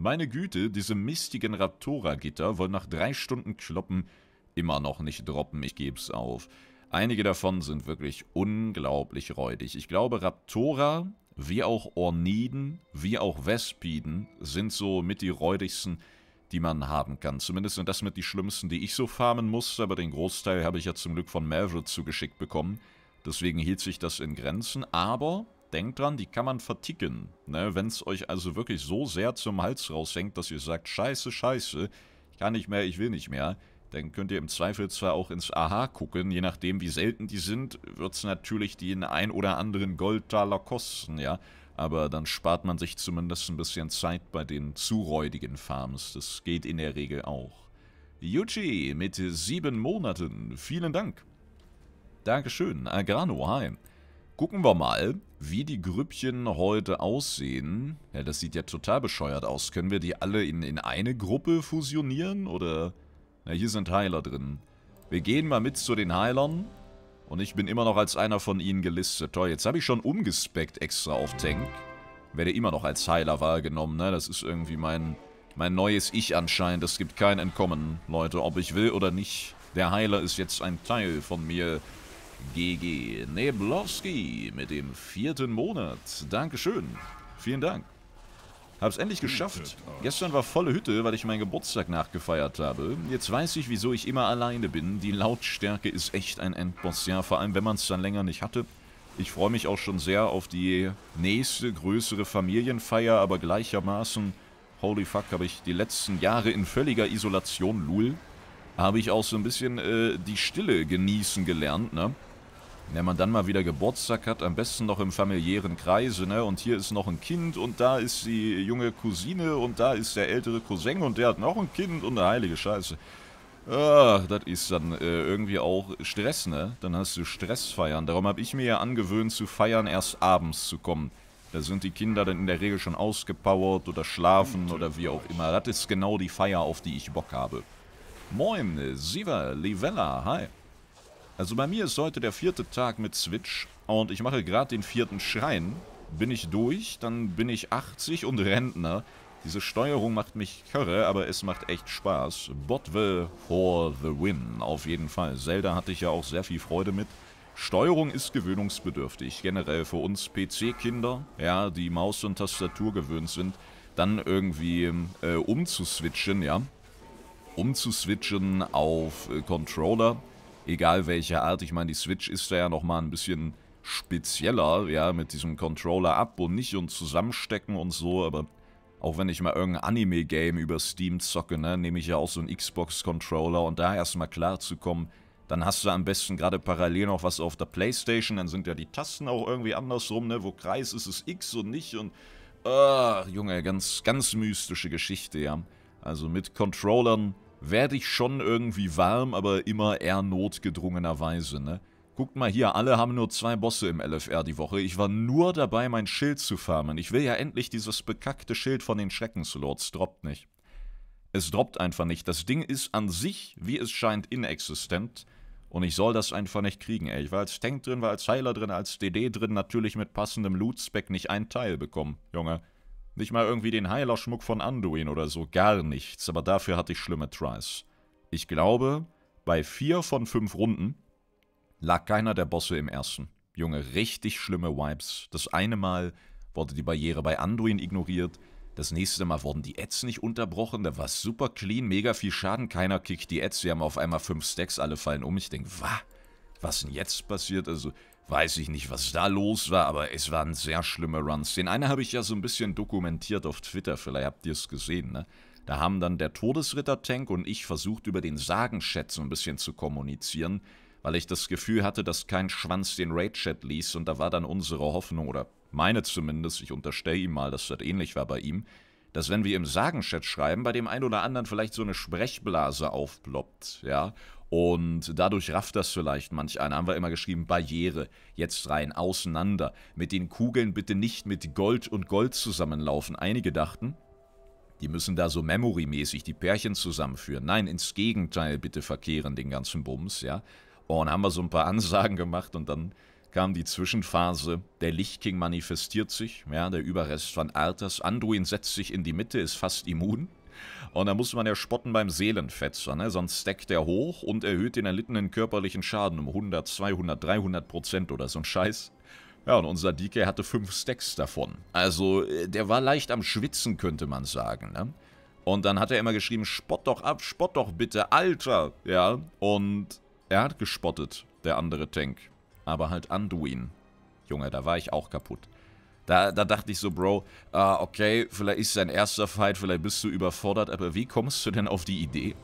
Meine Güte, diese mistigen Raptora-Gitter wollen nach drei Stunden Kloppen immer noch nicht droppen, ich geb's auf. Einige davon sind wirklich unglaublich räudig. Ich glaube, Raptora, wie auch Orniden, wie auch Vespiden, sind so mit die räudigsten, die man haben kann. Zumindest sind das mit die schlimmsten, die ich so farmen musste, aber den Großteil habe ich ja zum Glück von Melville zugeschickt bekommen. Deswegen hielt sich das in Grenzen, aber denkt dran, die kann man verticken. Ne? Wenn es euch also wirklich so sehr zum Hals raushängt, dass ihr sagt, scheiße, scheiße, ich kann nicht mehr, ich will nicht mehr, dann könnt ihr im Zweifel zwar auch ins Aha gucken, je nachdem wie selten die sind, wird es natürlich den ein oder anderen Goldtaler kosten, ja. Aber dann spart man sich zumindest ein bisschen Zeit bei den zu räudigen Farms. Das geht in der Regel auch. Yuji mit sieben Monaten. Vielen Dank. Dankeschön, Agrano, hi. Gucken wir mal, wie die Grüppchen heute aussehen. Ja, das sieht ja total bescheuert aus. Können wir die alle in, in eine Gruppe fusionieren? Oder... Na, hier sind Heiler drin. Wir gehen mal mit zu den Heilern. Und ich bin immer noch als einer von ihnen gelistet. Toll, jetzt habe ich schon umgespeckt extra auf Tank. Werde immer noch als Heiler wahrgenommen, ne? Das ist irgendwie mein, mein neues Ich anscheinend. Es gibt kein Entkommen, Leute. Ob ich will oder nicht. Der Heiler ist jetzt ein Teil von mir. GG Neblowski mit dem vierten Monat. Dankeschön. Vielen Dank. Hab's endlich geschafft. Gestern war volle Hütte, weil ich meinen Geburtstag nachgefeiert habe. Jetzt weiß ich, wieso ich immer alleine bin. Die Lautstärke ist echt ein Endboss, ja. Vor allem, wenn man es dann länger nicht hatte. Ich freue mich auch schon sehr auf die nächste größere Familienfeier, aber gleichermaßen, holy fuck, habe ich die letzten Jahre in völliger Isolation, lul, habe ich auch so ein bisschen äh, die Stille genießen gelernt, ne? Wenn man dann mal wieder Geburtstag hat, am besten noch im familiären Kreise, ne? Und hier ist noch ein Kind und da ist die junge Cousine und da ist der ältere Cousin und der hat noch ein Kind und eine heilige Scheiße. Ah, das ist dann äh, irgendwie auch Stress, ne? Dann hast du Stressfeiern. Darum habe ich mir ja angewöhnt, zu feiern erst abends zu kommen. Da sind die Kinder dann in der Regel schon ausgepowert oder schlafen oder wie auch immer. Das ist genau die Feier, auf die ich Bock habe. Moin, Siva, Livella, hi. Also bei mir ist heute der vierte Tag mit Switch und ich mache gerade den vierten Schrein. Bin ich durch, dann bin ich 80 und Rentner. Diese Steuerung macht mich körre, aber es macht echt Spaß. Botwell for the win, auf jeden Fall. Zelda hatte ich ja auch sehr viel Freude mit. Steuerung ist gewöhnungsbedürftig, generell für uns PC-Kinder, ja, die Maus und Tastatur gewöhnt sind, dann irgendwie äh, umzuswitchen, ja, umzuswitchen auf äh, Controller egal welcher Art. Ich meine, die Switch ist da ja nochmal ein bisschen spezieller, ja, mit diesem Controller ab und nicht und zusammenstecken und so, aber auch wenn ich mal irgendein Anime-Game über Steam zocke, ne, nehme ich ja auch so einen Xbox-Controller und da erstmal klar zu kommen, dann hast du am besten gerade parallel noch was auf der Playstation, dann sind ja die Tasten auch irgendwie andersrum, ne, wo Kreis ist, es X und nicht und, ah, Junge, ganz, ganz mystische Geschichte, ja. Also mit Controllern werde ich schon irgendwie warm, aber immer eher notgedrungenerweise, ne? Guckt mal hier, alle haben nur zwei Bosse im LFR die Woche. Ich war nur dabei, mein Schild zu farmen. Ich will ja endlich dieses bekackte Schild von den Schreckenslords. Droppt nicht. Es droppt einfach nicht. Das Ding ist an sich, wie es scheint, inexistent. Und ich soll das einfach nicht kriegen, ey. Ich war als Tank drin, war als Heiler drin, als DD drin, natürlich mit passendem Loot-Spec nicht ein Teil bekommen, Junge. Nicht mal irgendwie den Heilerschmuck von Anduin oder so, gar nichts, aber dafür hatte ich schlimme Tries. Ich glaube, bei vier von fünf Runden lag keiner der Bosse im ersten. Junge, richtig schlimme Wipes. Das eine Mal wurde die Barriere bei Anduin ignoriert, das nächste Mal wurden die Ads nicht unterbrochen, da war es super clean, mega viel Schaden, keiner kickt die Ads, wir haben auf einmal fünf Stacks, alle fallen um. Ich denke, wa? Was denn jetzt passiert? Also, Weiß ich nicht, was da los war, aber es waren sehr schlimme Runs. Den einen habe ich ja so ein bisschen dokumentiert auf Twitter, vielleicht habt ihr es gesehen, ne? Da haben dann der Todesritter-Tank und ich versucht, über den Sagenchat so ein bisschen zu kommunizieren, weil ich das Gefühl hatte, dass kein Schwanz den Raid-Chat ließ und da war dann unsere Hoffnung, oder meine zumindest, ich unterstelle ihm mal, dass das ähnlich war bei ihm, dass wenn wir im Sagenchat schreiben, bei dem einen oder anderen vielleicht so eine Sprechblase aufploppt, ja, und dadurch rafft das vielleicht manch einer. Haben wir immer geschrieben, Barriere. Jetzt rein, auseinander. Mit den Kugeln bitte nicht mit Gold und Gold zusammenlaufen. Einige dachten, die müssen da so memory-mäßig die Pärchen zusammenführen. Nein, ins Gegenteil bitte verkehren den ganzen Bums, ja. Oh, und haben wir so ein paar Ansagen gemacht und dann kam die Zwischenphase. Der Lichtking manifestiert sich, ja, der Überrest von Arthas. Anduin setzt sich in die Mitte, ist fast immun. Und da musste man ja spotten beim Seelenfetzer, ne? sonst stackt er hoch und erhöht den erlittenen körperlichen Schaden um 100, 200, 300 Prozent oder so ein Scheiß. Ja, und unser DK hatte fünf Stacks davon. Also, äh, der war leicht am Schwitzen, könnte man sagen, ne? Und dann hat er immer geschrieben, spott doch ab, spott doch bitte, Alter, ja? Und er hat gespottet, der andere Tank. Aber halt Anduin. Junge, da war ich auch kaputt. Da, da dachte ich so, Bro, äh, okay, vielleicht ist sein erster Fight, vielleicht bist du überfordert, aber wie kommst du denn auf die Idee?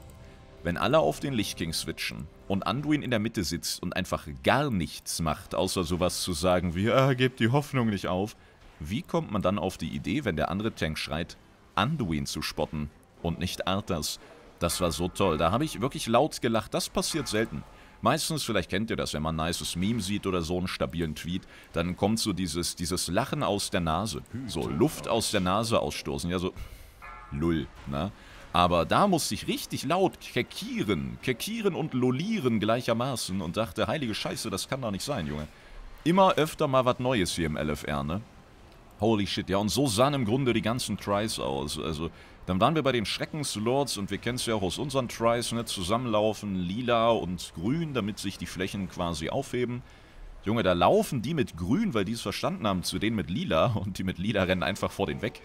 Wenn alle auf den Lichtking switchen und Anduin in der Mitte sitzt und einfach gar nichts macht, außer sowas zu sagen wie, ah, gebt die Hoffnung nicht auf, wie kommt man dann auf die Idee, wenn der andere Tank schreit, Anduin zu spotten und nicht Arthas? Das war so toll, da habe ich wirklich laut gelacht, das passiert selten. Meistens, vielleicht kennt ihr das, wenn man ein nices Meme sieht oder so einen stabilen Tweet, dann kommt so dieses, dieses Lachen aus der Nase. So Luft aus der Nase ausstoßen. Ja, so lull, ne? Aber da musste ich richtig laut kekieren, kekieren und lolieren gleichermaßen und dachte, heilige Scheiße, das kann doch nicht sein, Junge. Immer öfter mal was Neues hier im LFR, ne? Holy shit, ja, und so sahen im Grunde die ganzen Tries aus. Also, dann waren wir bei den Schreckenslords und wir kennen es ja auch aus unseren Tries, ne? zusammenlaufen, lila und grün, damit sich die Flächen quasi aufheben. Junge, da laufen die mit grün, weil die es verstanden haben, zu denen mit lila und die mit lila rennen einfach vor denen weg.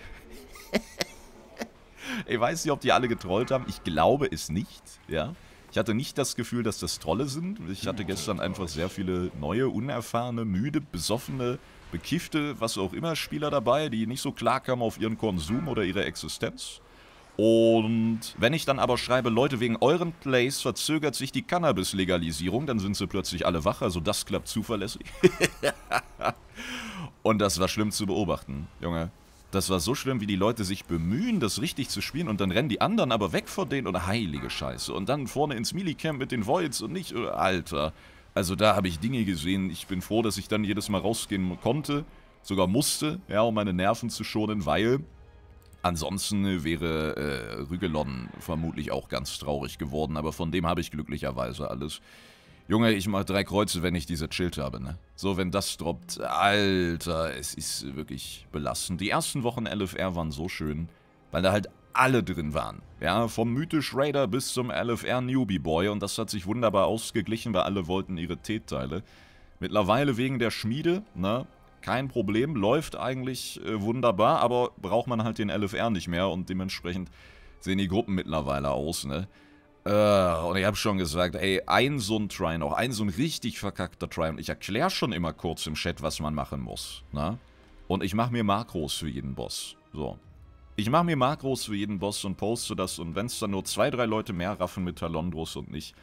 ich weiß nicht, ob die alle getrollt haben. Ich glaube es nicht, ja. Ich hatte nicht das Gefühl, dass das Trolle sind. Ich hatte gestern einfach sehr viele neue, unerfahrene, müde, besoffene, bekiffte, was auch immer Spieler dabei, die nicht so klar kamen auf ihren Konsum oder ihre Existenz. Und wenn ich dann aber schreibe, Leute, wegen euren Plays verzögert sich die Cannabis-Legalisierung, dann sind sie plötzlich alle wach, also das klappt zuverlässig. und das war schlimm zu beobachten, Junge. Das war so schlimm, wie die Leute sich bemühen, das richtig zu spielen und dann rennen die anderen aber weg von denen und heilige Scheiße. Und dann vorne ins Milicamp mit den Voids und nicht, äh, Alter. Also da habe ich Dinge gesehen, ich bin froh, dass ich dann jedes Mal rausgehen konnte, sogar musste, ja, um meine Nerven zu schonen, weil Ansonsten wäre äh, Rügelon vermutlich auch ganz traurig geworden, aber von dem habe ich glücklicherweise alles. Junge, ich mache drei Kreuze, wenn ich diese Schild habe, ne? So, wenn das droppt, alter, es ist wirklich belastend. Die ersten Wochen LFR waren so schön, weil da halt alle drin waren. Ja, vom mythisch Raider bis zum LFR Newbie Boy und das hat sich wunderbar ausgeglichen, weil alle wollten ihre T-Teile. Mittlerweile wegen der Schmiede, ne? kein Problem, läuft eigentlich äh, wunderbar, aber braucht man halt den LFR nicht mehr und dementsprechend sehen die Gruppen mittlerweile aus, ne? Äh, und ich habe schon gesagt, ey, ein so ein Try noch, ein so ein richtig verkackter Try und ich erkläre schon immer kurz im Chat, was man machen muss, ne? Und ich mache mir Makros für jeden Boss, so. Ich mache mir Makros für jeden Boss und poste das und wenn es dann nur zwei, drei Leute mehr raffen mit Talondros und nicht,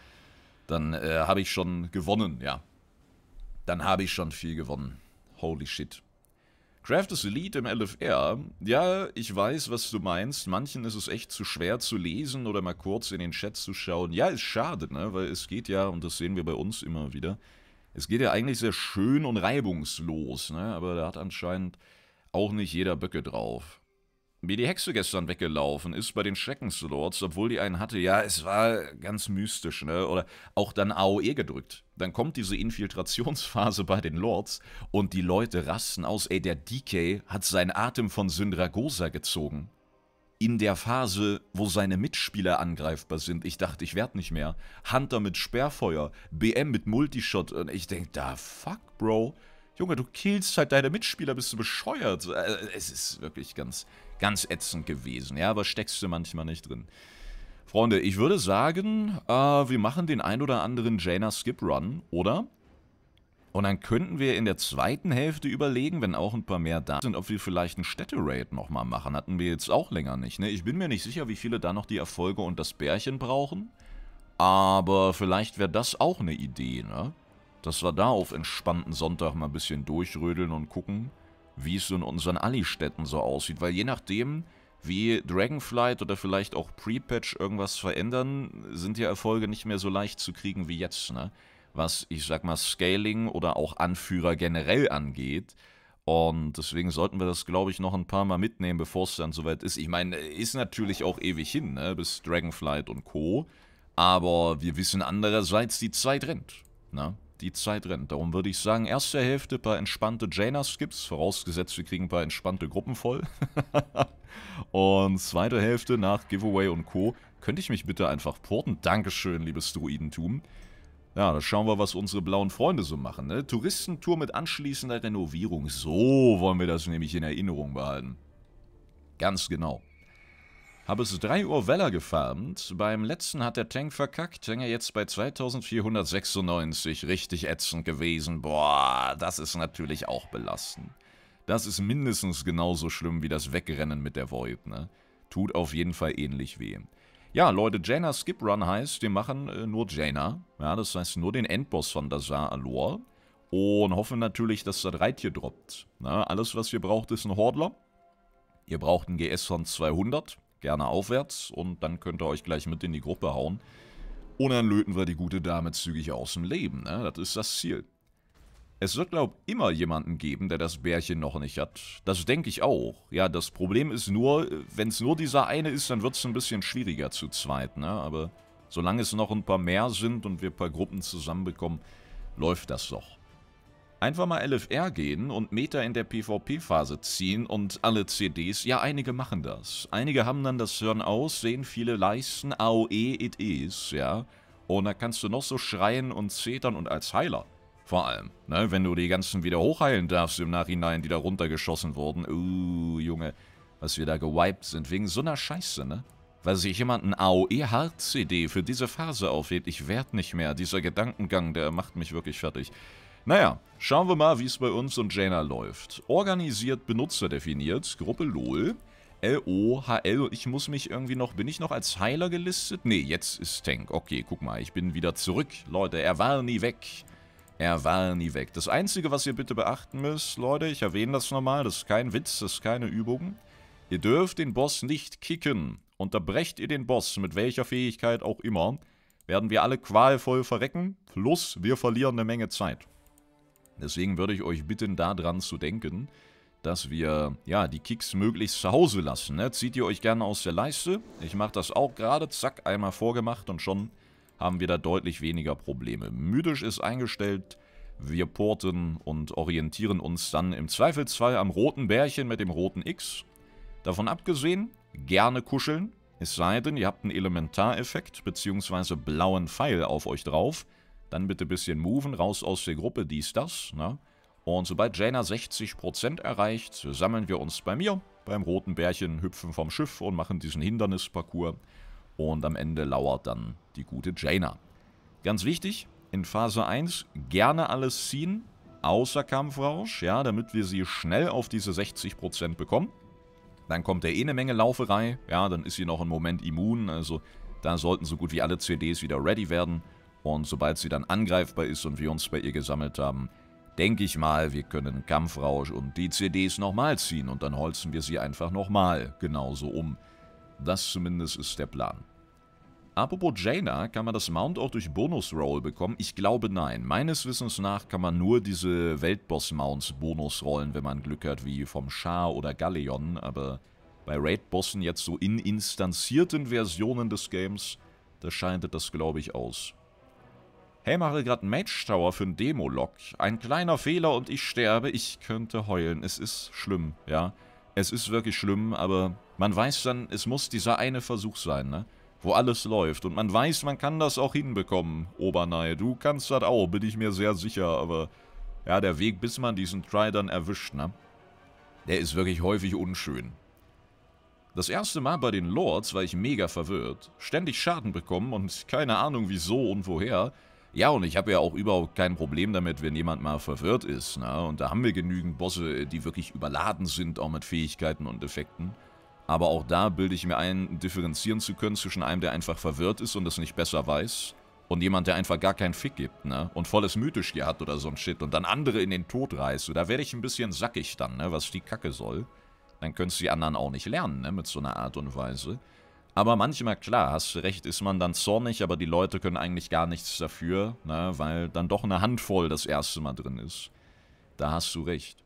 dann äh, habe ich schon gewonnen, ja. Dann habe ich schon viel gewonnen. Holy shit. Craft is Elite im LFR. Ja, ich weiß, was du meinst. Manchen ist es echt zu schwer zu lesen oder mal kurz in den Chat zu schauen. Ja, ist schade, ne? Weil es geht ja, und das sehen wir bei uns immer wieder, es geht ja eigentlich sehr schön und reibungslos, ne? Aber da hat anscheinend auch nicht jeder Böcke drauf wie die Hexe gestern weggelaufen ist bei den Schreckenslords, obwohl die einen hatte. Ja, es war ganz mystisch, ne? Oder auch dann AOE gedrückt. Dann kommt diese Infiltrationsphase bei den Lords und die Leute rasten aus. Ey, der DK hat seinen Atem von Syndragosa gezogen. In der Phase, wo seine Mitspieler angreifbar sind, ich dachte, ich werde nicht mehr. Hunter mit Sperrfeuer, BM mit Multishot und ich denke, da fuck, Bro. Junge, du killst halt deine Mitspieler, bist du bescheuert. Äh, es ist wirklich ganz, ganz ätzend gewesen. Ja, aber steckst du manchmal nicht drin. Freunde, ich würde sagen, äh, wir machen den ein oder anderen Jaina Skip Run, oder? Und dann könnten wir in der zweiten Hälfte überlegen, wenn auch ein paar mehr da sind, ob wir vielleicht einen Städte-Raid nochmal machen. Hatten wir jetzt auch länger nicht, ne? Ich bin mir nicht sicher, wie viele da noch die Erfolge und das Bärchen brauchen. Aber vielleicht wäre das auch eine Idee, ne? Dass wir da auf entspannten Sonntag mal ein bisschen durchrödeln und gucken wie es in unseren Ali-Städten so aussieht, weil je nachdem, wie Dragonflight oder vielleicht auch Pre-Patch irgendwas verändern, sind ja Erfolge nicht mehr so leicht zu kriegen wie jetzt, ne? Was, ich sag mal, Scaling oder auch Anführer generell angeht. Und deswegen sollten wir das, glaube ich, noch ein paar Mal mitnehmen, bevor es dann soweit ist. Ich meine, ist natürlich auch ewig hin, ne? Bis Dragonflight und Co. Aber wir wissen andererseits, die Zeit rennt, ne? die Zeit rennt. Darum würde ich sagen, erste Hälfte paar entspannte Jaina-Skips, vorausgesetzt wir kriegen ein paar entspannte Gruppen voll. und zweite Hälfte nach Giveaway und Co. Könnte ich mich bitte einfach porten? Dankeschön, liebes Druidentum. Ja, da schauen wir, was unsere blauen Freunde so machen. Ne? Touristentour mit anschließender Renovierung. So wollen wir das nämlich in Erinnerung behalten. Ganz genau. Habe es 3 Uhr Weller gefarmt. Beim letzten hat der Tank verkackt. Hänger jetzt bei 2496. Richtig ätzend gewesen. Boah, das ist natürlich auch belastend. Das ist mindestens genauso schlimm wie das Wegrennen mit der Void, ne? Tut auf jeden Fall ähnlich weh. Ja, Leute, Jaina Skip Run heißt, wir machen äh, nur Jaina. Ja, das heißt nur den Endboss von Dazar Alor. Und hoffen natürlich, dass das Reittier droppt. Na, alles, was ihr braucht, ist ein Hordler. Ihr braucht einen GS von 200 gerne aufwärts und dann könnt ihr euch gleich mit in die Gruppe hauen. Und dann löten wir die gute Dame zügig aus dem Leben, ne? das ist das Ziel. Es wird, glaube ich, immer jemanden geben, der das Bärchen noch nicht hat. Das denke ich auch. Ja, das Problem ist nur, wenn es nur dieser eine ist, dann wird es ein bisschen schwieriger zu zweit, ne? Aber solange es noch ein paar mehr sind und wir ein paar Gruppen zusammenbekommen, läuft das doch. Einfach mal LFR gehen und Meter in der PvP-Phase ziehen und alle CDs, ja einige machen das. Einige haben dann das Hören aus, sehen viele leisten, AOE it is, ja. Und da kannst du noch so schreien und zetern und als Heiler. Vor allem, ne, wenn du die ganzen wieder hochheilen darfst im Nachhinein, die da runtergeschossen wurden. Uh, Junge, was wir da gewiped sind, wegen so einer Scheiße, ne? Weil sich jemand ein AOE-Hard-CD für diese Phase aufhebt, ich werd nicht mehr. Dieser Gedankengang, der macht mich wirklich fertig. Naja, schauen wir mal, wie es bei uns und Jaina läuft. Organisiert, Benutzer definiert, Gruppe LOL. L-O-H-L. Ich muss mich irgendwie noch... Bin ich noch als Heiler gelistet? Nee, jetzt ist Tank. Okay, guck mal, ich bin wieder zurück. Leute, er war nie weg. Er war nie weg. Das Einzige, was ihr bitte beachten müsst, Leute, ich erwähne das nochmal, das ist kein Witz, das ist keine Übung. Ihr dürft den Boss nicht kicken. Unterbrecht ihr den Boss, mit welcher Fähigkeit auch immer, werden wir alle qualvoll verrecken, plus wir verlieren eine Menge Zeit. Deswegen würde ich euch bitten, daran zu denken, dass wir ja die Kicks möglichst zu Hause lassen. Ne? Zieht ihr euch gerne aus der Leiste. Ich mache das auch gerade. Zack, einmal vorgemacht und schon haben wir da deutlich weniger Probleme. Mythisch ist eingestellt. Wir porten und orientieren uns dann im Zweifelsfall am roten Bärchen mit dem roten X. Davon abgesehen, gerne kuscheln. Es sei denn, ihr habt einen Elementareffekt bzw. blauen Pfeil auf euch drauf dann bitte ein bisschen moven, raus aus der Gruppe, dies, das. Ne? Und sobald Jaina 60% erreicht, sammeln wir uns bei mir, beim roten Bärchen, hüpfen vom Schiff und machen diesen Hindernisparcours. Und am Ende lauert dann die gute Jaina. Ganz wichtig, in Phase 1 gerne alles ziehen, außer Kampfrausch, ja, damit wir sie schnell auf diese 60% bekommen. Dann kommt ja eh eine Menge Lauferei, ja, dann ist sie noch einen Moment immun, also da sollten so gut wie alle CDs wieder ready werden. Und sobald sie dann angreifbar ist und wir uns bei ihr gesammelt haben, denke ich mal, wir können Kampfrausch und die CDs nochmal ziehen und dann holzen wir sie einfach nochmal genauso um. Das zumindest ist der Plan. Apropos Jaina, kann man das Mount auch durch Bonus-Roll bekommen? Ich glaube nein. Meines Wissens nach kann man nur diese Weltboss-Mounts Bonus rollen, wenn man Glück hat, wie vom Schar oder Galleon, aber bei Raid-Bossen jetzt so in instanzierten Versionen des Games, da scheint das glaube ich aus. Hey, mache gerade einen Mage Tower für einen Demo-Lock. Ein kleiner Fehler und ich sterbe. Ich könnte heulen. Es ist schlimm, ja. Es ist wirklich schlimm, aber man weiß dann, es muss dieser eine Versuch sein, ne? Wo alles läuft. Und man weiß, man kann das auch hinbekommen, Obernei. Du kannst das auch, bin ich mir sehr sicher, aber... Ja, der Weg, bis man diesen Try dann erwischt, ne? Der ist wirklich häufig unschön. Das erste Mal bei den Lords war ich mega verwirrt. Ständig Schaden bekommen und keine Ahnung wieso und woher. Ja, und ich habe ja auch überhaupt kein Problem damit, wenn jemand mal verwirrt ist. Na? Ne? Und da haben wir genügend Bosse, die wirklich überladen sind, auch mit Fähigkeiten und Effekten. Aber auch da bilde ich mir ein, differenzieren zu können zwischen einem, der einfach verwirrt ist und es nicht besser weiß, und jemand, der einfach gar keinen Fick gibt, ne? Und volles Mythisch hier hat oder so ein Shit und dann andere in den Tod reißt. da werde ich ein bisschen sackig dann, ne? Was die Kacke soll. Dann könntest du die anderen auch nicht lernen, ne? Mit so einer Art und Weise. Aber manchmal, klar, hast du recht, ist man dann zornig, aber die Leute können eigentlich gar nichts dafür, ne, weil dann doch eine Handvoll das erste Mal drin ist. Da hast du recht.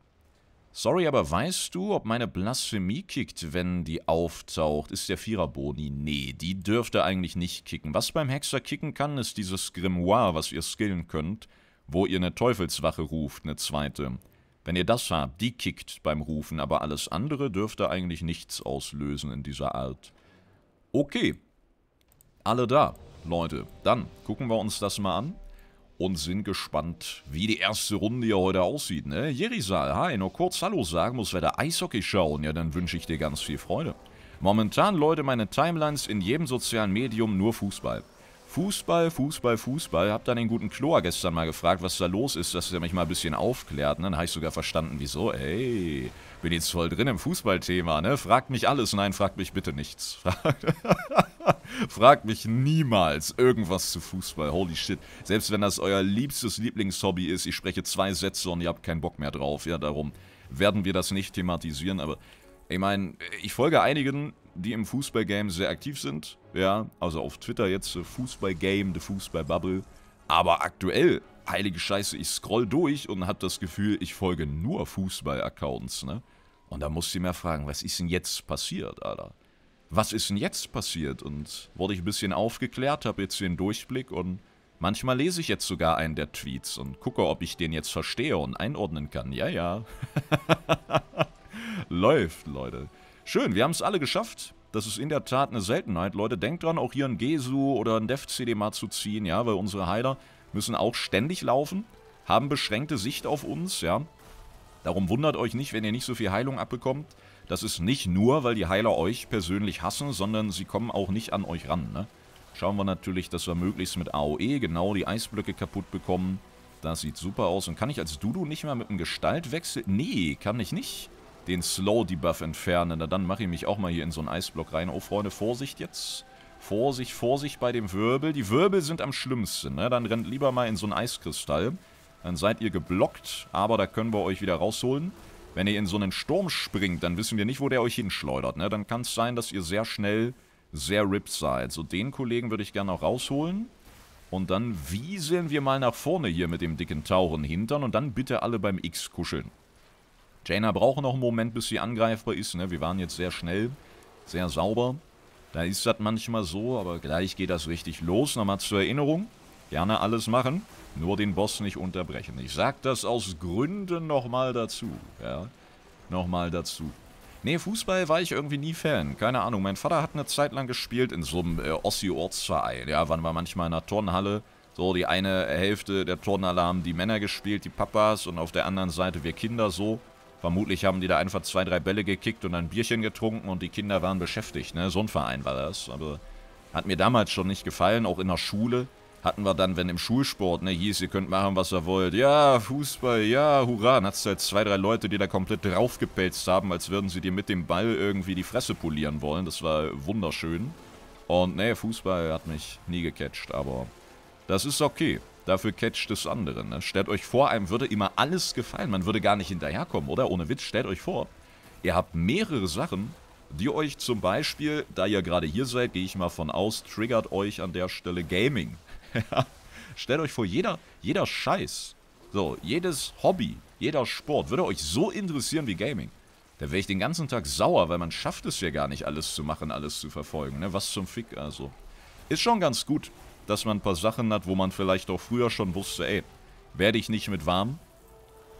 Sorry, aber weißt du, ob meine Blasphemie kickt, wenn die auftaucht? Ist der Viererboni? Nee, die dürfte eigentlich nicht kicken. Was beim Hexer kicken kann, ist dieses Grimoire, was ihr skillen könnt, wo ihr eine Teufelswache ruft, eine zweite. Wenn ihr das habt, die kickt beim Rufen, aber alles andere dürfte eigentlich nichts auslösen in dieser Art. Okay. Alle da, Leute. Dann gucken wir uns das mal an und sind gespannt, wie die erste Runde hier heute aussieht. Ne? Jerisal, hi, nur kurz Hallo sagen muss, wer da Eishockey schauen. Ja, dann wünsche ich dir ganz viel Freude. Momentan, Leute, meine Timelines in jedem sozialen Medium nur Fußball. Fußball, Fußball, Fußball. Hab dann den guten Chloa gestern mal gefragt, was da los ist, dass er mich mal ein bisschen aufklärt. Ne? Dann habe ich sogar verstanden, wieso. Ey, bin jetzt voll drin im Fußballthema, ne? Fragt mich alles. Nein, fragt mich bitte nichts. fragt mich niemals irgendwas zu Fußball. Holy shit. Selbst wenn das euer liebstes Lieblingshobby ist, ich spreche zwei Sätze und ihr habt keinen Bock mehr drauf. Ja, darum werden wir das nicht thematisieren, aber ich meine, ich folge einigen, die im Fußballgame sehr aktiv sind. Ja, also auf Twitter jetzt äh, Fußballgame, The Fußballbubble. Aber aktuell, heilige Scheiße, ich scroll durch und hab das Gefühl, ich folge nur Fußball-Accounts, ne? Und da musste ich mir fragen, was ist denn jetzt passiert, Alter? Was ist denn jetzt passiert? Und wurde ich ein bisschen aufgeklärt, habe jetzt den Durchblick und manchmal lese ich jetzt sogar einen der Tweets und gucke, ob ich den jetzt verstehe und einordnen kann. Ja, ja. Läuft, Leute. Schön, wir haben es alle geschafft. Das ist in der Tat eine Seltenheit. Leute, denkt dran, auch hier ein Gesu oder ein Dev-CD mal zu ziehen, ja, weil unsere Heiler müssen auch ständig laufen, haben beschränkte Sicht auf uns, ja. Darum wundert euch nicht, wenn ihr nicht so viel Heilung abbekommt. Das ist nicht nur, weil die Heiler euch persönlich hassen, sondern sie kommen auch nicht an euch ran. Ne? Schauen wir natürlich, dass wir möglichst mit AOE genau die Eisblöcke kaputt bekommen. Das sieht super aus. Und kann ich als Dudu nicht mal mit einem Gestaltwechsel... Nee, kann ich nicht den Slow-Debuff entfernen. Na dann mache ich mich auch mal hier in so einen Eisblock rein. Oh, Freunde, Vorsicht jetzt. Vorsicht, Vorsicht bei dem Wirbel. Die Wirbel sind am schlimmsten, ne? Dann rennt lieber mal in so einen Eiskristall. Dann seid ihr geblockt, aber da können wir euch wieder rausholen. Wenn ihr in so einen Sturm springt, dann wissen wir nicht, wo der euch hinschleudert. Ne? Dann kann es sein, dass ihr sehr schnell sehr ripped seid. So den Kollegen würde ich gerne noch rausholen. Und dann wieseln wir mal nach vorne hier mit dem dicken tauren Hintern. Und dann bitte alle beim X kuscheln. Jaina braucht noch einen Moment, bis sie angreifbar ist. Ne? Wir waren jetzt sehr schnell, sehr sauber. Da ist das manchmal so, aber gleich geht das richtig los. Nochmal zur Erinnerung. Gerne alles machen. Nur den Boss nicht unterbrechen. Ich sag das aus Gründen nochmal dazu. Ja, nochmal dazu. Nee, Fußball war ich irgendwie nie Fan. Keine Ahnung. Mein Vater hat eine Zeit lang gespielt in so einem äh, Ossi-Ortsverein. Ja, waren wir manchmal in einer Turnhalle. So, die eine Hälfte der Turnhalle haben die Männer gespielt, die Papas. Und auf der anderen Seite wir Kinder so. Vermutlich haben die da einfach zwei, drei Bälle gekickt und ein Bierchen getrunken und die Kinder waren beschäftigt. Ne? So ein Verein war das. Aber hat mir damals schon nicht gefallen, auch in der Schule hatten wir dann, wenn im Schulsport, ne, hieß, ihr könnt machen, was ihr wollt. Ja, Fußball, ja, hurra. Dann hattest du halt zwei, drei Leute, die da komplett draufgepelzt haben, als würden sie dir mit dem Ball irgendwie die Fresse polieren wollen. Das war wunderschön. Und ne, Fußball hat mich nie gecatcht, aber das ist okay. Dafür catcht es andere, ne? Stellt euch vor, einem würde immer alles gefallen. Man würde gar nicht hinterherkommen, oder? Ohne Witz, stellt euch vor, ihr habt mehrere Sachen, die euch zum Beispiel, da ihr gerade hier seid, gehe ich mal von aus, triggert euch an der Stelle Gaming. Stellt euch vor, jeder, jeder Scheiß, so, jedes Hobby, jeder Sport würde euch so interessieren wie Gaming. Da wäre ich den ganzen Tag sauer, weil man schafft es ja gar nicht, alles zu machen, alles zu verfolgen. Ne? Was zum Fick also. Ist schon ganz gut, dass man ein paar Sachen hat, wo man vielleicht auch früher schon wusste, ey, werde ich nicht mit warm?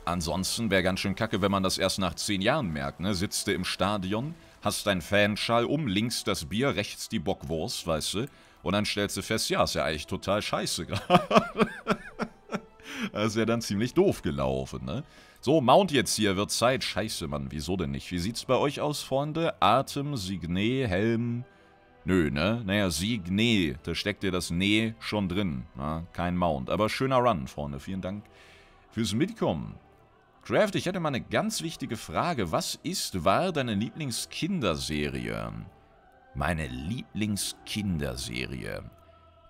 Ansonsten wäre ganz schön kacke, wenn man das erst nach zehn Jahren merkt, ne? Sitzt du im Stadion, hast deinen Fanschal um, links das Bier, rechts die Bockwurst, weißt du? Und dann stellst du fest, ja, ist ja eigentlich total scheiße gerade. das ist ja dann ziemlich doof gelaufen, ne? So, Mount jetzt hier, wird Zeit. Scheiße, Mann, wieso denn nicht? Wie sieht's bei euch aus, Freunde? Atem, Signe, Helm... Nö, ne? Naja, Signe, da steckt dir das Ne schon drin. Na, ne? kein Mount. Aber schöner Run, Freunde. Vielen Dank fürs Mitkommen. Craft, ich hätte mal eine ganz wichtige Frage. Was ist, war deine Lieblingskinderserie? meine Lieblingskinderserie.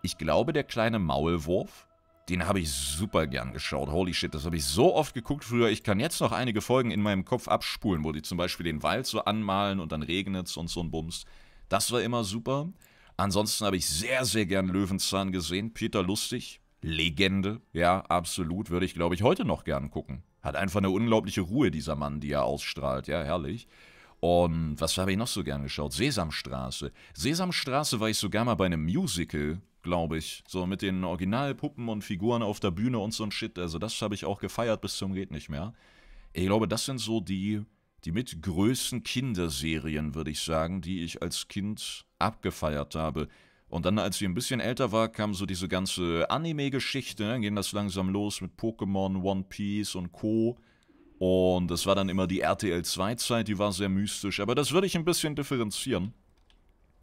Ich glaube, der kleine Maulwurf, den habe ich super gern geschaut. Holy shit, das habe ich so oft geguckt früher. Ich kann jetzt noch einige Folgen in meinem Kopf abspulen, wo die zum Beispiel den Wald so anmalen und dann regnet es und so ein Bums. Das war immer super. Ansonsten habe ich sehr, sehr gern Löwenzahn gesehen. Peter Lustig, Legende. Ja, absolut. Würde ich, glaube ich, heute noch gern gucken. Hat einfach eine unglaubliche Ruhe, dieser Mann, die er ausstrahlt. Ja, herrlich. Und was habe ich noch so gern geschaut? Sesamstraße. Sesamstraße war ich sogar mal bei einem Musical, glaube ich. So mit den Originalpuppen und Figuren auf der Bühne und so ein Shit. Also das habe ich auch gefeiert bis zum geht nicht mehr. Ich glaube, das sind so die, die mit größten Kinderserien, würde ich sagen, die ich als Kind abgefeiert habe. Und dann, als ich ein bisschen älter war, kam so diese ganze Anime-Geschichte. Dann ne? ging das langsam los mit Pokémon, One Piece und Co. Und das war dann immer die RTL 2-Zeit, die war sehr mystisch. Aber das würde ich ein bisschen differenzieren.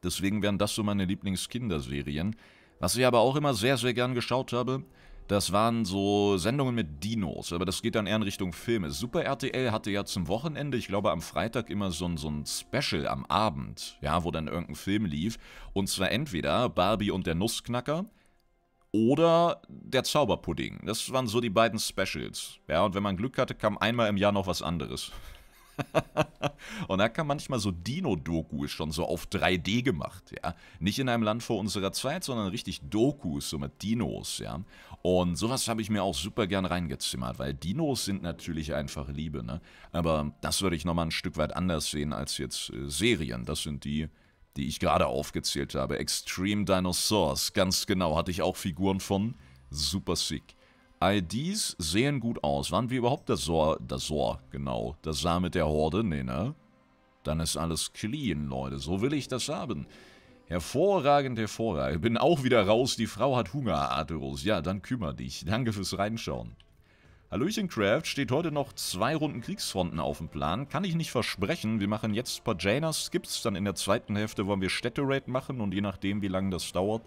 Deswegen wären das so meine Lieblingskinderserien. Was ich aber auch immer sehr, sehr gern geschaut habe, das waren so Sendungen mit Dinos, aber das geht dann eher in Richtung Filme. Super RTL hatte ja zum Wochenende, ich glaube am Freitag, immer so ein, so ein Special am Abend, ja, wo dann irgendein Film lief. Und zwar entweder Barbie und der Nussknacker oder der Zauberpudding. Das waren so die beiden Specials. Ja, und wenn man Glück hatte, kam einmal im Jahr noch was anderes. und da kam manchmal so Dino-Doku schon so auf 3D gemacht, ja. Nicht in einem Land vor unserer Zeit, sondern richtig Dokus, so mit Dinos, ja. Und sowas habe ich mir auch super gern reingezimmert, weil Dinos sind natürlich einfach Liebe, ne. Aber das würde ich nochmal ein Stück weit anders sehen als jetzt äh, Serien. Das sind die, die ich gerade aufgezählt habe. Extreme Dinosaurs, ganz genau, hatte ich auch Figuren von. Super sick. IDs sehen gut aus. Waren wir überhaupt das Sor, das Sor, genau, das Sah mit der Horde? Nee, ne? Dann ist alles clean, Leute. So will ich das haben. Hervorragend, hervorragend. Bin auch wieder raus. Die Frau hat Hunger, Aterus. Ja, dann kümmere dich. Danke fürs Reinschauen. Hallöchen Craft steht heute noch zwei Runden Kriegsfronten auf dem Plan. Kann ich nicht versprechen. Wir machen jetzt ein paar Janers Skips, dann in der zweiten Hälfte wollen wir Städte-Raid machen und je nachdem wie lange das dauert,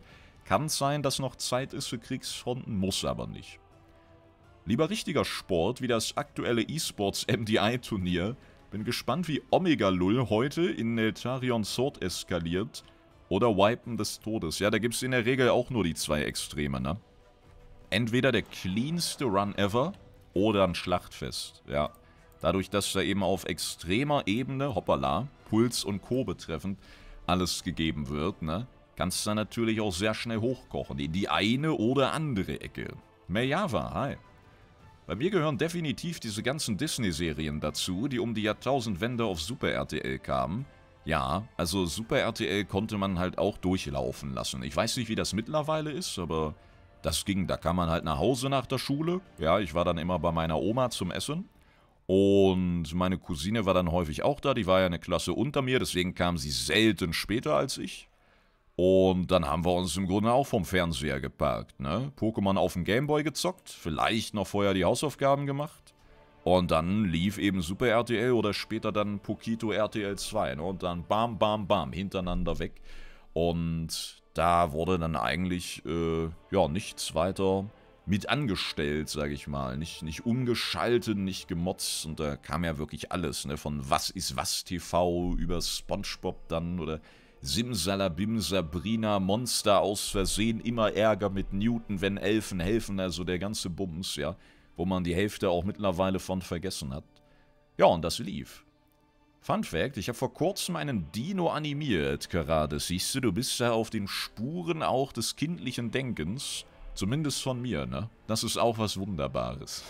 kann es sein, dass noch Zeit ist für Kriegsfronten, muss aber nicht. Lieber richtiger Sport wie das aktuelle E-Sports MDI-Turnier. Bin gespannt, wie Omega Lull heute in Neltarion Sword eskaliert oder Wipen des Todes. Ja, da gibt es in der Regel auch nur die zwei Extreme, ne? Entweder der cleanste Run ever oder ein Schlachtfest, ja. Dadurch, dass da eben auf extremer Ebene, hoppala, Puls und Co. betreffend, alles gegeben wird, ne, kannst du da natürlich auch sehr schnell hochkochen, in die eine oder andere Ecke. Mejava, hi. Bei mir gehören definitiv diese ganzen Disney-Serien dazu, die um die Jahrtausendwende auf Super RTL kamen. Ja, also Super RTL konnte man halt auch durchlaufen lassen. Ich weiß nicht, wie das mittlerweile ist, aber das ging, da kam man halt nach Hause nach der Schule. Ja, ich war dann immer bei meiner Oma zum Essen. Und meine Cousine war dann häufig auch da, die war ja eine Klasse unter mir, deswegen kam sie selten später als ich. Und dann haben wir uns im Grunde auch vom Fernseher geparkt, ne? Pokémon auf dem Gameboy gezockt, vielleicht noch vorher die Hausaufgaben gemacht. Und dann lief eben Super RTL oder später dann Pokito RTL 2, ne? Und dann bam, bam, bam, hintereinander weg. Und da wurde dann eigentlich äh, ja nichts weiter mit angestellt, sage ich mal. Nicht, nicht umgeschaltet, nicht gemotzt und da kam ja wirklich alles, ne? Von Was ist was TV über Spongebob dann oder Simsalabim, Sabrina, Monster aus Versehen, immer Ärger mit Newton, wenn Elfen helfen, also der ganze Bums, ja. Wo man die Hälfte auch mittlerweile von vergessen hat. Ja, und das lief. Fun Fact, ich habe vor kurzem einen Dino animiert gerade. Siehst du, du bist ja auf den Spuren auch des kindlichen Denkens. Zumindest von mir, ne? Das ist auch was Wunderbares.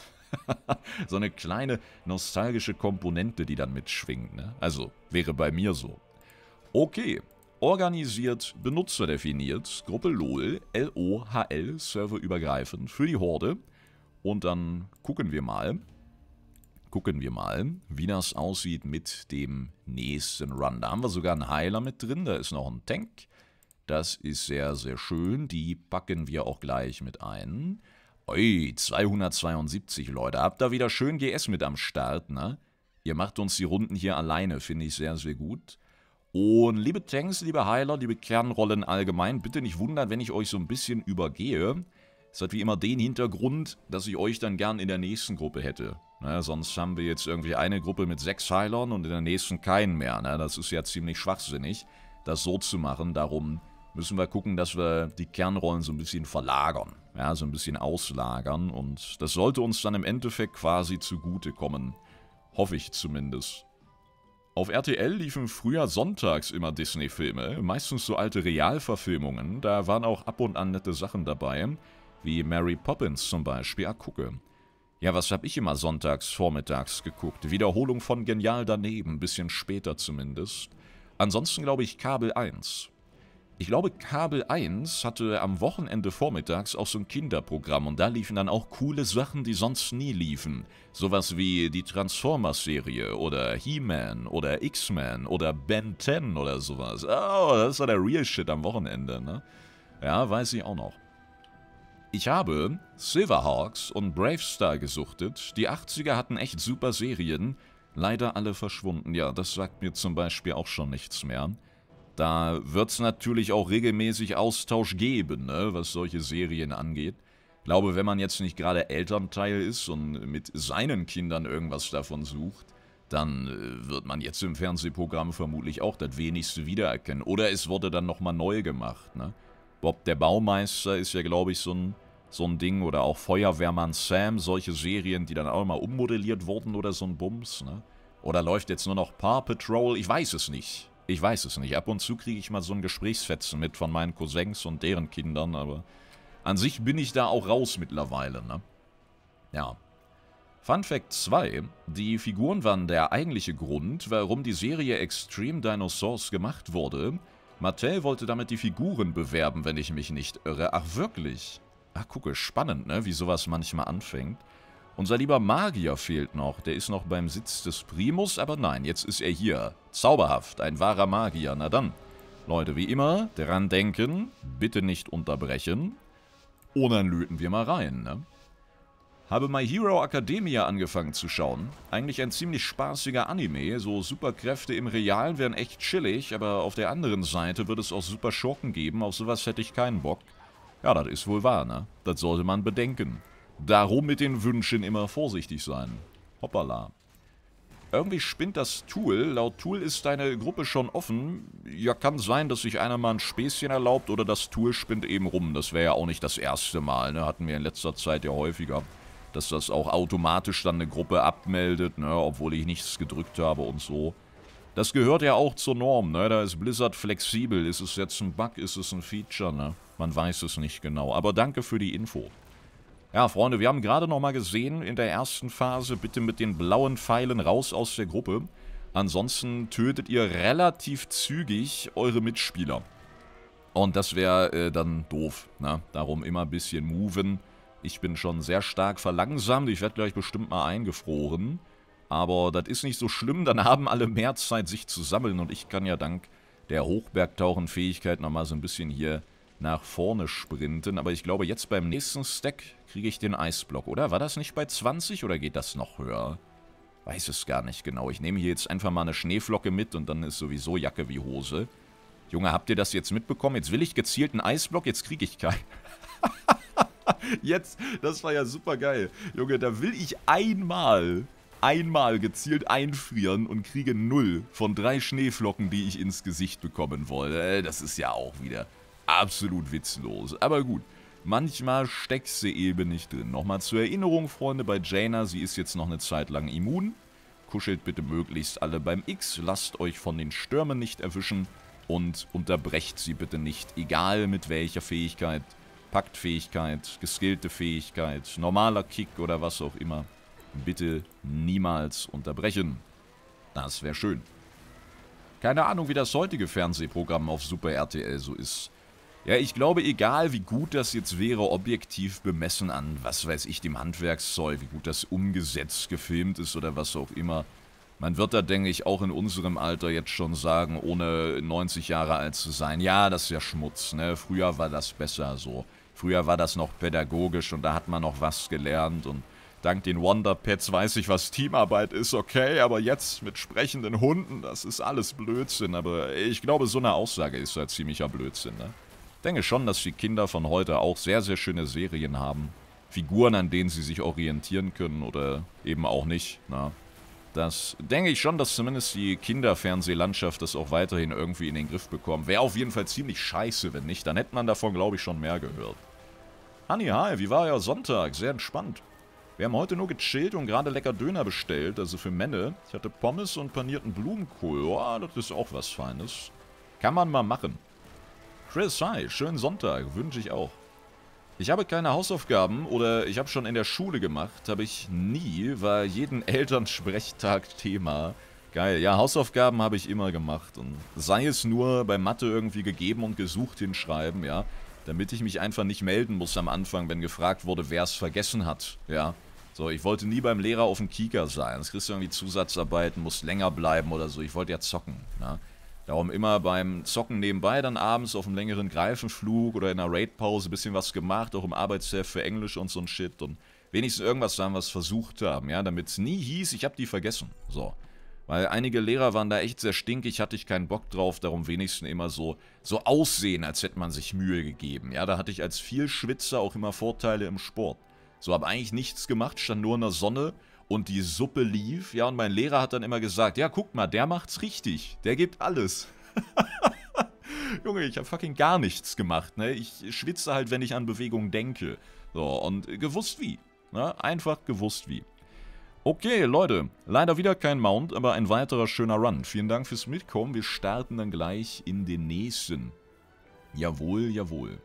so eine kleine nostalgische Komponente, die dann mitschwingt, ne? Also, wäre bei mir so. Okay. Organisiert, benutzerdefiniert, Gruppe LOL, L-O-H-L, serverübergreifend, für die Horde. Und dann gucken wir mal gucken wir mal, wie das aussieht mit dem nächsten Run. Da haben wir sogar einen Heiler mit drin, da ist noch ein Tank. Das ist sehr, sehr schön. Die packen wir auch gleich mit ein. Ui, 272 Leute. Habt da wieder schön GS mit am Start, ne? Ihr macht uns die Runden hier alleine, finde ich sehr, sehr gut. Und liebe Tanks, liebe Heiler, liebe Kernrollen allgemein, bitte nicht wundern, wenn ich euch so ein bisschen übergehe. Es hat wie immer den Hintergrund, dass ich euch dann gern in der nächsten Gruppe hätte. Ne, sonst haben wir jetzt irgendwie eine Gruppe mit sechs Heilern und in der nächsten keinen mehr. Ne, das ist ja ziemlich schwachsinnig, das so zu machen. Darum müssen wir gucken, dass wir die Kernrollen so ein bisschen verlagern. Ja, so ein bisschen auslagern. Und das sollte uns dann im Endeffekt quasi zugutekommen. Hoffe ich zumindest. Auf RTL liefen früher sonntags immer Disney-Filme, meistens so alte Realverfilmungen. Da waren auch ab und an nette Sachen dabei wie Mary Poppins zum Beispiel ah, gucke. Ja, was hab ich immer sonntags, vormittags geguckt? Wiederholung von Genial daneben, bisschen später zumindest. Ansonsten glaube ich Kabel 1. Ich glaube, Kabel 1 hatte am Wochenende vormittags auch so ein Kinderprogramm und da liefen dann auch coole Sachen, die sonst nie liefen. Sowas wie die Transformers-Serie oder He-Man oder x man oder Ben 10 oder sowas. Oh, das war der Real Shit am Wochenende, ne? Ja, weiß ich auch noch. Ich habe Silverhawks und Bravestar gesuchtet. Die 80er hatten echt super Serien. Leider alle verschwunden. Ja, das sagt mir zum Beispiel auch schon nichts mehr. Da wird es natürlich auch regelmäßig Austausch geben, ne, was solche Serien angeht. Ich glaube, wenn man jetzt nicht gerade Elternteil ist und mit seinen Kindern irgendwas davon sucht, dann äh, wird man jetzt im Fernsehprogramm vermutlich auch das wenigste wiedererkennen. Oder es wurde dann nochmal neu gemacht, ne? Bob der Baumeister ist ja, glaube ich, so ein, so ein Ding. Oder auch Feuerwehrmann Sam, solche Serien, die dann auch mal ummodelliert wurden oder so ein Bums. Ne? Oder läuft jetzt nur noch Paw Patrol? Ich weiß es nicht. Ich weiß es nicht. Ab und zu kriege ich mal so ein Gesprächsfetzen mit von meinen Cousins und deren Kindern, aber an sich bin ich da auch raus mittlerweile, ne? Ja. Fun Fact 2. Die Figuren waren der eigentliche Grund, warum die Serie Extreme Dinosaurs gemacht wurde. Mattel wollte damit die Figuren bewerben, wenn ich mich nicht irre. Ach wirklich? Ach gucke, spannend, ne? Wie sowas manchmal anfängt. Unser lieber Magier fehlt noch. Der ist noch beim Sitz des Primus, aber nein, jetzt ist er hier. Zauberhaft, ein wahrer Magier. Na dann. Leute, wie immer, dran denken, bitte nicht unterbrechen. Und dann löten wir mal rein, ne? Habe My Hero Academia angefangen zu schauen. Eigentlich ein ziemlich spaßiger Anime, so Superkräfte im Realen wären echt chillig, aber auf der anderen Seite wird es auch super Schurken geben, auf sowas hätte ich keinen Bock. Ja, das ist wohl wahr, ne? Das sollte man bedenken. Darum mit den Wünschen immer vorsichtig sein. Hoppala. Irgendwie spinnt das Tool. Laut Tool ist deine Gruppe schon offen. Ja, kann sein, dass sich einer mal ein Späßchen erlaubt oder das Tool spinnt eben rum. Das wäre ja auch nicht das erste Mal, ne? Hatten wir in letzter Zeit ja häufiger dass das auch automatisch dann eine Gruppe abmeldet, ne, obwohl ich nichts gedrückt habe und so. Das gehört ja auch zur Norm, ne? Da ist Blizzard flexibel. Ist es jetzt ein Bug, ist es ein Feature, ne? Man weiß es nicht genau. Aber danke für die Info. Ja, Freunde, wir haben gerade nochmal gesehen, in der ersten Phase bitte mit den blauen Pfeilen raus aus der Gruppe. Ansonsten tötet ihr relativ zügig eure Mitspieler. Und das wäre äh, dann doof, ne? Darum immer ein bisschen moven ich bin schon sehr stark verlangsamt. Ich werde gleich bestimmt mal eingefroren. Aber das ist nicht so schlimm. Dann haben alle mehr Zeit, sich zu sammeln. Und ich kann ja dank der Hochbergtauchenfähigkeit nochmal so ein bisschen hier nach vorne sprinten. Aber ich glaube, jetzt beim nächsten Stack kriege ich den Eisblock, oder? War das nicht bei 20 oder geht das noch höher? Weiß es gar nicht genau. Ich nehme hier jetzt einfach mal eine Schneeflocke mit und dann ist sowieso Jacke wie Hose. Junge, habt ihr das jetzt mitbekommen? Jetzt will ich gezielt einen Eisblock, jetzt kriege ich keinen. Jetzt, das war ja super geil. Junge, da will ich einmal, einmal gezielt einfrieren und kriege null von drei Schneeflocken, die ich ins Gesicht bekommen wollte. Äh, das ist ja auch wieder absolut witzlos. Aber gut. Manchmal steckt sie eben nicht drin. Nochmal zur Erinnerung, Freunde, bei Jaina, sie ist jetzt noch eine Zeit lang immun. Kuschelt bitte möglichst alle beim X, lasst euch von den Stürmen nicht erwischen und unterbrecht sie bitte nicht, egal mit welcher Fähigkeit Paktfähigkeit, geskillte Fähigkeit, normaler Kick oder was auch immer. Bitte niemals unterbrechen. Das wäre schön. Keine Ahnung, wie das heutige Fernsehprogramm auf Super RTL so ist. Ja, ich glaube, egal wie gut das jetzt wäre, objektiv bemessen an, was weiß ich, dem Handwerkszeug, wie gut das umgesetzt, gefilmt ist oder was auch immer, man wird da, denke ich, auch in unserem Alter jetzt schon sagen, ohne 90 Jahre alt zu sein, ja, das ist ja Schmutz, ne? Früher war das besser so. Früher war das noch pädagogisch und da hat man noch was gelernt und dank den Wonderpads weiß ich, was Teamarbeit ist, okay, aber jetzt mit sprechenden Hunden, das ist alles Blödsinn, aber ich glaube, so eine Aussage ist ja ziemlicher Blödsinn, ne? Ich denke schon, dass die Kinder von heute auch sehr, sehr schöne Serien haben. Figuren, an denen sie sich orientieren können oder eben auch nicht, ne? Das denke ich schon, dass zumindest die Kinderfernsehlandschaft das auch weiterhin irgendwie in den Griff bekommt. Wäre auf jeden Fall ziemlich scheiße, wenn nicht. Dann hätte man davon, glaube ich, schon mehr gehört. Hanni, hi, wie war euer Sonntag? Sehr entspannt. Wir haben heute nur gechillt und gerade lecker Döner bestellt, also für Männer. Ich hatte Pommes und panierten Blumenkohl. Oh, das ist auch was Feines. Kann man mal machen. Chris, hi, schönen Sonntag, wünsche ich auch. Ich habe keine Hausaufgaben oder ich habe schon in der Schule gemacht, habe ich nie, war jeden Elternsprechtag Thema. Geil, ja, Hausaufgaben habe ich immer gemacht und sei es nur bei Mathe irgendwie gegeben und gesucht hinschreiben, ja damit ich mich einfach nicht melden muss am Anfang, wenn gefragt wurde, wer es vergessen hat, ja. So, ich wollte nie beim Lehrer auf dem Kieker sein. Das kriegst du irgendwie Zusatzarbeiten, musst länger bleiben oder so. Ich wollte ja zocken, ja. Darum immer beim Zocken nebenbei, dann abends auf einem längeren Greifenflug oder in einer Raidpause ein bisschen was gemacht, auch im Arbeitsheft für Englisch und so ein Shit und wenigstens irgendwas haben, was versucht haben, ja, damit es nie hieß, ich habe die vergessen. So. Weil einige Lehrer waren da echt sehr stinkig, hatte ich keinen Bock drauf, darum wenigstens immer so, so aussehen, als hätte man sich Mühe gegeben. Ja, da hatte ich als Vielschwitzer auch immer Vorteile im Sport. So, habe eigentlich nichts gemacht, stand nur in der Sonne und die Suppe lief. Ja, und mein Lehrer hat dann immer gesagt, ja, guck mal, der macht's richtig, der gibt alles. Junge, ich habe fucking gar nichts gemacht, ne? Ich schwitze halt, wenn ich an Bewegung denke. So, und gewusst wie. Ne? Einfach gewusst wie. Okay, Leute, leider wieder kein Mount, aber ein weiterer schöner Run. Vielen Dank fürs Mitkommen, wir starten dann gleich in den nächsten. Jawohl, jawohl.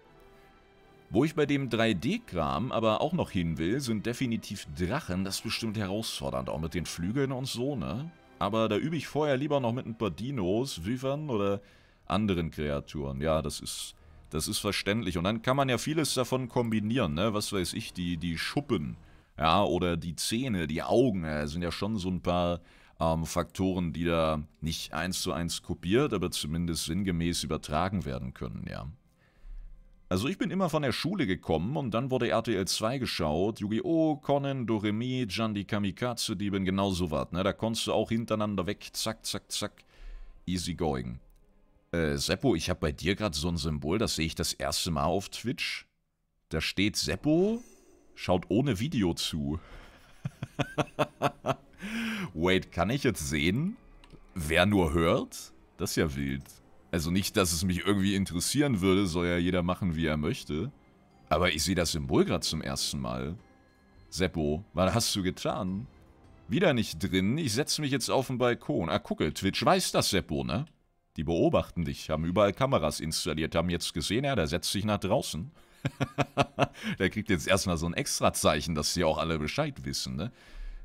Wo ich bei dem 3D-Kram aber auch noch hin will, sind definitiv Drachen. Das ist bestimmt herausfordernd, auch mit den Flügeln und so, ne? Aber da übe ich vorher lieber noch mit ein paar Dinos, Wyvern oder anderen Kreaturen. Ja, das ist, das ist verständlich. Und dann kann man ja vieles davon kombinieren, ne? Was weiß ich, die, die Schuppen ja, oder die Zähne, die Augen, ja, sind ja schon so ein paar ähm, Faktoren, die da nicht eins zu eins kopiert, aber zumindest sinngemäß übertragen werden können, ja. Also ich bin immer von der Schule gekommen und dann wurde RTL 2 geschaut, Yu-Gi-Oh!, Conan, Doremi, Jan die Kamikaze, Dieben, genau sowas, ne, da konntest du auch hintereinander weg, zack, zack, zack, easy going. Äh, Seppo, ich habe bei dir gerade so ein Symbol, das sehe ich das erste Mal auf Twitch. Da steht Seppo Schaut ohne Video zu. Wait, kann ich jetzt sehen, wer nur hört? Das ist ja wild. Also nicht, dass es mich irgendwie interessieren würde, soll ja jeder machen, wie er möchte. Aber ich sehe das Symbol gerade zum ersten Mal. Seppo, was hast du getan? Wieder nicht drin, ich setze mich jetzt auf den Balkon. Ah, gucke, Twitch weiß das, Seppo, ne? Die beobachten dich, haben überall Kameras installiert, haben jetzt gesehen, ja, der setzt sich nach draußen. Der kriegt jetzt erstmal so ein Extrazeichen, dass sie auch alle Bescheid wissen, ne?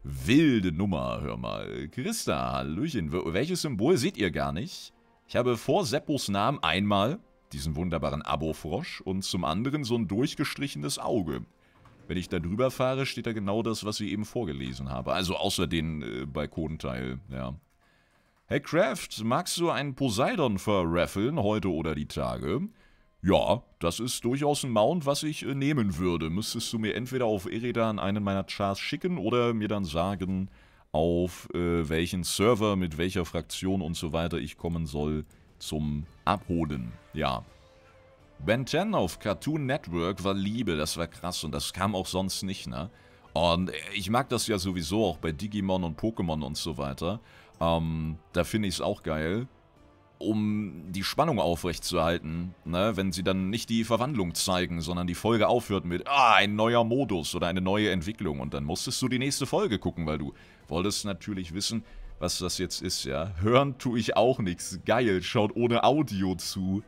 Wilde Nummer, hör mal. Christa, Hallöchen. Welches Symbol seht ihr gar nicht? Ich habe vor Seppos Namen einmal diesen wunderbaren Abo-Frosch und zum anderen so ein durchgestrichenes Auge. Wenn ich da drüber fahre, steht da genau das, was ich eben vorgelesen habe. Also außer den äh, Balkonteil, ja. Hey Kraft, magst du einen Poseidon verraffeln, heute oder die Tage? Ja, das ist durchaus ein Mount, was ich äh, nehmen würde. Müsstest du mir entweder auf Eridan einen meiner Chars schicken oder mir dann sagen, auf äh, welchen Server, mit welcher Fraktion und so weiter ich kommen soll zum Abholen. Ja. Ben 10 auf Cartoon Network war Liebe, das war krass und das kam auch sonst nicht, ne? Und äh, ich mag das ja sowieso auch bei Digimon und Pokémon und so weiter. Ähm, da finde ich es auch geil um die Spannung aufrechtzuerhalten. Ne? Wenn sie dann nicht die Verwandlung zeigen, sondern die Folge aufhört mit, ah, ein neuer Modus oder eine neue Entwicklung. Und dann musstest du die nächste Folge gucken, weil du wolltest natürlich wissen, was das jetzt ist, ja. Hören tue ich auch nichts. Geil, schaut ohne Audio zu.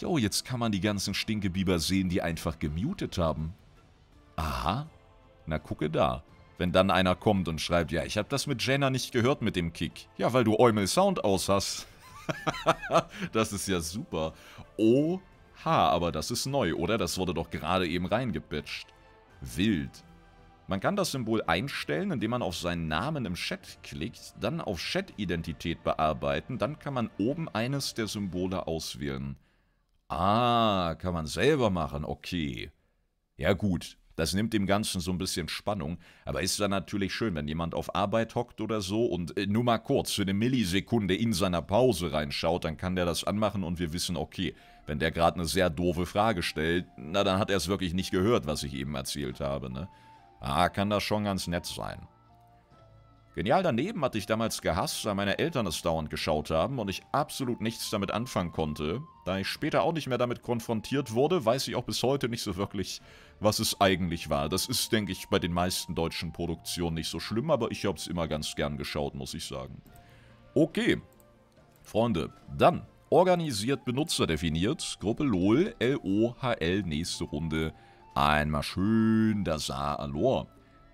Jo, jetzt kann man die ganzen Stinkebiber sehen, die einfach gemutet haben. Aha. Na, gucke da. Wenn dann einer kommt und schreibt, ja, ich habe das mit Jenna nicht gehört mit dem Kick. Ja, weil du Eumel Sound aus hast. das ist ja super. Oha, aber das ist neu, oder? Das wurde doch gerade eben reingepitcht. Wild. Man kann das Symbol einstellen, indem man auf seinen Namen im Chat klickt, dann auf Chat-Identität bearbeiten, dann kann man oben eines der Symbole auswählen. Ah, kann man selber machen, okay. Ja gut, das nimmt dem Ganzen so ein bisschen Spannung, aber ist dann natürlich schön, wenn jemand auf Arbeit hockt oder so und äh, nur mal kurz für eine Millisekunde in seiner Pause reinschaut, dann kann der das anmachen und wir wissen, okay, wenn der gerade eine sehr doofe Frage stellt, na dann hat er es wirklich nicht gehört, was ich eben erzählt habe, ne? Ah, kann das schon ganz nett sein. Genial daneben hatte ich damals gehasst, da meine Eltern es dauernd geschaut haben und ich absolut nichts damit anfangen konnte. Da ich später auch nicht mehr damit konfrontiert wurde, weiß ich auch bis heute nicht so wirklich, was es eigentlich war. Das ist, denke ich, bei den meisten deutschen Produktionen nicht so schlimm, aber ich habe es immer ganz gern geschaut, muss ich sagen. Okay, Freunde, dann organisiert Benutzer definiert, Gruppe LOL, L-O-H-L, nächste Runde. Einmal schön das A-Alor.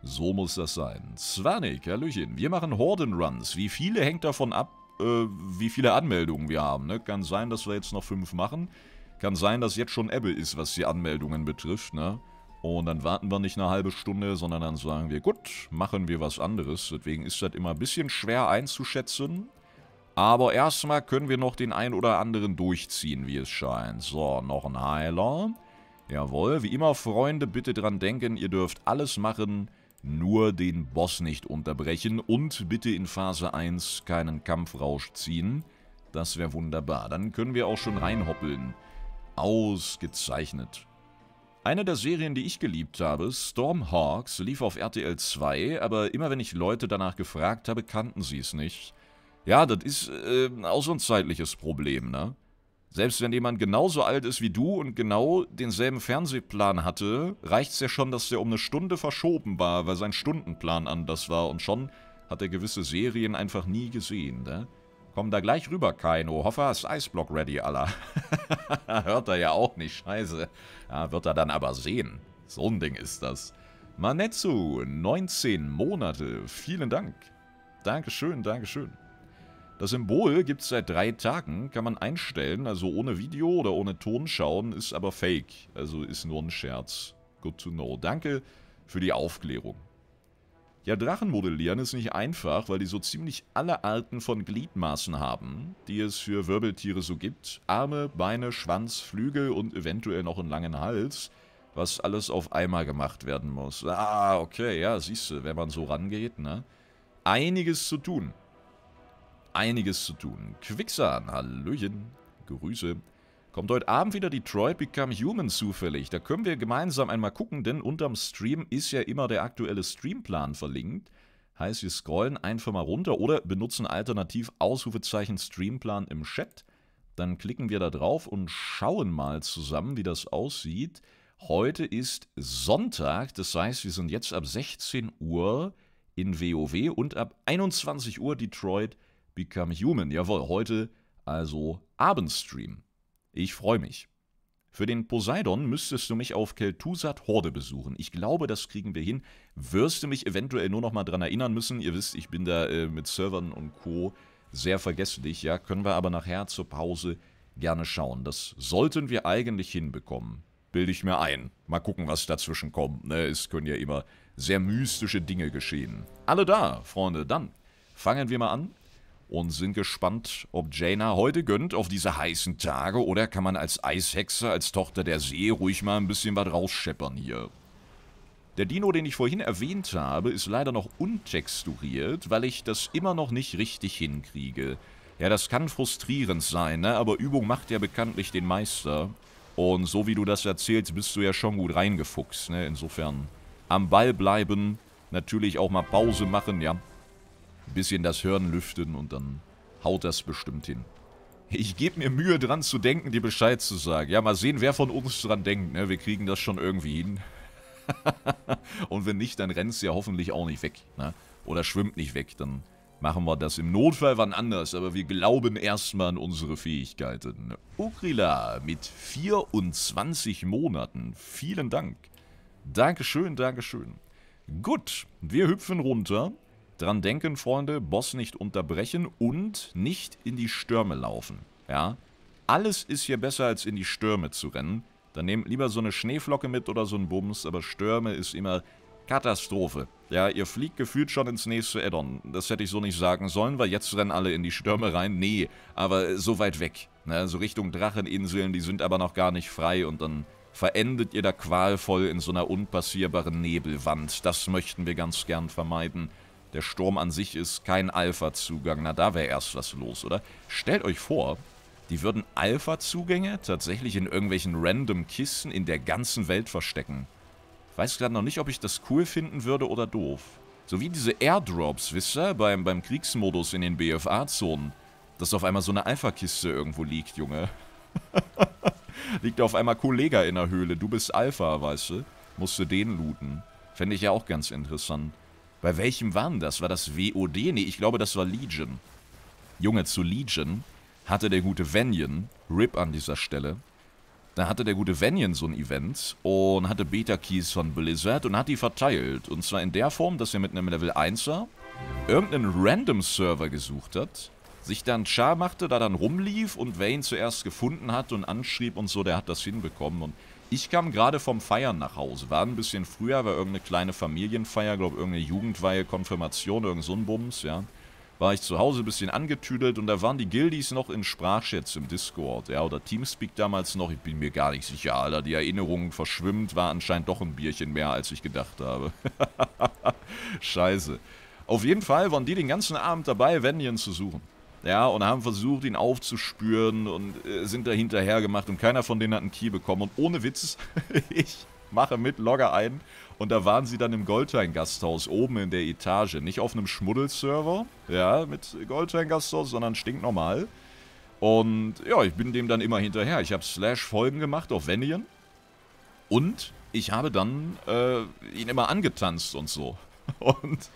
So muss das sein. Svanik, Hallöchen. Wir machen Horden-Runs. Wie viele hängt davon ab, äh, wie viele Anmeldungen wir haben. Ne? Kann sein, dass wir jetzt noch fünf machen. Kann sein, dass jetzt schon Ebbe ist, was die Anmeldungen betrifft. Ne? Und dann warten wir nicht eine halbe Stunde, sondern dann sagen wir, gut, machen wir was anderes. Deswegen ist das immer ein bisschen schwer einzuschätzen. Aber erstmal können wir noch den ein oder anderen durchziehen, wie es scheint. So, noch ein Heiler. Jawohl, wie immer, Freunde, bitte dran denken, ihr dürft alles machen, nur den Boss nicht unterbrechen und bitte in Phase 1 keinen Kampfrausch ziehen. Das wäre wunderbar. Dann können wir auch schon reinhoppeln. Ausgezeichnet. Eine der Serien, die ich geliebt habe, Stormhawks, lief auf RTL 2, aber immer wenn ich Leute danach gefragt habe, kannten sie es nicht. Ja, das ist äh, auch so ein zeitliches Problem, ne? Selbst wenn jemand genauso alt ist wie du und genau denselben Fernsehplan hatte, reicht es ja schon, dass der um eine Stunde verschoben war, weil sein Stundenplan anders war und schon hat er gewisse Serien einfach nie gesehen, ne? Komm da gleich rüber, Kaino. Hoffe, hast Eisblock ready, Allah. Hört er ja auch nicht, scheiße. Ja, wird er dann aber sehen. So ein Ding ist das. Manetsu, 19 Monate. Vielen Dank. Dankeschön, Dankeschön. Das Symbol gibt es seit drei Tagen, kann man einstellen, also ohne Video oder ohne Ton schauen, ist aber fake. Also ist nur ein Scherz. Good to know. Danke für die Aufklärung. Ja, Drachen modellieren ist nicht einfach, weil die so ziemlich alle Arten von Gliedmaßen haben, die es für Wirbeltiere so gibt. Arme, Beine, Schwanz, Flügel und eventuell noch einen langen Hals, was alles auf einmal gemacht werden muss. Ah, okay, ja, siehst du, wenn man so rangeht, ne? Einiges zu tun einiges zu tun. Quicksan, Hallöchen, Grüße. Kommt heute Abend wieder Detroit Become Human zufällig. Da können wir gemeinsam einmal gucken, denn unterm Stream ist ja immer der aktuelle Streamplan verlinkt. Heißt, wir scrollen einfach mal runter oder benutzen alternativ Ausrufezeichen Streamplan im Chat. Dann klicken wir da drauf und schauen mal zusammen, wie das aussieht. Heute ist Sonntag, das heißt, wir sind jetzt ab 16 Uhr in WoW und ab 21 Uhr Detroit Become Human. Jawohl, heute also Abendstream. Ich freue mich. Für den Poseidon müsstest du mich auf Keltusat Horde besuchen. Ich glaube, das kriegen wir hin. Wirst du mich eventuell nur noch mal dran erinnern müssen. Ihr wisst, ich bin da äh, mit Servern und Co. sehr vergesslich. Ja, können wir aber nachher zur Pause gerne schauen. Das sollten wir eigentlich hinbekommen. Bilde ich mir ein. Mal gucken, was dazwischen kommt. Ne? Es können ja immer sehr mystische Dinge geschehen. Alle da, Freunde. Dann fangen wir mal an und sind gespannt, ob Jaina heute gönnt auf diese heißen Tage oder kann man als Eishexe, als Tochter der See ruhig mal ein bisschen was rausscheppern hier. Der Dino, den ich vorhin erwähnt habe, ist leider noch untexturiert, weil ich das immer noch nicht richtig hinkriege. Ja, das kann frustrierend sein, ne? aber Übung macht ja bekanntlich den Meister. Und so wie du das erzählst, bist du ja schon gut reingefuchst. Ne? Insofern am Ball bleiben, natürlich auch mal Pause machen, ja. Ein bisschen das Hören lüften und dann haut das bestimmt hin. Ich gebe mir Mühe dran zu denken, dir Bescheid zu sagen. Ja, mal sehen, wer von uns dran denkt. Ne? Wir kriegen das schon irgendwie hin. und wenn nicht, dann rennt's ja hoffentlich auch nicht weg. Ne? Oder schwimmt nicht weg. Dann machen wir das im Notfall wann anders. Aber wir glauben erstmal an unsere Fähigkeiten. Ne? Ukrila mit 24 Monaten. Vielen Dank. Dankeschön, Dankeschön. Gut, wir hüpfen runter Dran denken, Freunde, Boss nicht unterbrechen und nicht in die Stürme laufen. Ja, alles ist hier besser als in die Stürme zu rennen. Dann nehmt lieber so eine Schneeflocke mit oder so ein Bums, aber Stürme ist immer Katastrophe. Ja, ihr fliegt gefühlt schon ins nächste Addon. Das hätte ich so nicht sagen sollen, weil jetzt rennen alle in die Stürme rein. Nee, aber so weit weg. Ne? So Richtung Dracheninseln, die sind aber noch gar nicht frei und dann verendet ihr da qualvoll in so einer unpassierbaren Nebelwand. Das möchten wir ganz gern vermeiden. Der Sturm an sich ist kein Alpha-Zugang. Na, da wäre erst was los, oder? Stellt euch vor, die würden Alpha-Zugänge tatsächlich in irgendwelchen random Kissen in der ganzen Welt verstecken. weiß gerade noch nicht, ob ich das cool finden würde oder doof. So wie diese Airdrops, wisst ihr, beim, beim Kriegsmodus in den BFA-Zonen. Dass auf einmal so eine Alpha-Kiste irgendwo liegt, Junge. liegt auf einmal Kollega in der Höhle. Du bist Alpha, weißt du? Musst du den looten. Fände ich ja auch ganz interessant. Bei welchem waren das? War das WOD? Nee, ich glaube, das war Legion. Junge, zu Legion hatte der gute Venyon, RIP an dieser Stelle, da hatte der gute Venyon so ein Event und hatte Beta-Keys von Blizzard und hat die verteilt. Und zwar in der Form, dass er mit einem Level 1er irgendeinen Random-Server gesucht hat, sich dann Char machte, da dann rumlief und Vayne zuerst gefunden hat und anschrieb und so, der hat das hinbekommen und ich kam gerade vom Feiern nach Hause, war ein bisschen früher, war irgendeine kleine Familienfeier, glaube irgendeine Jugendweihe, Konfirmation, irgend so ein Bums, ja. War ich zu Hause ein bisschen angetüdelt und da waren die Gildis noch in Sprachchats im Discord, ja, oder Teamspeak damals noch, ich bin mir gar nicht sicher, Alter, die Erinnerung verschwimmt, war anscheinend doch ein Bierchen mehr, als ich gedacht habe. Scheiße. Auf jeden Fall waren die den ganzen Abend dabei, Vendian zu suchen. Ja, und haben versucht, ihn aufzuspüren und äh, sind da hinterher gemacht und keiner von denen hat einen Key bekommen. Und ohne Witz, ich mache mit Logger ein und da waren sie dann im Goldtein-Gasthaus oben in der Etage. Nicht auf einem Schmuddelserver, ja, mit Goldtein-Gasthaus, sondern stinknormal. Und ja, ich bin dem dann immer hinterher. Ich habe Slash-Folgen gemacht auf Venian und ich habe dann äh, ihn immer angetanzt und so. Und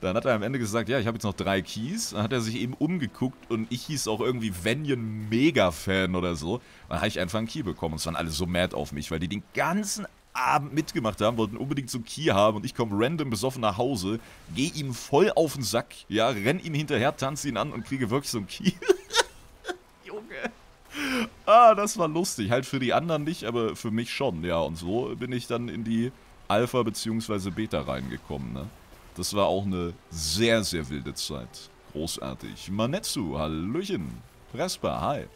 dann hat er am Ende gesagt, ja, ich habe jetzt noch drei Keys. Dann hat er sich eben umgeguckt und ich hieß auch irgendwie Venian Mega-Fan oder so. Dann habe ich einfach einen Key bekommen. Und es waren alle so mad auf mich, weil die den ganzen Abend mitgemacht haben, wollten unbedingt so einen Key haben und ich komme random besoffen nach Hause, gehe ihm voll auf den Sack, ja, renn ihm hinterher, tanze ihn an und kriege wirklich so einen Key. Junge. Ah, das war lustig. Halt für die anderen nicht, aber für mich schon, ja. Und so bin ich dann in die Alpha bzw. Beta reingekommen. Ne? Das war auch eine sehr, sehr wilde Zeit. Großartig. Manetsu, Hallöchen. Prespa, hi.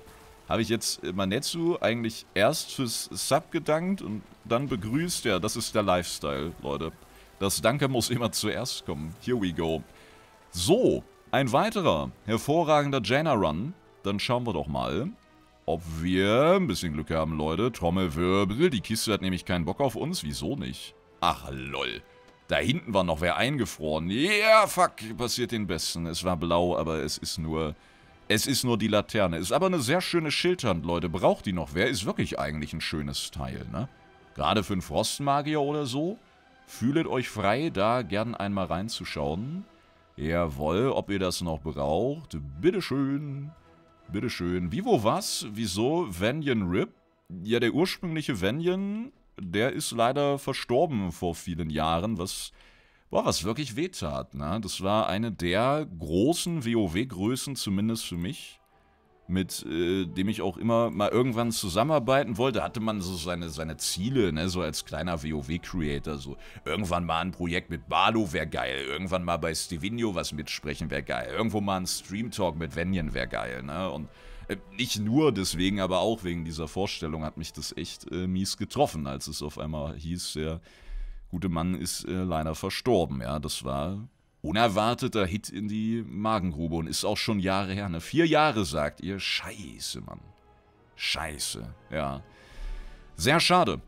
Habe ich jetzt äh, Manetsu eigentlich erst fürs Sub gedankt und dann begrüßt? Ja, das ist der Lifestyle, Leute. Das Danke muss immer zuerst kommen. Here we go. So, ein weiterer hervorragender Jaina-Run. Dann schauen wir doch mal, ob wir ein bisschen Glück haben, Leute. Trommelwirbel, die Kiste hat nämlich keinen Bock auf uns. Wieso nicht? Ach, lol. Da hinten war noch wer eingefroren. Ja, yeah, fuck, passiert den Besten. Es war blau, aber es ist nur... Es ist nur die Laterne. Ist aber eine sehr schöne Schildhand, Leute. Braucht die noch wer? Ist wirklich eigentlich ein schönes Teil, ne? Gerade für einen Frostmagier oder so. Fühlet euch frei, da gern einmal reinzuschauen. Jawohl, ob ihr das noch braucht. Bitteschön. Bitteschön. Wie, wo, was? Wieso? Vanyan Rip? Ja, der ursprüngliche Vanyan der ist leider verstorben vor vielen Jahren, was, boah, was wirklich wehtat. Ne? Das war eine der großen WoW-Größen, zumindest für mich, mit äh, dem ich auch immer mal irgendwann zusammenarbeiten wollte. Da Hatte man so seine, seine Ziele, ne? so als kleiner WoW-Creator. So. Irgendwann mal ein Projekt mit Barlo wäre geil. Irgendwann mal bei Stevino was mitsprechen wäre geil. Irgendwo mal ein Stream-Talk mit Venjen wäre geil. Ne? Und äh, nicht nur deswegen, aber auch wegen dieser Vorstellung hat mich das echt äh, mies getroffen, als es auf einmal hieß, der gute Mann ist äh, leider verstorben. Ja, das war unerwarteter Hit in die Magengrube und ist auch schon Jahre her. Ne? Vier Jahre, sagt ihr. Scheiße, Mann. Scheiße, ja. Sehr schade.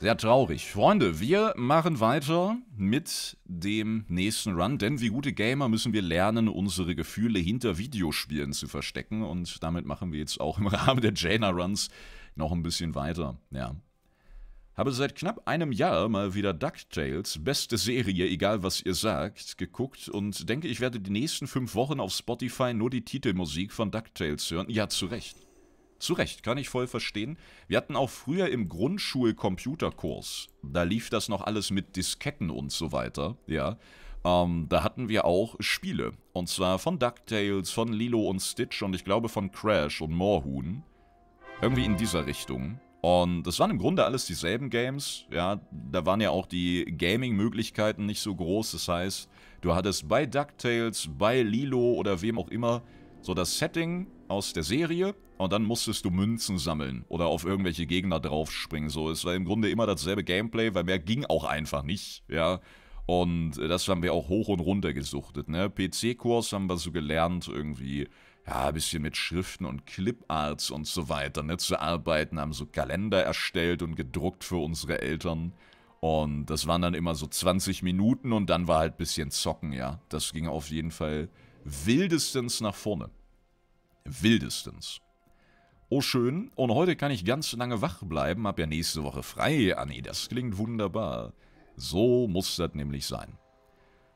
Sehr traurig. Freunde, wir machen weiter mit dem nächsten Run, denn wie gute Gamer müssen wir lernen, unsere Gefühle hinter Videospielen zu verstecken. Und damit machen wir jetzt auch im Rahmen der Jaina-Runs noch ein bisschen weiter. Ja. Habe seit knapp einem Jahr mal wieder DuckTales, beste Serie, egal was ihr sagt, geguckt und denke, ich werde die nächsten fünf Wochen auf Spotify nur die Titelmusik von DuckTales hören. Ja, zu Recht. Zu Recht, kann ich voll verstehen. Wir hatten auch früher im Grundschulcomputerkurs, da lief das noch alles mit Disketten und so weiter, ja. Ähm, da hatten wir auch Spiele. Und zwar von DuckTales, von Lilo und Stitch und ich glaube von Crash und Moorhuhn. Irgendwie in dieser Richtung. Und das waren im Grunde alles dieselben Games. Ja, da waren ja auch die Gaming-Möglichkeiten nicht so groß. Das heißt, du hattest bei DuckTales, bei Lilo oder wem auch immer so das Setting aus der Serie und dann musstest du Münzen sammeln oder auf irgendwelche Gegner draufspringen. So, es war im Grunde immer dasselbe Gameplay, weil mehr ging auch einfach nicht, ja. Und äh, das haben wir auch hoch und runter gesuchtet, ne? PC-Kurs haben wir so gelernt, irgendwie, ja, ein bisschen mit Schriften und Cliparts und so weiter, ne, zu arbeiten, haben so Kalender erstellt und gedruckt für unsere Eltern. Und das waren dann immer so 20 Minuten und dann war halt ein bisschen zocken, ja. Das ging auf jeden Fall wildestens nach vorne. Wildestens. Oh schön, und heute kann ich ganz lange wach bleiben, hab ja nächste Woche frei, Anni, das klingt wunderbar. So muss das nämlich sein.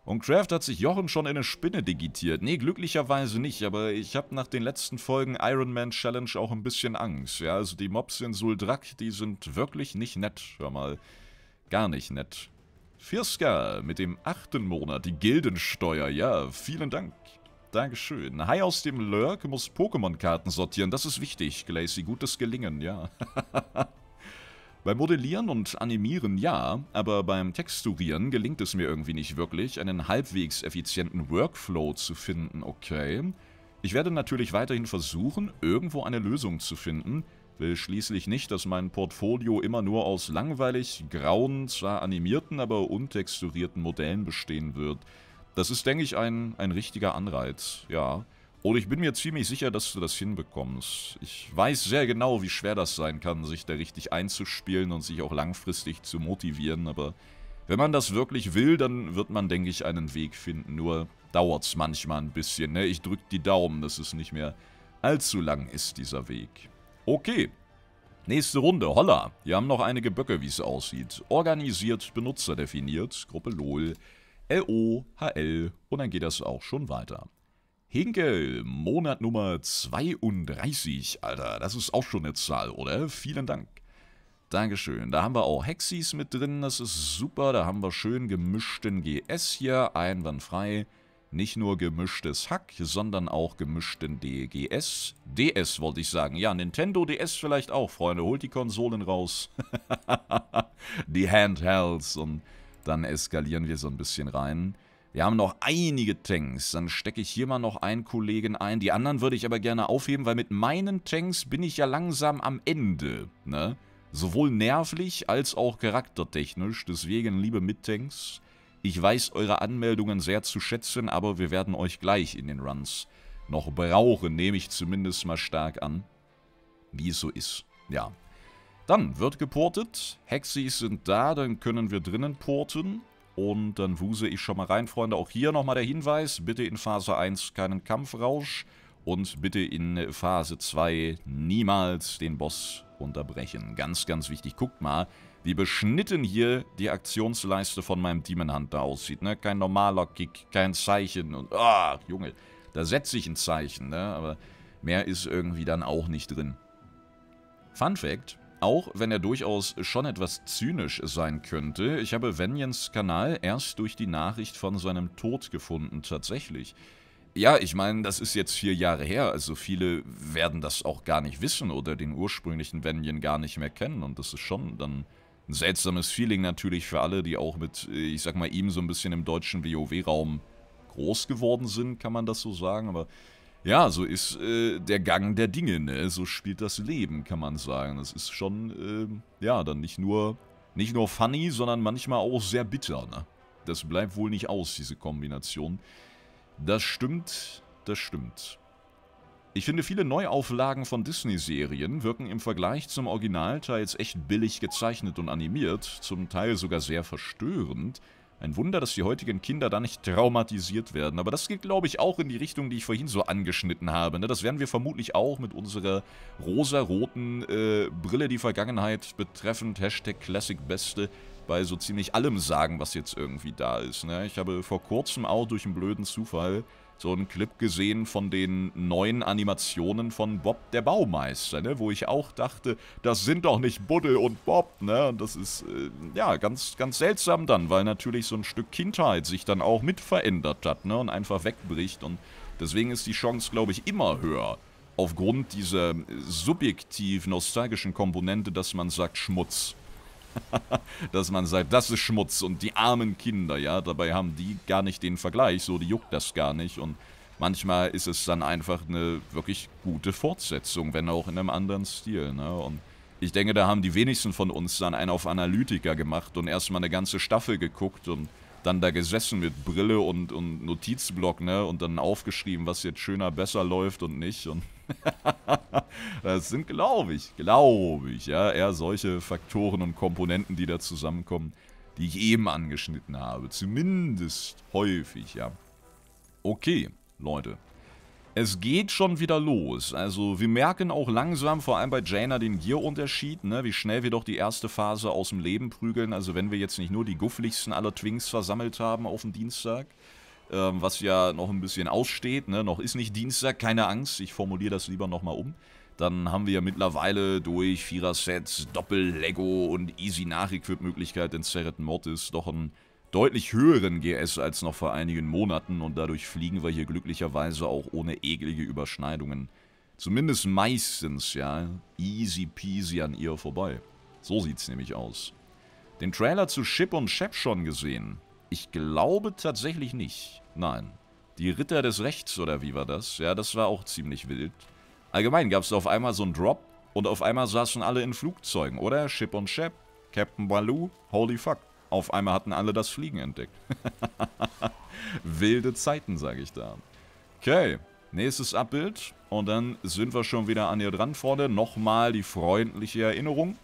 Und Kraft hat sich Jochen schon in eine Spinne digitiert. Nee, glücklicherweise nicht, aber ich habe nach den letzten Folgen Iron Man Challenge auch ein bisschen Angst. Ja, also die Mobs in Suldrak, die sind wirklich nicht nett. Hör mal, gar nicht nett. Firska mit dem achten Monat, die Gildensteuer, ja, vielen Dank. Dankeschön. Hi aus dem Lurk muss Pokémon-Karten sortieren. Das ist wichtig, Glacy. Gutes Gelingen, ja. beim Modellieren und Animieren ja, aber beim Texturieren gelingt es mir irgendwie nicht wirklich, einen halbwegs effizienten Workflow zu finden, okay. Ich werde natürlich weiterhin versuchen, irgendwo eine Lösung zu finden, will schließlich nicht, dass mein Portfolio immer nur aus langweilig, grauen, zwar animierten, aber untexturierten Modellen bestehen wird. Das ist, denke ich, ein, ein richtiger Anreiz, ja. Und ich bin mir ziemlich sicher, dass du das hinbekommst. Ich weiß sehr genau, wie schwer das sein kann, sich da richtig einzuspielen und sich auch langfristig zu motivieren, aber wenn man das wirklich will, dann wird man, denke ich, einen Weg finden. Nur dauert es manchmal ein bisschen, ne? Ich drücke die Daumen, dass es nicht mehr allzu lang ist, dieser Weg. Okay. Nächste Runde, holla. Wir haben noch einige Böcke, wie es aussieht. Organisiert, Benutzer definiert, Gruppe LOL. L-O-H-L. und dann geht das auch schon weiter. Hinkel, Monat Nummer 32, Alter, das ist auch schon eine Zahl, oder? Vielen Dank. Dankeschön. Da haben wir auch Hexis mit drin, das ist super. Da haben wir schön gemischten GS hier, einwandfrei. Nicht nur gemischtes Hack, sondern auch gemischten DGS. DS wollte ich sagen. Ja, Nintendo DS vielleicht auch, Freunde. Holt die Konsolen raus. die Handhelds und dann eskalieren wir so ein bisschen rein. Wir haben noch einige Tanks. Dann stecke ich hier mal noch einen Kollegen ein. Die anderen würde ich aber gerne aufheben, weil mit meinen Tanks bin ich ja langsam am Ende. Ne? Sowohl nervlich als auch charaktertechnisch. Deswegen, liebe Mittanks, ich weiß eure Anmeldungen sehr zu schätzen, aber wir werden euch gleich in den Runs noch brauchen, nehme ich zumindest mal stark an, wie es so ist. Ja, dann wird geportet. Hexis sind da, dann können wir drinnen porten. Und dann wuse ich schon mal rein, Freunde. Auch hier nochmal der Hinweis, bitte in Phase 1 keinen Kampfrausch. Und bitte in Phase 2 niemals den Boss unterbrechen. Ganz, ganz wichtig. Guckt mal, wie beschnitten hier die Aktionsleiste von meinem Demon Hunter aussieht. Ne? Kein normaler Kick, kein Zeichen. Und, ah, oh, Junge, da setze ich ein Zeichen. Ne? Aber mehr ist irgendwie dann auch nicht drin. Fun Fact, auch wenn er durchaus schon etwas zynisch sein könnte. Ich habe Venjens Kanal erst durch die Nachricht von seinem Tod gefunden, tatsächlich. Ja, ich meine, das ist jetzt vier Jahre her, also viele werden das auch gar nicht wissen oder den ursprünglichen Venjen gar nicht mehr kennen und das ist schon dann ein seltsames Feeling natürlich für alle, die auch mit, ich sag mal, ihm so ein bisschen im deutschen WoW-Raum groß geworden sind, kann man das so sagen, aber ja, so ist äh, der Gang der Dinge, ne? So spielt das Leben, kann man sagen. Das ist schon, äh, ja, dann nicht nur, nicht nur funny, sondern manchmal auch sehr bitter, ne? Das bleibt wohl nicht aus, diese Kombination. Das stimmt, das stimmt. Ich finde, viele Neuauflagen von Disney-Serien wirken im Vergleich zum Original teils echt billig gezeichnet und animiert, zum Teil sogar sehr verstörend, ein Wunder, dass die heutigen Kinder da nicht traumatisiert werden. Aber das geht, glaube ich, auch in die Richtung, die ich vorhin so angeschnitten habe. Ne? Das werden wir vermutlich auch mit unserer rosa-roten äh, Brille die Vergangenheit betreffend Hashtag Classic Beste bei so ziemlich allem sagen, was jetzt irgendwie da ist. Ne? Ich habe vor kurzem auch durch einen blöden Zufall so einen Clip gesehen von den neuen Animationen von Bob der Baumeister, ne? wo ich auch dachte, das sind doch nicht Buddel und Bob, ne? Und das ist, äh, ja, ganz, ganz seltsam dann, weil natürlich so ein Stück Kindheit sich dann auch mit verändert hat, ne? Und einfach wegbricht und deswegen ist die Chance, glaube ich, immer höher. Aufgrund dieser äh, subjektiv nostalgischen Komponente, dass man sagt Schmutz. dass man sagt, das ist Schmutz und die armen Kinder, ja, dabei haben die gar nicht den Vergleich, so, die juckt das gar nicht und manchmal ist es dann einfach eine wirklich gute Fortsetzung, wenn auch in einem anderen Stil, ne, und ich denke, da haben die wenigsten von uns dann einen auf Analytiker gemacht und erstmal eine ganze Staffel geguckt und dann da gesessen mit Brille und, und Notizblock, ne? Und dann aufgeschrieben, was jetzt schöner, besser läuft und nicht. Und das sind, glaube ich, glaube ich, ja, eher solche Faktoren und Komponenten, die da zusammenkommen, die ich eben angeschnitten habe. Zumindest häufig, ja. Okay, Leute es geht schon wieder los. Also wir merken auch langsam, vor allem bei Jaina, den Gear-Unterschied, ne? wie schnell wir doch die erste Phase aus dem Leben prügeln. Also wenn wir jetzt nicht nur die guffligsten aller Twinks versammelt haben auf dem Dienstag, ähm, was ja noch ein bisschen aussteht, ne? noch ist nicht Dienstag, keine Angst, ich formuliere das lieber nochmal um. Dann haben wir ja mittlerweile durch Vierer-Sets, Doppel-Lego und Easy-Nachequip-Möglichkeit in Serret Mortis doch ein deutlich höheren GS als noch vor einigen Monaten und dadurch fliegen wir hier glücklicherweise auch ohne eklige Überschneidungen. Zumindest meistens, ja, easy peasy an ihr vorbei. So sieht's nämlich aus. Den Trailer zu Ship und Shep schon gesehen? Ich glaube tatsächlich nicht. Nein. Die Ritter des Rechts, oder wie war das? Ja, das war auch ziemlich wild. Allgemein gab's auf einmal so einen Drop und auf einmal saßen alle in Flugzeugen, oder? Ship und Shep, Captain Baloo, holy fuck. Auf einmal hatten alle das Fliegen entdeckt. Wilde Zeiten, sage ich da. Okay, nächstes Abbild. Und dann sind wir schon wieder an ihr dran, vorne. Nochmal die freundliche Erinnerung.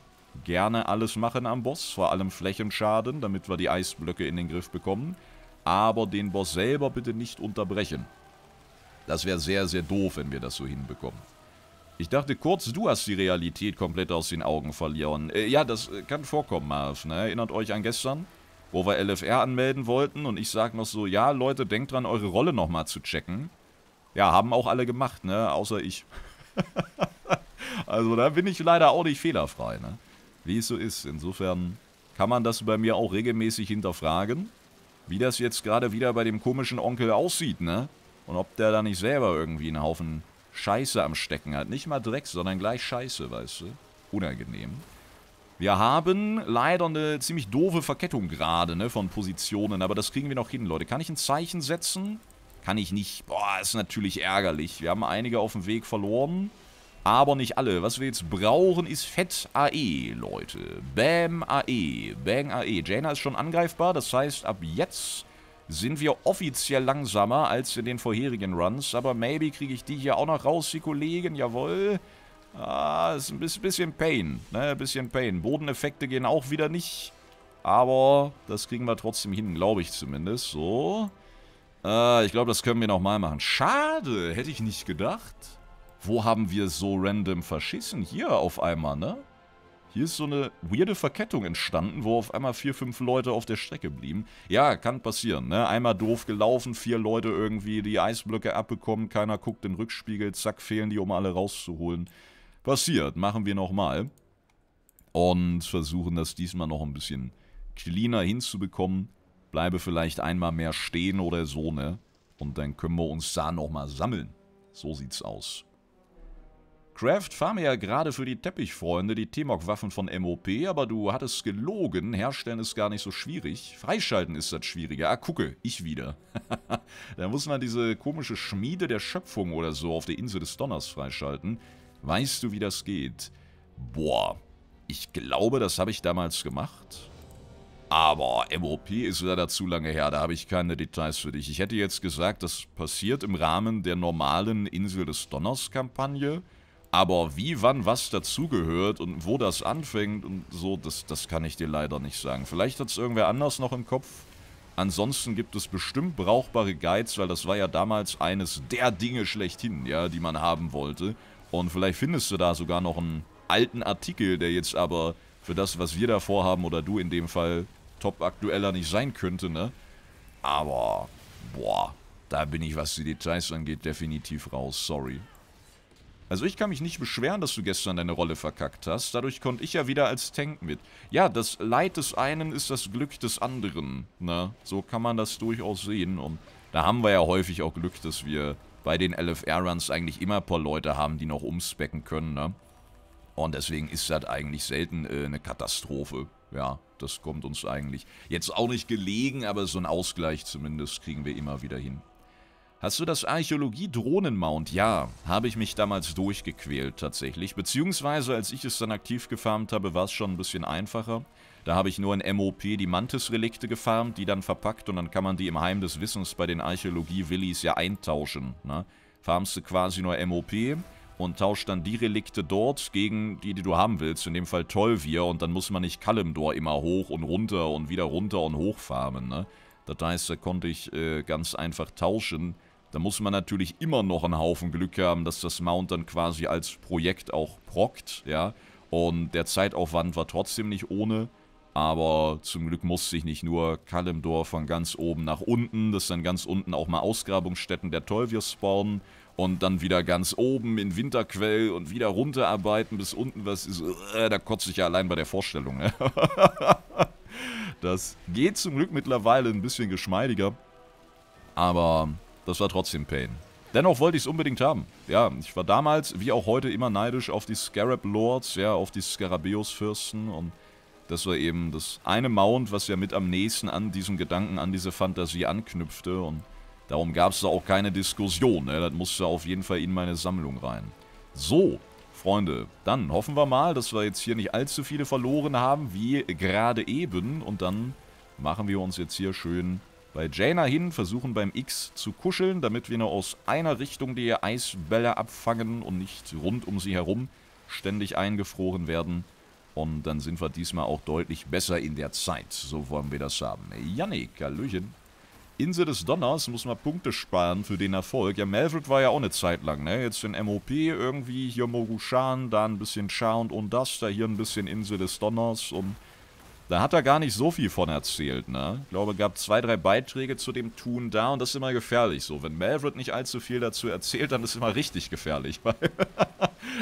Gerne alles machen am Boss, vor allem Flächenschaden, damit wir die Eisblöcke in den Griff bekommen. Aber den Boss selber bitte nicht unterbrechen. Das wäre sehr, sehr doof, wenn wir das so hinbekommen. Ich dachte kurz, du hast die Realität komplett aus den Augen verloren. Äh, ja, das äh, kann vorkommen, Marv. Ne? Erinnert euch an gestern, wo wir LFR anmelden wollten und ich sag noch so, ja, Leute, denkt dran, eure Rolle nochmal zu checken. Ja, haben auch alle gemacht, ne? Außer ich. also da bin ich leider auch nicht fehlerfrei, ne? Wie es so ist. Insofern kann man das bei mir auch regelmäßig hinterfragen, wie das jetzt gerade wieder bei dem komischen Onkel aussieht, ne? Und ob der da nicht selber irgendwie einen Haufen Scheiße am Stecken hat. Nicht mal Dreck, sondern gleich Scheiße, weißt du. Unangenehm. Wir haben leider eine ziemlich doofe Verkettung gerade, ne, von Positionen. Aber das kriegen wir noch hin, Leute. Kann ich ein Zeichen setzen? Kann ich nicht. Boah, ist natürlich ärgerlich. Wir haben einige auf dem Weg verloren. Aber nicht alle. Was wir jetzt brauchen, ist Fett AE, Leute. Bam AE. Bang AE. Jaina ist schon angreifbar. Das heißt, ab jetzt sind wir offiziell langsamer als in den vorherigen Runs. Aber maybe kriege ich die hier auch noch raus, die Kollegen. Jawohl. Ah, ist ein bisschen Pain. Ne, bisschen Pain. Bodeneffekte gehen auch wieder nicht. Aber das kriegen wir trotzdem hin, glaube ich zumindest. So. Äh, ich glaube, das können wir nochmal machen. Schade, hätte ich nicht gedacht. Wo haben wir so random verschissen? Hier auf einmal, ne? Hier ist so eine weirde Verkettung entstanden, wo auf einmal vier, fünf Leute auf der Strecke blieben. Ja, kann passieren, ne? Einmal doof gelaufen, vier Leute irgendwie die Eisblöcke abbekommen, keiner guckt den Rückspiegel, zack, fehlen die, um alle rauszuholen. Passiert, machen wir nochmal. Und versuchen das diesmal noch ein bisschen cleaner hinzubekommen. Bleibe vielleicht einmal mehr stehen oder so, ne? Und dann können wir uns da nochmal sammeln. So sieht's aus. Kraft mir ja gerade für die Teppichfreunde die T-Mog-Waffen von MOP, aber du hattest gelogen, herstellen ist gar nicht so schwierig. Freischalten ist das schwieriger. Ah, gucke, ich wieder. da muss man diese komische Schmiede der Schöpfung oder so auf der Insel des Donners freischalten. Weißt du, wie das geht? Boah, ich glaube, das habe ich damals gemacht. Aber MOP ist leider zu lange her, da habe ich keine Details für dich. Ich hätte jetzt gesagt, das passiert im Rahmen der normalen Insel des Donners Kampagne. Aber wie, wann, was dazugehört und wo das anfängt und so, das, das kann ich dir leider nicht sagen. Vielleicht hat es irgendwer anders noch im Kopf. Ansonsten gibt es bestimmt brauchbare Guides, weil das war ja damals eines der Dinge schlechthin, ja, die man haben wollte. Und vielleicht findest du da sogar noch einen alten Artikel, der jetzt aber für das, was wir da vorhaben oder du in dem Fall, top aktueller nicht sein könnte, ne? Aber, boah, da bin ich, was die Details angeht, definitiv raus, sorry. Also ich kann mich nicht beschweren, dass du gestern deine Rolle verkackt hast. Dadurch konnte ich ja wieder als Tank mit. Ja, das Leid des einen ist das Glück des anderen. Ne? So kann man das durchaus sehen. Und da haben wir ja häufig auch Glück, dass wir bei den LFR-Runs eigentlich immer ein paar Leute haben, die noch umspecken können. Ne? Und deswegen ist das eigentlich selten äh, eine Katastrophe. Ja, das kommt uns eigentlich jetzt auch nicht gelegen, aber so einen Ausgleich zumindest kriegen wir immer wieder hin. Hast du das Archäologie-Drohnen-Mount? Ja, habe ich mich damals durchgequält tatsächlich. Beziehungsweise, als ich es dann aktiv gefarmt habe, war es schon ein bisschen einfacher. Da habe ich nur in MOP die Mantis-Relikte gefarmt, die dann verpackt und dann kann man die im Heim des Wissens bei den Archäologie-Willis ja eintauschen. Ne? Farmst du quasi nur MOP und tauscht dann die Relikte dort gegen die, die du haben willst, in dem Fall Tolvir und dann muss man nicht Kalimdor immer hoch und runter und wieder runter und hoch farmen. Ne? Das heißt, da konnte ich äh, ganz einfach tauschen da muss man natürlich immer noch einen Haufen Glück haben, dass das Mount dann quasi als Projekt auch prockt, ja. Und der Zeitaufwand war trotzdem nicht ohne. Aber zum Glück musste ich nicht nur Kalimdor von ganz oben nach unten, dass dann ganz unten auch mal Ausgrabungsstätten der Tolvir spawnen und dann wieder ganz oben in Winterquell und wieder runterarbeiten bis unten was ist. Äh, da kotze ich ja allein bei der Vorstellung. Ne? das geht zum Glück mittlerweile ein bisschen geschmeidiger. Aber das war trotzdem Pain. Dennoch wollte ich es unbedingt haben. Ja, ich war damals, wie auch heute, immer neidisch auf die Scarab Lords, ja, auf die Scarabeus fürsten und das war eben das eine Mount, was ja mit am nächsten an diesen Gedanken, an diese Fantasie anknüpfte und darum gab es da auch keine Diskussion, ne? das musste auf jeden Fall in meine Sammlung rein. So, Freunde, dann hoffen wir mal, dass wir jetzt hier nicht allzu viele verloren haben, wie gerade eben und dann machen wir uns jetzt hier schön bei Jaina hin, versuchen beim X zu kuscheln, damit wir nur aus einer Richtung die Eisbälle abfangen und nicht rund um sie herum ständig eingefroren werden. Und dann sind wir diesmal auch deutlich besser in der Zeit. So wollen wir das haben. Yannick, Hallöchen. Insel des Donners muss man Punkte sparen für den Erfolg. Ja, Melfred war ja auch eine Zeit lang, ne? Jetzt in MOP irgendwie, hier Mogushan, da ein bisschen Chant und das, da hier ein bisschen Insel des Donners und da hat er gar nicht so viel von erzählt, ne? Ich glaube, gab zwei, drei Beiträge zu dem Tun da und das ist immer gefährlich so. Wenn Maverick nicht allzu viel dazu erzählt, dann ist es immer richtig gefährlich, weil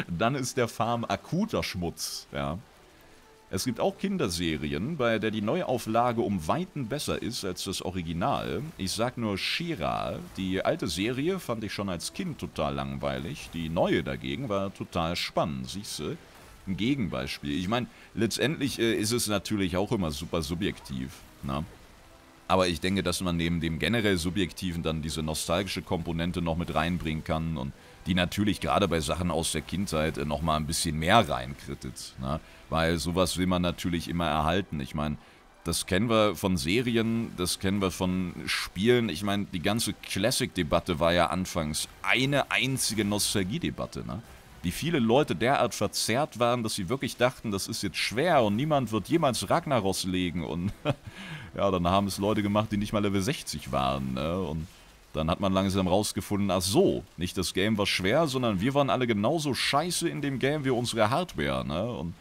dann ist der Farm akuter Schmutz, ja. Es gibt auch Kinderserien, bei der die Neuauflage um Weiten besser ist als das Original. Ich sag nur Shira. Die alte Serie fand ich schon als Kind total langweilig. Die neue dagegen war total spannend, siehste ein Gegenbeispiel. Ich meine, letztendlich äh, ist es natürlich auch immer super subjektiv. Na? Ne? Aber ich denke, dass man neben dem generell Subjektiven dann diese nostalgische Komponente noch mit reinbringen kann und die natürlich gerade bei Sachen aus der Kindheit äh, nochmal ein bisschen mehr reinkrittet. Na? Ne? Weil sowas will man natürlich immer erhalten. Ich meine, das kennen wir von Serien, das kennen wir von Spielen. Ich meine, die ganze Classic-Debatte war ja anfangs eine einzige Nostalgie-Debatte. Ne? wie viele Leute derart verzerrt waren, dass sie wirklich dachten, das ist jetzt schwer und niemand wird jemals Ragnaros legen. Und ja, dann haben es Leute gemacht, die nicht mal Level 60 waren. Ne? Und dann hat man langsam rausgefunden, ach so, nicht das Game war schwer, sondern wir waren alle genauso scheiße in dem Game wie unsere Hardware. Ne? Und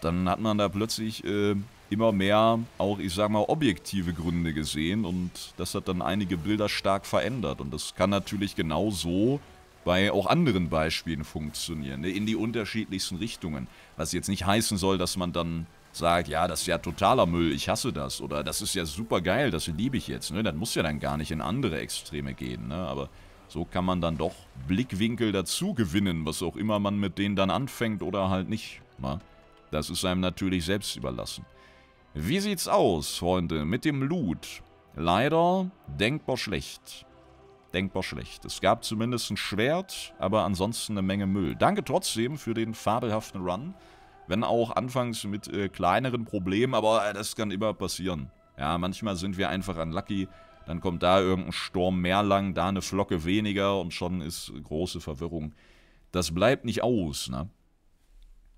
dann hat man da plötzlich äh, immer mehr auch, ich sag mal, objektive Gründe gesehen und das hat dann einige Bilder stark verändert. Und das kann natürlich genauso bei auch anderen Beispielen funktionieren, ne? in die unterschiedlichsten Richtungen. Was jetzt nicht heißen soll, dass man dann sagt, ja, das ist ja totaler Müll, ich hasse das. Oder das ist ja super geil, das liebe ich jetzt. Ne? Das muss ja dann gar nicht in andere Extreme gehen. Ne? Aber so kann man dann doch Blickwinkel dazu gewinnen, was auch immer man mit denen dann anfängt oder halt nicht. Ne? Das ist einem natürlich selbst überlassen. Wie sieht's aus, Freunde, mit dem Loot? Leider denkbar schlecht denkbar schlecht. Es gab zumindest ein Schwert, aber ansonsten eine Menge Müll. Danke trotzdem für den fabelhaften Run. Wenn auch anfangs mit äh, kleineren Problemen, aber äh, das kann immer passieren. Ja, manchmal sind wir einfach unlucky. Dann kommt da irgendein Sturm mehr lang, da eine Flocke weniger und schon ist große Verwirrung. Das bleibt nicht aus, ne?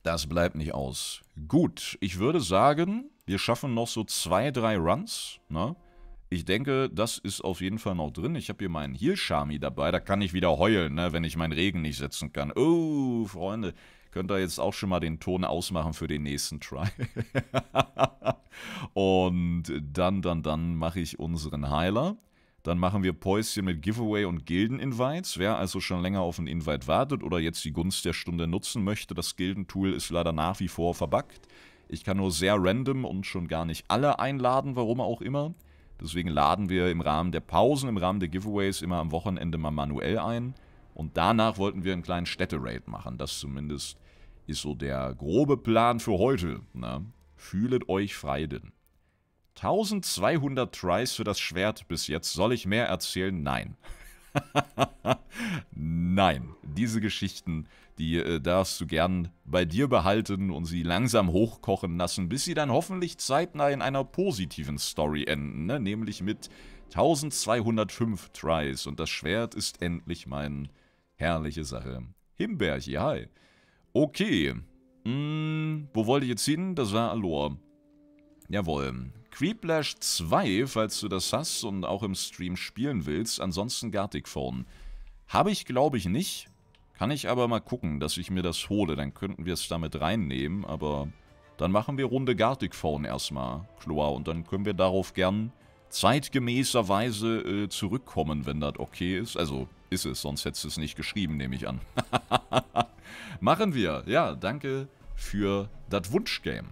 Das bleibt nicht aus. Gut, ich würde sagen, wir schaffen noch so zwei, drei Runs, ne? ich denke, das ist auf jeden Fall noch drin. Ich habe hier meinen Heal-Shami dabei. Da kann ich wieder heulen, ne, wenn ich meinen Regen nicht setzen kann. Oh, Freunde, könnt ihr jetzt auch schon mal den Ton ausmachen für den nächsten Try. und dann, dann, dann mache ich unseren Heiler. Dann machen wir Päuschen mit Giveaway und Gilden-Invites. Wer also schon länger auf einen Invite wartet oder jetzt die Gunst der Stunde nutzen möchte, das Gildentool ist leider nach wie vor verbuggt. Ich kann nur sehr random und schon gar nicht alle einladen, warum auch immer. Deswegen laden wir im Rahmen der Pausen, im Rahmen der Giveaways immer am Wochenende mal manuell ein. Und danach wollten wir einen kleinen Städteraid machen. Das zumindest ist so der grobe Plan für heute. Ne? Fühlet euch frei denn. 1200 Tries für das Schwert bis jetzt. Soll ich mehr erzählen? Nein. Nein, diese Geschichten die äh, darfst du gern bei dir behalten und sie langsam hochkochen lassen, bis sie dann hoffentlich zeitnah in einer positiven Story enden, ne? nämlich mit 1205 Tries und das Schwert ist endlich mein herrliche Sache. Himberg, hi. Okay. Hm, wo wollte ich jetzt hin? Das war Alor. Jawohl. Creeplash 2, falls du das hast und auch im Stream spielen willst. Ansonsten Gartic Phone. Habe ich, glaube ich, nicht. Kann ich aber mal gucken, dass ich mir das hole. Dann könnten wir es damit reinnehmen, aber dann machen wir Runde Gartic Phone erstmal, Chloa. Und dann können wir darauf gern zeitgemäßerweise äh, zurückkommen, wenn das okay ist. Also ist es, sonst hättest du es nicht geschrieben, nehme ich an. machen wir. Ja, danke für das Wunschgame.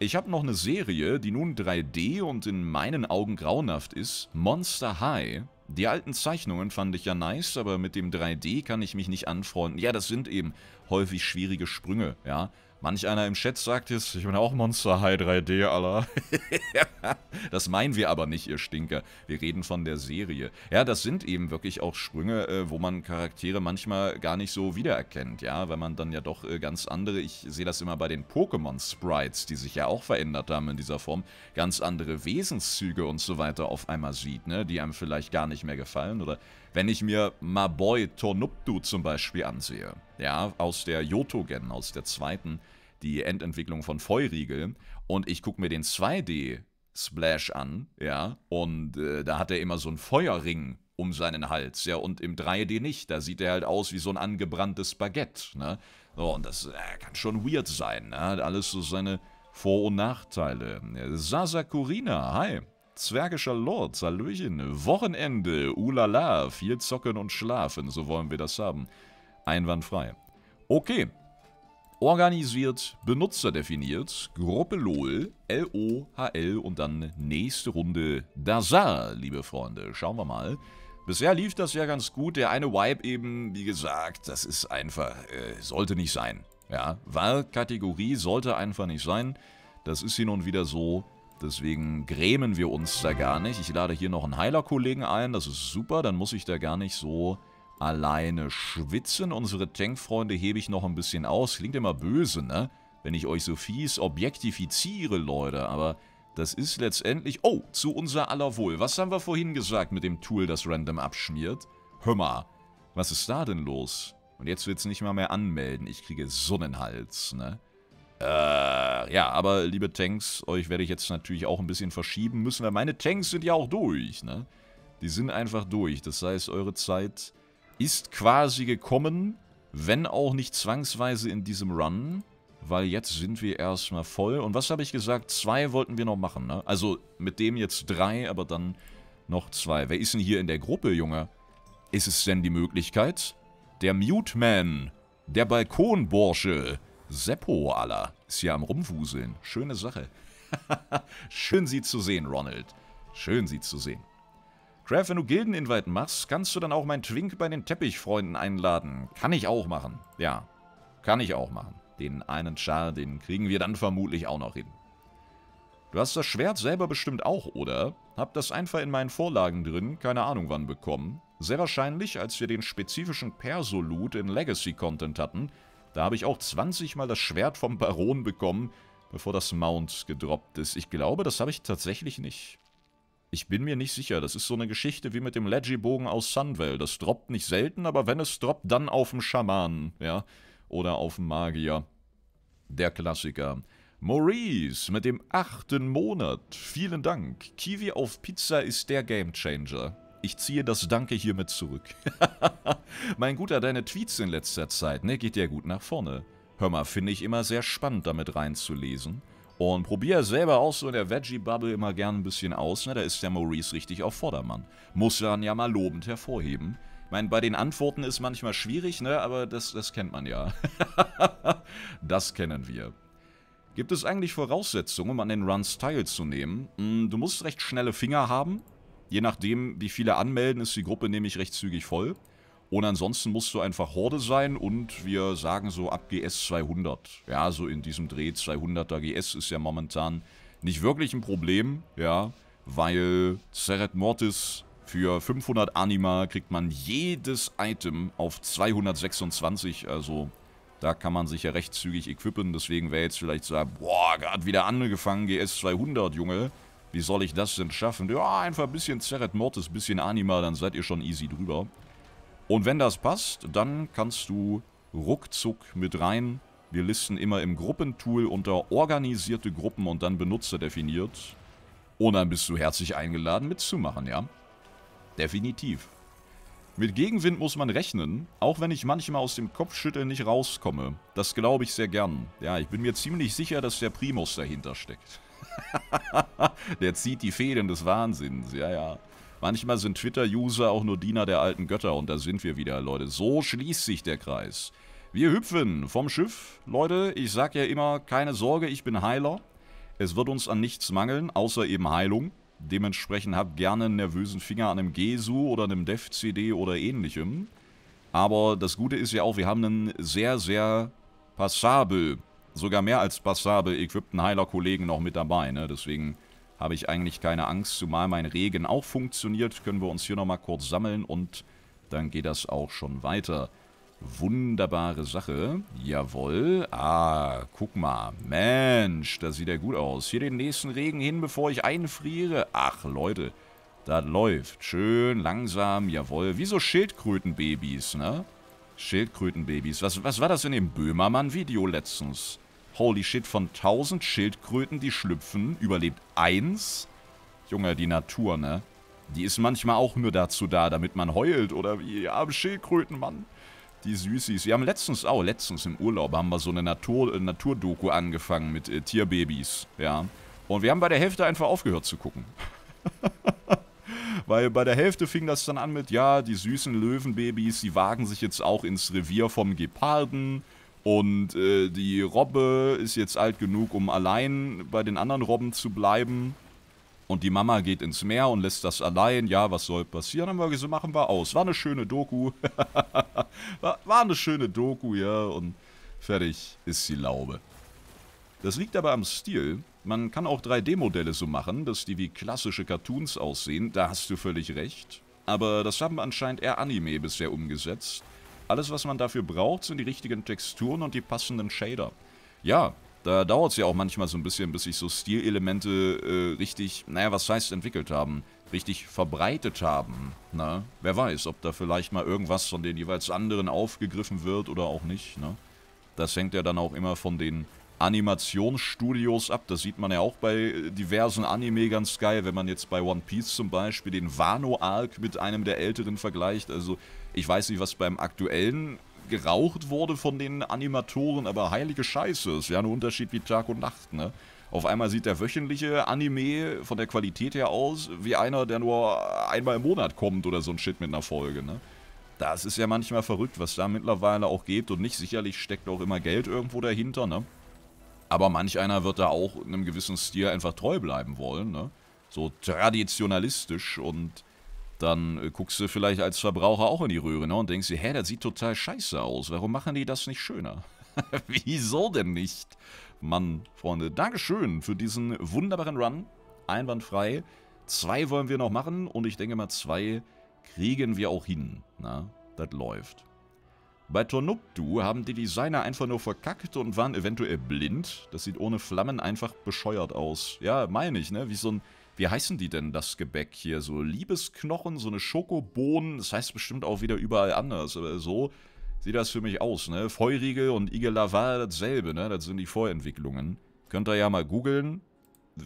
Ich habe noch eine Serie, die nun 3D und in meinen Augen grauenhaft ist, Monster High. Die alten Zeichnungen fand ich ja nice, aber mit dem 3D kann ich mich nicht anfreunden. Ja, das sind eben häufig schwierige Sprünge, ja. Manch einer im Chat sagt jetzt, ich bin auch Monster High 3D, Allah. das meinen wir aber nicht, ihr Stinker. Wir reden von der Serie. Ja, das sind eben wirklich auch Sprünge, äh, wo man Charaktere manchmal gar nicht so wiedererkennt, ja, weil man dann ja doch äh, ganz andere, ich sehe das immer bei den Pokémon-Sprites, die sich ja auch verändert haben in dieser Form, ganz andere Wesenszüge und so weiter auf einmal sieht, ne, die einem vielleicht gar nicht mehr gefallen oder wenn ich mir Maboy Tornuptu zum Beispiel ansehe, ja, aus der yoto aus der zweiten, die Endentwicklung von Feuriegel und ich gucke mir den 2D Splash an, ja, und äh, da hat er immer so einen Feuerring um seinen Hals, ja, und im 3D nicht, da sieht er halt aus wie so ein angebranntes Baguette, ne? So, und das äh, kann schon weird sein, ne? Hat alles so seine Vor- und Nachteile. Sasa Kurina, hi. Zwergischer Lord, Hallöchen. Wochenende, ulala, viel zocken und schlafen, so wollen wir das haben. Einwandfrei. Okay, organisiert, benutzerdefiniert, Gruppe LOL, L-O-H-L und dann nächste Runde Dazar, liebe Freunde. Schauen wir mal. Bisher lief das ja ganz gut. Der eine Wipe eben, wie gesagt, das ist einfach, äh, sollte nicht sein. Ja, Wahlkategorie sollte einfach nicht sein. Das ist hin und wieder so. Deswegen grämen wir uns da gar nicht. Ich lade hier noch einen Heiler-Kollegen ein, das ist super. Dann muss ich da gar nicht so alleine schwitzen. Unsere Tankfreunde hebe ich noch ein bisschen aus. Klingt immer böse, ne? Wenn ich euch so fies objektifiziere, Leute. Aber das ist letztendlich... Oh, zu unser aller Wohl. Was haben wir vorhin gesagt mit dem Tool, das random abschmiert? Hör mal, was ist da denn los? Und jetzt willst du nicht mal mehr anmelden. Ich kriege Sonnenhals, ne? Äh, ja, aber liebe Tanks, euch werde ich jetzt natürlich auch ein bisschen verschieben müssen, weil meine Tanks sind ja auch durch, ne? Die sind einfach durch. Das heißt, eure Zeit ist quasi gekommen, wenn auch nicht zwangsweise in diesem Run, weil jetzt sind wir erstmal voll. Und was habe ich gesagt? Zwei wollten wir noch machen, ne? Also mit dem jetzt drei, aber dann noch zwei. Wer ist denn hier in der Gruppe, Junge? Ist es denn die Möglichkeit? Der Mute Man, der Balkonbursche, Seppo aller, ist hier am Rumwuseln. Schöne Sache. Schön sie zu sehen, Ronald. Schön sie zu sehen. Craft, wenn du gilden machst, kannst du dann auch meinen Twink bei den Teppichfreunden einladen. Kann ich auch machen. Ja, kann ich auch machen. Den einen Char, den kriegen wir dann vermutlich auch noch hin. Du hast das Schwert selber bestimmt auch, oder? Hab das einfach in meinen Vorlagen drin, keine Ahnung wann bekommen. Sehr wahrscheinlich, als wir den spezifischen perso in Legacy-Content hatten. Da habe ich auch 20 Mal das Schwert vom Baron bekommen, bevor das Mount gedroppt ist. Ich glaube, das habe ich tatsächlich nicht. Ich bin mir nicht sicher. Das ist so eine Geschichte wie mit dem Legibogen aus Sunwell. Das droppt nicht selten, aber wenn es droppt, dann auf dem Schamanen, ja. Oder auf dem Magier. Der Klassiker. Maurice mit dem achten Monat. Vielen Dank. Kiwi auf Pizza ist der Gamechanger. Ich ziehe das Danke hiermit zurück. mein Guter, deine Tweets in letzter Zeit, ne, geht ja gut nach vorne. Hör mal, finde ich immer sehr spannend, damit reinzulesen. Und probiere selber auch so in der Veggie-Bubble immer gern ein bisschen aus. Ne? Da ist der Maurice richtig auf Vordermann. Muss dann ja mal lobend hervorheben. Ich meine, bei den Antworten ist manchmal schwierig, ne? aber das, das kennt man ja. das kennen wir. Gibt es eigentlich Voraussetzungen, um an den Runs teilzunehmen? Hm, du musst recht schnelle Finger haben. Je nachdem, wie viele anmelden, ist die Gruppe nämlich recht zügig voll. Und ansonsten musst du einfach Horde sein und wir sagen so ab GS 200. Ja, so in diesem Dreh 200er GS ist ja momentan nicht wirklich ein Problem, ja, weil Seret Mortis für 500 Anima kriegt man jedes Item auf 226, also da kann man sich ja recht zügig equippen, deswegen wäre jetzt vielleicht so, boah, gerade wieder angefangen, GS 200, Junge, wie soll ich das denn schaffen? Ja, einfach ein bisschen Seret Mortis, ein bisschen Anima, dann seid ihr schon easy drüber. Und wenn das passt, dann kannst du ruckzuck mit rein. Wir listen immer im Gruppentool unter organisierte Gruppen und dann Benutzer definiert. Und dann bist du herzlich eingeladen mitzumachen, ja? Definitiv. Mit Gegenwind muss man rechnen, auch wenn ich manchmal aus dem Kopfschütteln nicht rauskomme. Das glaube ich sehr gern. Ja, ich bin mir ziemlich sicher, dass der Primus dahinter steckt. der zieht die Fäden des Wahnsinns, ja, ja. Manchmal sind Twitter-User auch nur Diener der alten Götter und da sind wir wieder, Leute. So schließt sich der Kreis. Wir hüpfen vom Schiff. Leute, ich sag ja immer, keine Sorge, ich bin Heiler. Es wird uns an nichts mangeln, außer eben Heilung. Dementsprechend habt gerne einen nervösen Finger an einem Gesu oder einem Dev-CD oder ähnlichem. Aber das Gute ist ja auch, wir haben einen sehr, sehr passabel, sogar mehr als passabel equipten Heiler-Kollegen noch mit dabei. Ne? Deswegen habe ich eigentlich keine Angst, zumal mein Regen auch funktioniert. Können wir uns hier nochmal kurz sammeln und dann geht das auch schon weiter. Wunderbare Sache. Jawohl. Ah, guck mal. Mensch, das sieht ja gut aus. Hier den nächsten Regen hin, bevor ich einfriere. Ach, Leute. Das läuft. Schön, langsam, jawohl. Wie so Schildkrötenbabys, ne? Schildkrötenbabys. Was, was war das in dem Böhmermann-Video letztens? Holy shit, von 1000 Schildkröten, die schlüpfen, überlebt eins. Junge, die Natur, ne? Die ist manchmal auch nur dazu da, damit man heult oder wie, ja, Schildkröten, Mann. Die Süßis. Wir haben letztens, auch oh, letztens im Urlaub, haben wir so eine Natur, äh, Naturdoku angefangen mit äh, Tierbabys, ja. Und wir haben bei der Hälfte einfach aufgehört zu gucken. Weil bei der Hälfte fing das dann an mit, ja, die süßen Löwenbabys, die wagen sich jetzt auch ins Revier vom Geparden. Und äh, die Robbe ist jetzt alt genug, um allein bei den anderen Robben zu bleiben. Und die Mama geht ins Meer und lässt das allein. Ja, was soll passieren? Dann Haben wir gesagt, machen wir aus. War eine schöne Doku. war eine schöne Doku, ja. Und fertig ist die Laube. Das liegt aber am Stil. Man kann auch 3D-Modelle so machen, dass die wie klassische Cartoons aussehen. Da hast du völlig recht. Aber das haben anscheinend eher Anime bisher umgesetzt. Alles, was man dafür braucht, sind die richtigen Texturen und die passenden Shader. Ja, da dauert es ja auch manchmal so ein bisschen, bis sich so Stilelemente äh, richtig, naja, was heißt entwickelt haben, richtig verbreitet haben. Na, ne? wer weiß, ob da vielleicht mal irgendwas von den jeweils anderen aufgegriffen wird oder auch nicht. Ne? Das hängt ja dann auch immer von den Animationsstudios ab. Das sieht man ja auch bei äh, diversen Anime ganz geil, wenn man jetzt bei One Piece zum Beispiel den Wano-Arc mit einem der älteren vergleicht. Also ich weiß nicht, was beim aktuellen geraucht wurde von den Animatoren, aber heilige Scheiße, es wäre ein Unterschied wie Tag und Nacht, ne? Auf einmal sieht der wöchentliche Anime von der Qualität her aus wie einer, der nur einmal im Monat kommt oder so ein Shit mit einer Folge, ne? Das ist ja manchmal verrückt, was da mittlerweile auch geht und nicht sicherlich steckt auch immer Geld irgendwo dahinter, ne? Aber manch einer wird da auch in einem gewissen Stil einfach treu bleiben wollen, ne? So traditionalistisch und dann äh, guckst du vielleicht als Verbraucher auch in die Röhre ne, und denkst dir, hä, das sieht total scheiße aus. Warum machen die das nicht schöner? Wieso denn nicht? Mann, Freunde, Dankeschön für diesen wunderbaren Run. Einwandfrei. Zwei wollen wir noch machen und ich denke mal, zwei kriegen wir auch hin. Na, das läuft. Bei Tonupdu haben die Designer einfach nur verkackt und waren eventuell blind. Das sieht ohne Flammen einfach bescheuert aus. Ja, meine ich, ne? Wie so ein wie heißen die denn das Gebäck hier? So Liebesknochen, so eine Schokobohnen, das heißt bestimmt auch wieder überall anders, aber so sieht das für mich aus, ne? Feurige und Igelavar dasselbe, ne? Das sind die Vorentwicklungen. Könnt ihr ja mal googeln.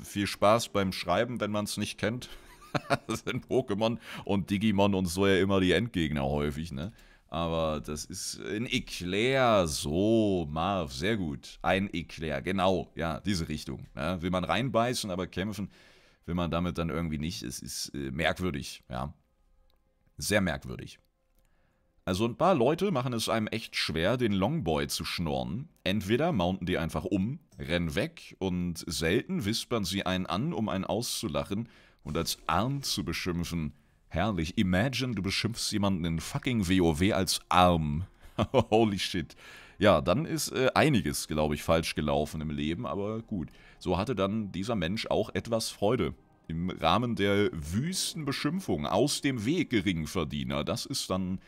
Viel Spaß beim Schreiben, wenn man es nicht kennt. das sind Pokémon und Digimon und so ja immer die Endgegner häufig, ne? Aber das ist ein Eclair. So, Marv, sehr gut. Ein Eclair, genau. Ja, diese Richtung. Ne? Will man reinbeißen, aber kämpfen will man damit dann irgendwie nicht. Es ist äh, merkwürdig, ja. Sehr merkwürdig. Also ein paar Leute machen es einem echt schwer, den Longboy zu schnorren. Entweder mounten die einfach um, rennen weg und selten wispern sie einen an, um einen auszulachen und als arm zu beschimpfen. Herrlich. Imagine, du beschimpfst jemanden in fucking WoW als arm. Holy shit. Ja, dann ist äh, einiges, glaube ich, falsch gelaufen im Leben, aber gut. So hatte dann dieser Mensch auch etwas Freude. Im Rahmen der wüsten Beschimpfung aus dem Weg Geringverdiener. Das ist dann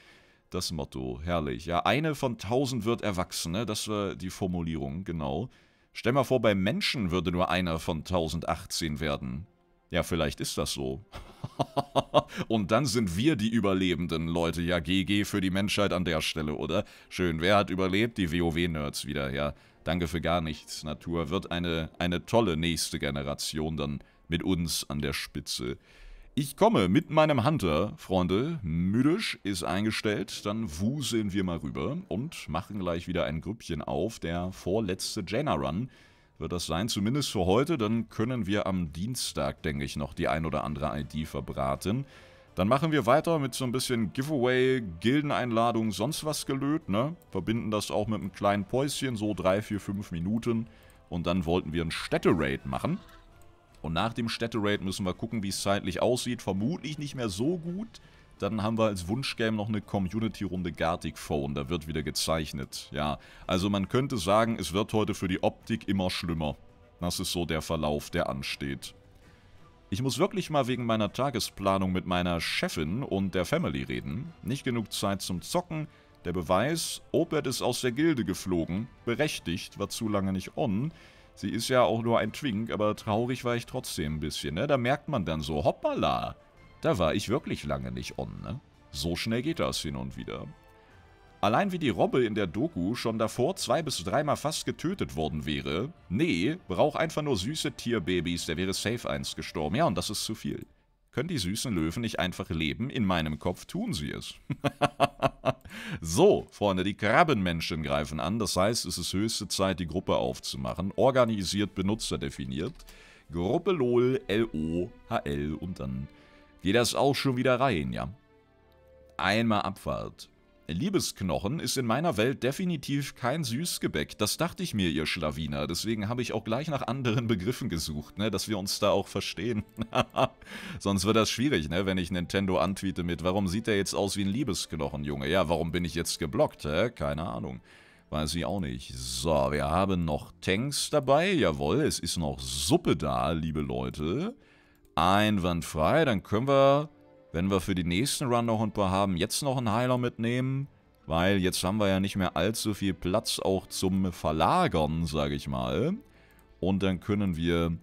das Motto. Herrlich. Ja, eine von tausend wird Erwachsene. Ne? Das war die Formulierung, genau. Stell mal vor, bei Menschen würde nur einer von 1018 werden. Ja, vielleicht ist das so. Und dann sind wir die überlebenden Leute. Ja, GG für die Menschheit an der Stelle, oder? Schön, wer hat überlebt? Die WoW-Nerds wieder, ja. Danke für gar nichts. Natur wird eine, eine tolle nächste Generation dann mit uns an der Spitze. Ich komme mit meinem Hunter, Freunde. Müdisch ist eingestellt. Dann wuseln wir mal rüber und machen gleich wieder ein Grüppchen auf. Der vorletzte Jaina-Run wird das sein, zumindest für heute. Dann können wir am Dienstag, denke ich, noch die ein oder andere ID verbraten. Dann machen wir weiter mit so ein bisschen Giveaway, Gildeneinladung, sonst was gelöt, ne? Verbinden das auch mit einem kleinen Päuschen, so 3, 4, 5 Minuten. Und dann wollten wir einen Städteraid machen. Und nach dem Städteraid müssen wir gucken, wie es zeitlich aussieht. Vermutlich nicht mehr so gut. Dann haben wir als Wunschgame noch eine Community-Runde Gartic Phone. Da wird wieder gezeichnet. Ja, also man könnte sagen, es wird heute für die Optik immer schlimmer. Das ist so der Verlauf, der ansteht. Ich muss wirklich mal wegen meiner Tagesplanung mit meiner Chefin und der Family reden. Nicht genug Zeit zum Zocken. Der Beweis, Opert ist aus der Gilde geflogen. Berechtigt, war zu lange nicht on. Sie ist ja auch nur ein Twink, aber traurig war ich trotzdem ein bisschen. Ne? Da merkt man dann so, hoppala. Da war ich wirklich lange nicht on, ne? So schnell geht das hin und wieder. Allein wie die Robbe in der Doku schon davor zwei bis dreimal fast getötet worden wäre. Nee, brauch einfach nur süße Tierbabys, der wäre safe eins gestorben. Ja, und das ist zu viel. Können die süßen Löwen nicht einfach leben? In meinem Kopf tun sie es. so, Freunde, die Krabbenmenschen greifen an. Das heißt, es ist höchste Zeit, die Gruppe aufzumachen. Organisiert, benutzerdefiniert. Gruppe LOL, L-O, H-L und dann Geht das auch schon wieder rein, ja? Einmal Abfahrt. Liebesknochen ist in meiner Welt definitiv kein Süßgebäck. Das dachte ich mir, ihr Schlawiner. Deswegen habe ich auch gleich nach anderen Begriffen gesucht, ne? dass wir uns da auch verstehen. Sonst wird das schwierig, ne? wenn ich Nintendo antweete mit, warum sieht der jetzt aus wie ein Liebesknochen, Junge? Ja, warum bin ich jetzt geblockt? Hä? Keine Ahnung. Weiß ich auch nicht. So, wir haben noch Tanks dabei. Jawohl, es ist noch Suppe da, liebe Leute. Einwandfrei. Dann können wir, wenn wir für die nächsten Run noch ein paar haben, jetzt noch einen Heiler mitnehmen. Weil jetzt haben wir ja nicht mehr allzu viel Platz auch zum Verlagern, sage ich mal. Und dann können wir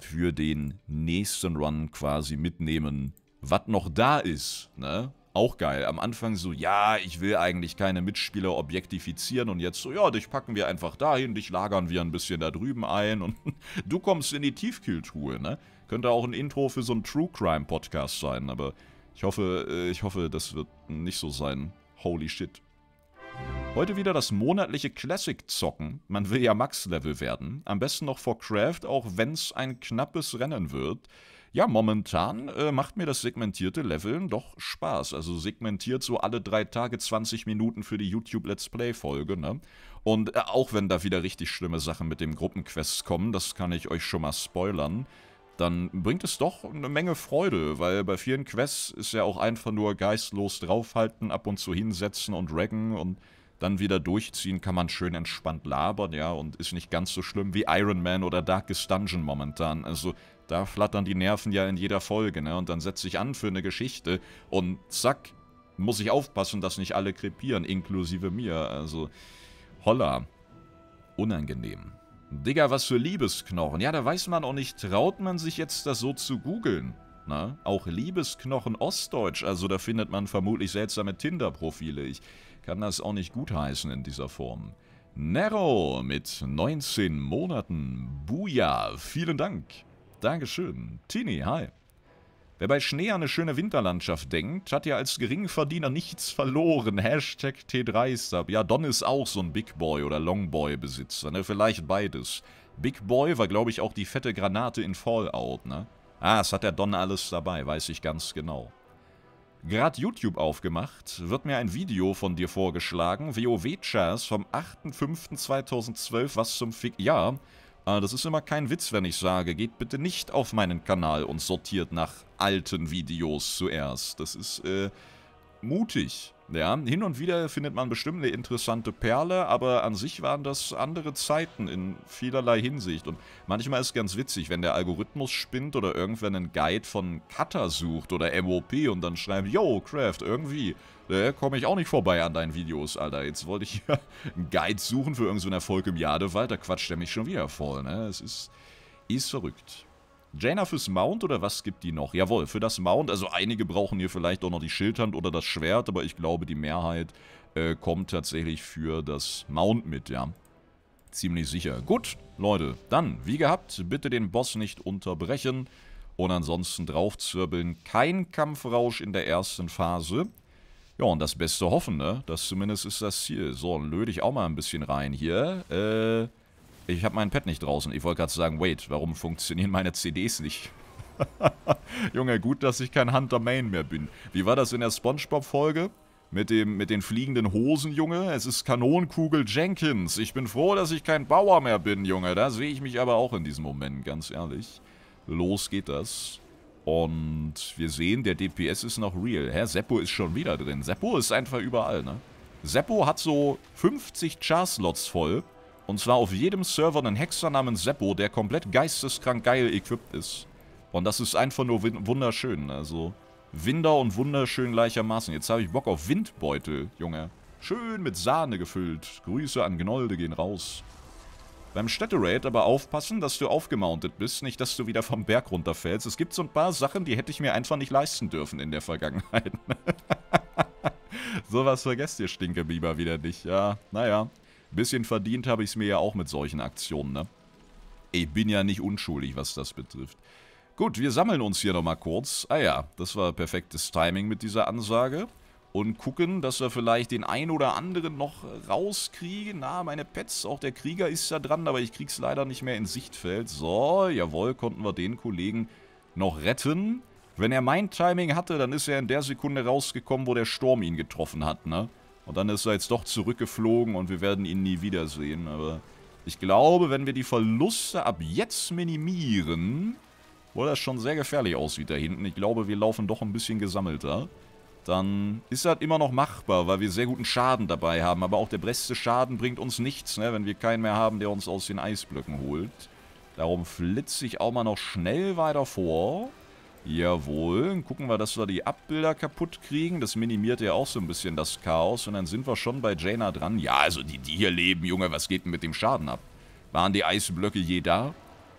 für den nächsten Run quasi mitnehmen, was noch da ist. Ne? Auch geil. Am Anfang so, ja, ich will eigentlich keine Mitspieler objektifizieren und jetzt so, ja, dich packen wir einfach dahin, dich lagern wir ein bisschen da drüben ein und du kommst in die Tiefkühltruhe, ne? Könnte auch ein Intro für so einen True Crime Podcast sein, aber ich hoffe, äh, ich hoffe, das wird nicht so sein. Holy shit. Heute wieder das monatliche Classic zocken. Man will ja Max-Level werden. Am besten noch vor Craft, auch wenn's ein knappes Rennen wird. Ja, momentan äh, macht mir das segmentierte Leveln doch Spaß. Also segmentiert so alle drei Tage 20 Minuten für die YouTube Let's Play Folge, ne? Und äh, auch wenn da wieder richtig schlimme Sachen mit dem Gruppenquests kommen, das kann ich euch schon mal spoilern dann bringt es doch eine Menge Freude, weil bei vielen Quests ist ja auch einfach nur geistlos draufhalten, ab und zu hinsetzen und raggen und dann wieder durchziehen, kann man schön entspannt labern, ja, und ist nicht ganz so schlimm wie Iron Man oder Darkest Dungeon momentan. Also da flattern die Nerven ja in jeder Folge, ne, und dann setze ich an für eine Geschichte und zack, muss ich aufpassen, dass nicht alle krepieren, inklusive mir. Also, holla, unangenehm. Digga, was für Liebesknochen. Ja, da weiß man auch nicht, traut man sich jetzt das so zu googeln? Na, auch Liebesknochen Ostdeutsch, also da findet man vermutlich seltsame Tinder-Profile. Ich kann das auch nicht gutheißen in dieser Form. Nero mit 19 Monaten. Buja, vielen Dank. Dankeschön. Tini, hi. Wer bei Schnee an eine schöne Winterlandschaft denkt, hat ja als Geringverdiener nichts verloren. Hashtag T3Sub. Ja, Don ist auch so ein Big Boy oder Longboy-Besitzer, ne? Vielleicht beides. Big Boy war, glaube ich, auch die fette Granate in Fallout, ne? Ah, es hat der Don alles dabei, weiß ich ganz genau. Gerade YouTube aufgemacht, wird mir ein Video von dir vorgeschlagen, WoW-Chars vom 8.5.2012, was zum Fick... Ja, Ah, das ist immer kein Witz, wenn ich sage, geht bitte nicht auf meinen Kanal und sortiert nach alten Videos zuerst. Das ist, äh, mutig. Ja, hin und wieder findet man bestimmt eine interessante Perle, aber an sich waren das andere Zeiten in vielerlei Hinsicht. Und manchmal ist es ganz witzig, wenn der Algorithmus spinnt oder irgendwer einen Guide von Cutter sucht oder MOP und dann schreibt, yo, Craft, irgendwie, da äh, komme ich auch nicht vorbei an deinen Videos, Alter. Jetzt wollte ich ja einen Guide suchen für irgendeinen so Erfolg im Jadewald, da quatscht der mich schon wieder voll, ne? Es ist, ist verrückt. Jaina fürs Mount oder was gibt die noch? Jawohl, für das Mount. Also einige brauchen hier vielleicht auch noch die Schildhand oder das Schwert, aber ich glaube, die Mehrheit äh, kommt tatsächlich für das Mount mit, ja. Ziemlich sicher. Gut, Leute, dann, wie gehabt, bitte den Boss nicht unterbrechen und ansonsten draufzirbeln. Kein Kampfrausch in der ersten Phase. Ja, und das Beste hoffen, ne? Das zumindest ist das Ziel. So, dann löde ich auch mal ein bisschen rein hier. Äh... Ich habe mein Pad nicht draußen. Ich wollte gerade sagen, wait, warum funktionieren meine CDs nicht? Junge, gut, dass ich kein Hunter Main mehr bin. Wie war das in der Spongebob-Folge? Mit, dem, mit den fliegenden Hosen, Junge? Es ist Kanonenkugel Jenkins. Ich bin froh, dass ich kein Bauer mehr bin, Junge. Da sehe ich mich aber auch in diesem Moment, ganz ehrlich. Los geht das. Und wir sehen, der DPS ist noch real. Hä, Seppo ist schon wieder drin. Seppo ist einfach überall, ne? Seppo hat so 50 Char-Slots voll und zwar auf jedem Server einen Hexer namens Seppo, der komplett geisteskrank geil equipped ist. Und das ist einfach nur wunderschön, also... Winder und wunderschön gleichermaßen. Jetzt habe ich Bock auf Windbeutel, Junge. Schön mit Sahne gefüllt. Grüße an Gnolde gehen raus. Beim Städteraid aber aufpassen, dass du aufgemountet bist, nicht dass du wieder vom Berg runterfällst. Es gibt so ein paar Sachen, die hätte ich mir einfach nicht leisten dürfen in der Vergangenheit. Sowas vergesst ihr Stinkebiber wieder nicht, ja. Naja, Bisschen verdient habe ich es mir ja auch mit solchen Aktionen, ne? Ich bin ja nicht unschuldig, was das betrifft. Gut, wir sammeln uns hier nochmal kurz. Ah ja, das war perfektes Timing mit dieser Ansage. Und gucken, dass wir vielleicht den ein oder anderen noch rauskriegen. Na, meine Pets, auch der Krieger ist da dran, aber ich krieg's leider nicht mehr ins Sichtfeld. So, jawohl, konnten wir den Kollegen noch retten. Wenn er mein Timing hatte, dann ist er in der Sekunde rausgekommen, wo der Sturm ihn getroffen hat, ne? Und dann ist er jetzt doch zurückgeflogen und wir werden ihn nie wiedersehen. Aber ich glaube, wenn wir die Verluste ab jetzt minimieren, wo das schon sehr gefährlich aussieht da hinten, ich glaube, wir laufen doch ein bisschen gesammelter, dann ist das immer noch machbar, weil wir sehr guten Schaden dabei haben. Aber auch der beste Schaden bringt uns nichts, ne, wenn wir keinen mehr haben, der uns aus den Eisblöcken holt. Darum flitze ich auch mal noch schnell weiter vor. Jawohl, gucken wir, dass wir die Abbilder kaputt kriegen. Das minimiert ja auch so ein bisschen das Chaos. Und dann sind wir schon bei Jaina dran. Ja, also die, die hier leben, Junge, was geht denn mit dem Schaden ab? Waren die Eisblöcke je da?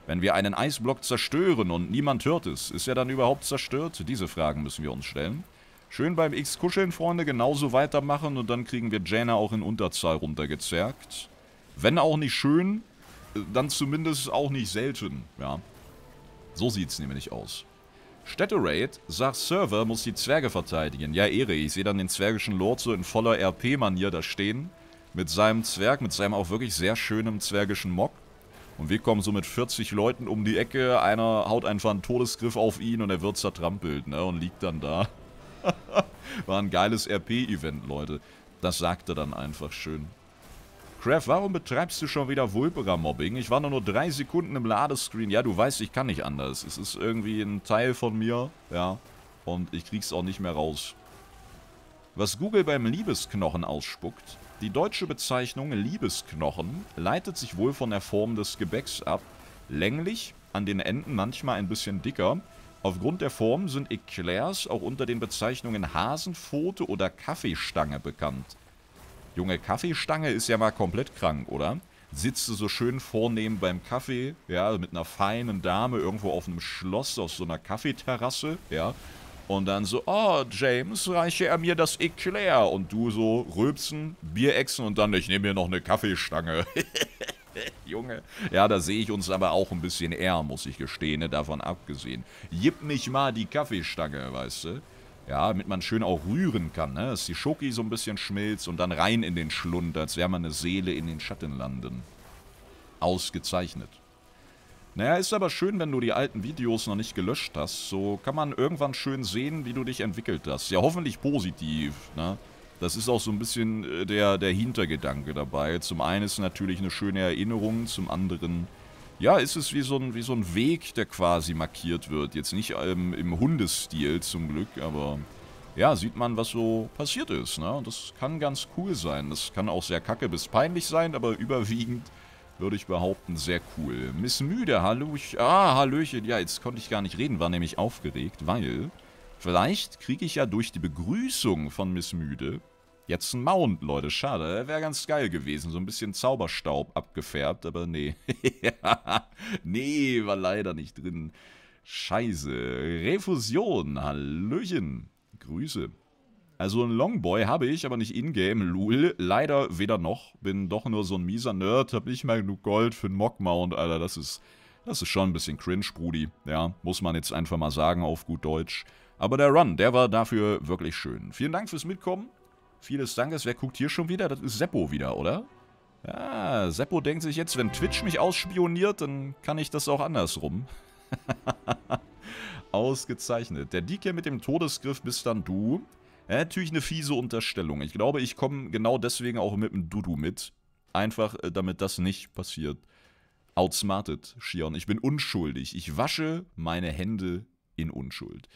Wenn wir einen Eisblock zerstören und niemand hört es, ist er dann überhaupt zerstört? Diese Fragen müssen wir uns stellen. Schön beim X kuscheln, Freunde, genauso weitermachen und dann kriegen wir Jaina auch in Unterzahl runtergezerrt. Wenn auch nicht schön, äh, dann zumindest auch nicht selten, ja. So sieht's nämlich aus. Raid sagt, Server muss die Zwerge verteidigen. Ja, Ehre, ich sehe dann den zwergischen Lord so in voller RP-Manier da stehen. Mit seinem Zwerg, mit seinem auch wirklich sehr schönen zwergischen Mock. Und wir kommen so mit 40 Leuten um die Ecke, einer haut einfach einen Todesgriff auf ihn und er wird zertrampelt, ne, und liegt dann da. War ein geiles RP-Event, Leute. Das sagt er dann einfach schön. Craft, warum betreibst du schon wieder Vulpera-Mobbing? Ich war nur, nur drei Sekunden im Ladescreen. Ja, du weißt, ich kann nicht anders. Es ist irgendwie ein Teil von mir, ja. Und ich krieg's auch nicht mehr raus. Was Google beim Liebesknochen ausspuckt. Die deutsche Bezeichnung Liebesknochen leitet sich wohl von der Form des Gebäcks ab. Länglich, an den Enden manchmal ein bisschen dicker. Aufgrund der Form sind Eclairs auch unter den Bezeichnungen Hasenpfote oder Kaffeestange bekannt. Junge, Kaffeestange ist ja mal komplett krank, oder? Sitzt du so schön vornehm beim Kaffee, ja, also mit einer feinen Dame irgendwo auf einem Schloss, auf so einer Kaffeeterrasse, ja, und dann so, oh, James, reiche er mir das Eclair. Und du so, rülpsen, Bier exen und dann, ich nehme mir noch eine Kaffeestange. Junge. Ja, da sehe ich uns aber auch ein bisschen eher, muss ich gestehen, ne, davon abgesehen. Jipp mich mal die Kaffeestange, weißt du? Ja, damit man schön auch rühren kann, ne? Dass die Schoki so ein bisschen schmilzt und dann rein in den Schlund, als wäre man eine Seele in den Schatten landen. Ausgezeichnet. Naja, ist aber schön, wenn du die alten Videos noch nicht gelöscht hast. So kann man irgendwann schön sehen, wie du dich entwickelt hast. Ja, hoffentlich positiv, ne? Das ist auch so ein bisschen äh, der, der Hintergedanke dabei. Zum einen ist natürlich eine schöne Erinnerung, zum anderen ja, ist es wie so, ein, wie so ein Weg, der quasi markiert wird. Jetzt nicht ähm, im Hundestil zum Glück, aber ja, sieht man, was so passiert ist. Ne? Und das kann ganz cool sein. Das kann auch sehr kacke bis peinlich sein, aber überwiegend würde ich behaupten, sehr cool. Miss Müde, halluch, ah, hallöchen. Ja, jetzt konnte ich gar nicht reden, war nämlich aufgeregt, weil vielleicht kriege ich ja durch die Begrüßung von Miss Müde Jetzt ein Mount, Leute. Schade. Wäre ganz geil gewesen. So ein bisschen Zauberstaub abgefärbt, aber nee. nee, war leider nicht drin. Scheiße. Refusion. Hallöchen. Grüße. Also ein Longboy habe ich, aber nicht in-game. Lul. Leider weder noch. Bin doch nur so ein mieser Nerd. Hab nicht mal genug Gold für einen Mock-Mount, Alter. Das ist, das ist schon ein bisschen cringe, Brudi. Ja, muss man jetzt einfach mal sagen auf gut Deutsch. Aber der Run, der war dafür wirklich schön. Vielen Dank fürs Mitkommen. Vieles Dankes. Wer guckt hier schon wieder? Das ist Seppo wieder, oder? Ja, Seppo denkt sich jetzt, wenn Twitch mich ausspioniert, dann kann ich das auch andersrum. Ausgezeichnet. Der Dike mit dem Todesgriff bist dann du. Ja, natürlich eine fiese Unterstellung. Ich glaube, ich komme genau deswegen auch mit dem Dudu mit. Einfach, äh, damit das nicht passiert. Outsmarted, Shion. Ich bin unschuldig. Ich wasche meine Hände in Unschuld.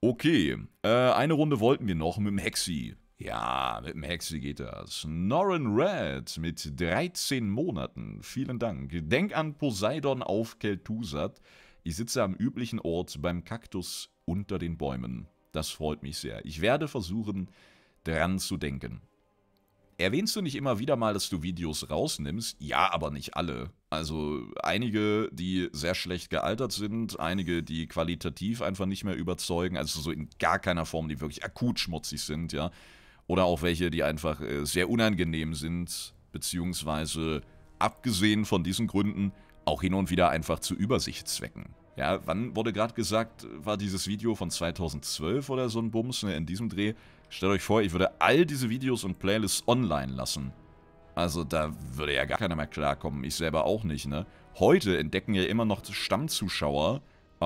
Okay, äh, eine Runde wollten wir noch mit dem Hexi. Ja, mit dem Hexi geht das. Norren Red mit 13 Monaten. Vielen Dank. Denk an Poseidon auf Keltusat. Ich sitze am üblichen Ort beim Kaktus unter den Bäumen. Das freut mich sehr. Ich werde versuchen, dran zu denken. Erwähnst du nicht immer wieder mal, dass du Videos rausnimmst? Ja, aber nicht alle. Also einige, die sehr schlecht gealtert sind, einige, die qualitativ einfach nicht mehr überzeugen, also so in gar keiner Form, die wirklich akut schmutzig sind, ja. Oder auch welche, die einfach äh, sehr unangenehm sind, beziehungsweise abgesehen von diesen Gründen auch hin und wieder einfach zu Übersichtszwecken. Ja, wann wurde gerade gesagt, war dieses Video von 2012 oder so ein Bums ne, in diesem Dreh? Stellt euch vor, ich würde all diese Videos und Playlists online lassen. Also da würde ja gar keiner mehr klarkommen, ich selber auch nicht, ne? Heute entdecken ja immer noch Stammzuschauer,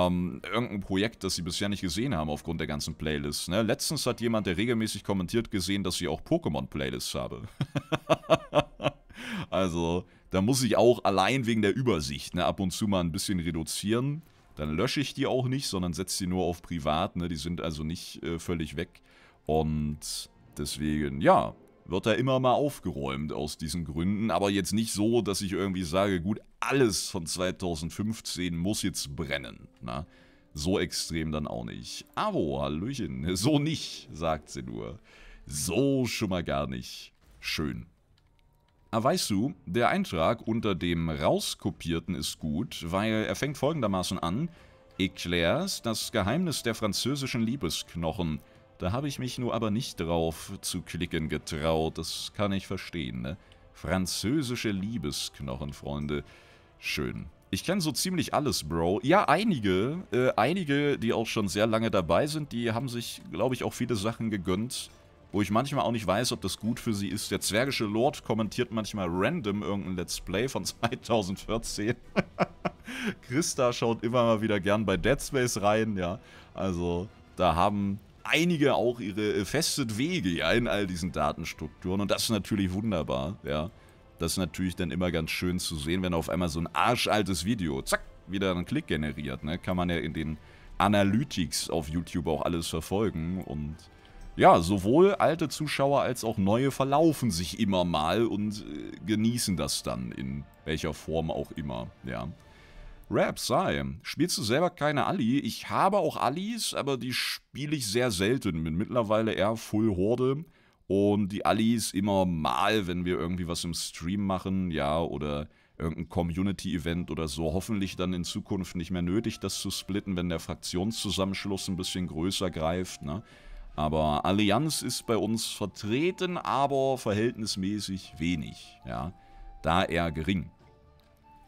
ähm, irgendein Projekt, das sie bisher nicht gesehen haben aufgrund der ganzen Playlists. Ne? Letztens hat jemand, der regelmäßig kommentiert, gesehen, dass ich auch Pokémon-Playlists habe. also, da muss ich auch allein wegen der Übersicht ne, ab und zu mal ein bisschen reduzieren. Dann lösche ich die auch nicht, sondern setze sie nur auf privat. Ne? Die sind also nicht äh, völlig weg. Und deswegen, ja, wird da immer mal aufgeräumt aus diesen Gründen. Aber jetzt nicht so, dass ich irgendwie sage, gut, alles von 2015 muss jetzt brennen. Na? So extrem dann auch nicht. Avo, Hallöchen. So nicht, sagt sie nur. So schon mal gar nicht. Schön. Ah, weißt du, der Eintrag unter dem rauskopierten ist gut, weil er fängt folgendermaßen an. Eclairs, das Geheimnis der französischen Liebesknochen. Da habe ich mich nur aber nicht drauf zu klicken getraut, das kann ich verstehen, ne? Französische Liebesknochen, Freunde. Schön. Ich kenne so ziemlich alles, Bro. Ja, einige, äh, einige, die auch schon sehr lange dabei sind, die haben sich, glaube ich, auch viele Sachen gegönnt, wo ich manchmal auch nicht weiß, ob das gut für sie ist. Der Zwergische Lord kommentiert manchmal random irgendein Let's Play von 2014. Christa schaut immer mal wieder gern bei Dead Space rein, ja. Also, da haben einige auch ihre äh, festet Wege ja, in all diesen Datenstrukturen. Und das ist natürlich wunderbar, ja. Das ist natürlich dann immer ganz schön zu sehen, wenn auf einmal so ein arschaltes Video, zack, wieder einen Klick generiert. Ne? Kann man ja in den Analytics auf YouTube auch alles verfolgen. Und ja, sowohl alte Zuschauer als auch neue verlaufen sich immer mal und äh, genießen das dann in welcher Form auch immer. Ja. Rap, sei. spielst du selber keine Ali? Ich habe auch Alis, aber die spiele ich sehr selten. Bin mittlerweile eher Full Horde. Und die Alis immer mal, wenn wir irgendwie was im Stream machen, ja, oder irgendein Community-Event oder so. Hoffentlich dann in Zukunft nicht mehr nötig, das zu splitten, wenn der Fraktionszusammenschluss ein bisschen größer greift, ne? Aber Allianz ist bei uns vertreten, aber verhältnismäßig wenig, ja. Da eher gering.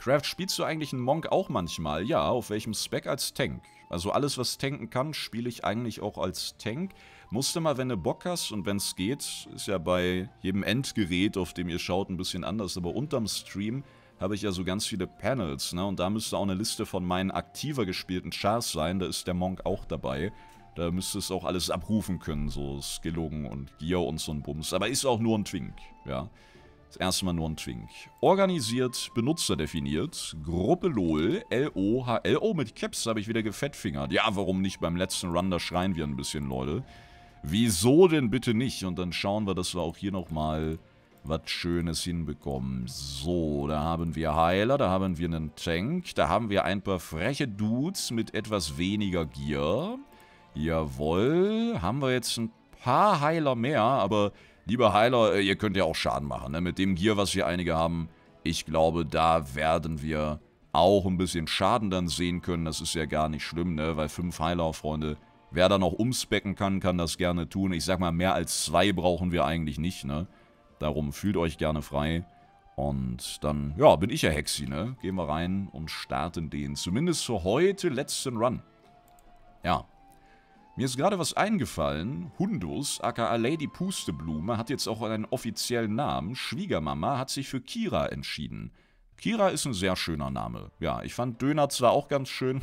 Craft, spielst du eigentlich einen Monk auch manchmal? Ja, auf welchem Spec als Tank? Also alles, was tanken kann, spiele ich eigentlich auch als Tank. Musst du mal, wenn du Bock hast und wenn es geht, ist ja bei jedem Endgerät, auf dem ihr schaut, ein bisschen anders, aber unterm Stream habe ich ja so ganz viele Panels, ne? Und da müsste auch eine Liste von meinen aktiver gespielten Chars sein, da ist der Monk auch dabei. Da müsste es auch alles abrufen können, so Skillungen und Gear und so ein Bums. Aber ist auch nur ein Twink, ja. Das erste nur ein Twink. Organisiert, Benutzer definiert. Gruppe LOL, L-O-H-L. Oh, mit Caps habe ich wieder gefettfingert. Ja, warum nicht? Beim letzten Run, da schreien wir ein bisschen, Leute. Wieso denn bitte nicht? Und dann schauen wir, dass wir auch hier nochmal was Schönes hinbekommen. So, da haben wir Heiler, da haben wir einen Tank, da haben wir ein paar freche Dudes mit etwas weniger Gier. Jawohl, haben wir jetzt ein paar Heiler mehr, aber Lieber Heiler, äh, ihr könnt ja auch Schaden machen. Ne? Mit dem Gear, was hier einige haben, ich glaube, da werden wir auch ein bisschen Schaden dann sehen können. Das ist ja gar nicht schlimm, ne? weil fünf Heiler, Freunde, wer da noch umspecken kann, kann das gerne tun. Ich sag mal, mehr als zwei brauchen wir eigentlich nicht. Ne? Darum fühlt euch gerne frei. Und dann, ja, bin ich ja Hexi, ne? Gehen wir rein und starten den. Zumindest für heute letzten Run. Ja, mir ist gerade was eingefallen. Hundus, aka Lady Pusteblume, hat jetzt auch einen offiziellen Namen. Schwiegermama hat sich für Kira entschieden. Kira ist ein sehr schöner Name. Ja, ich fand Döner zwar auch ganz schön,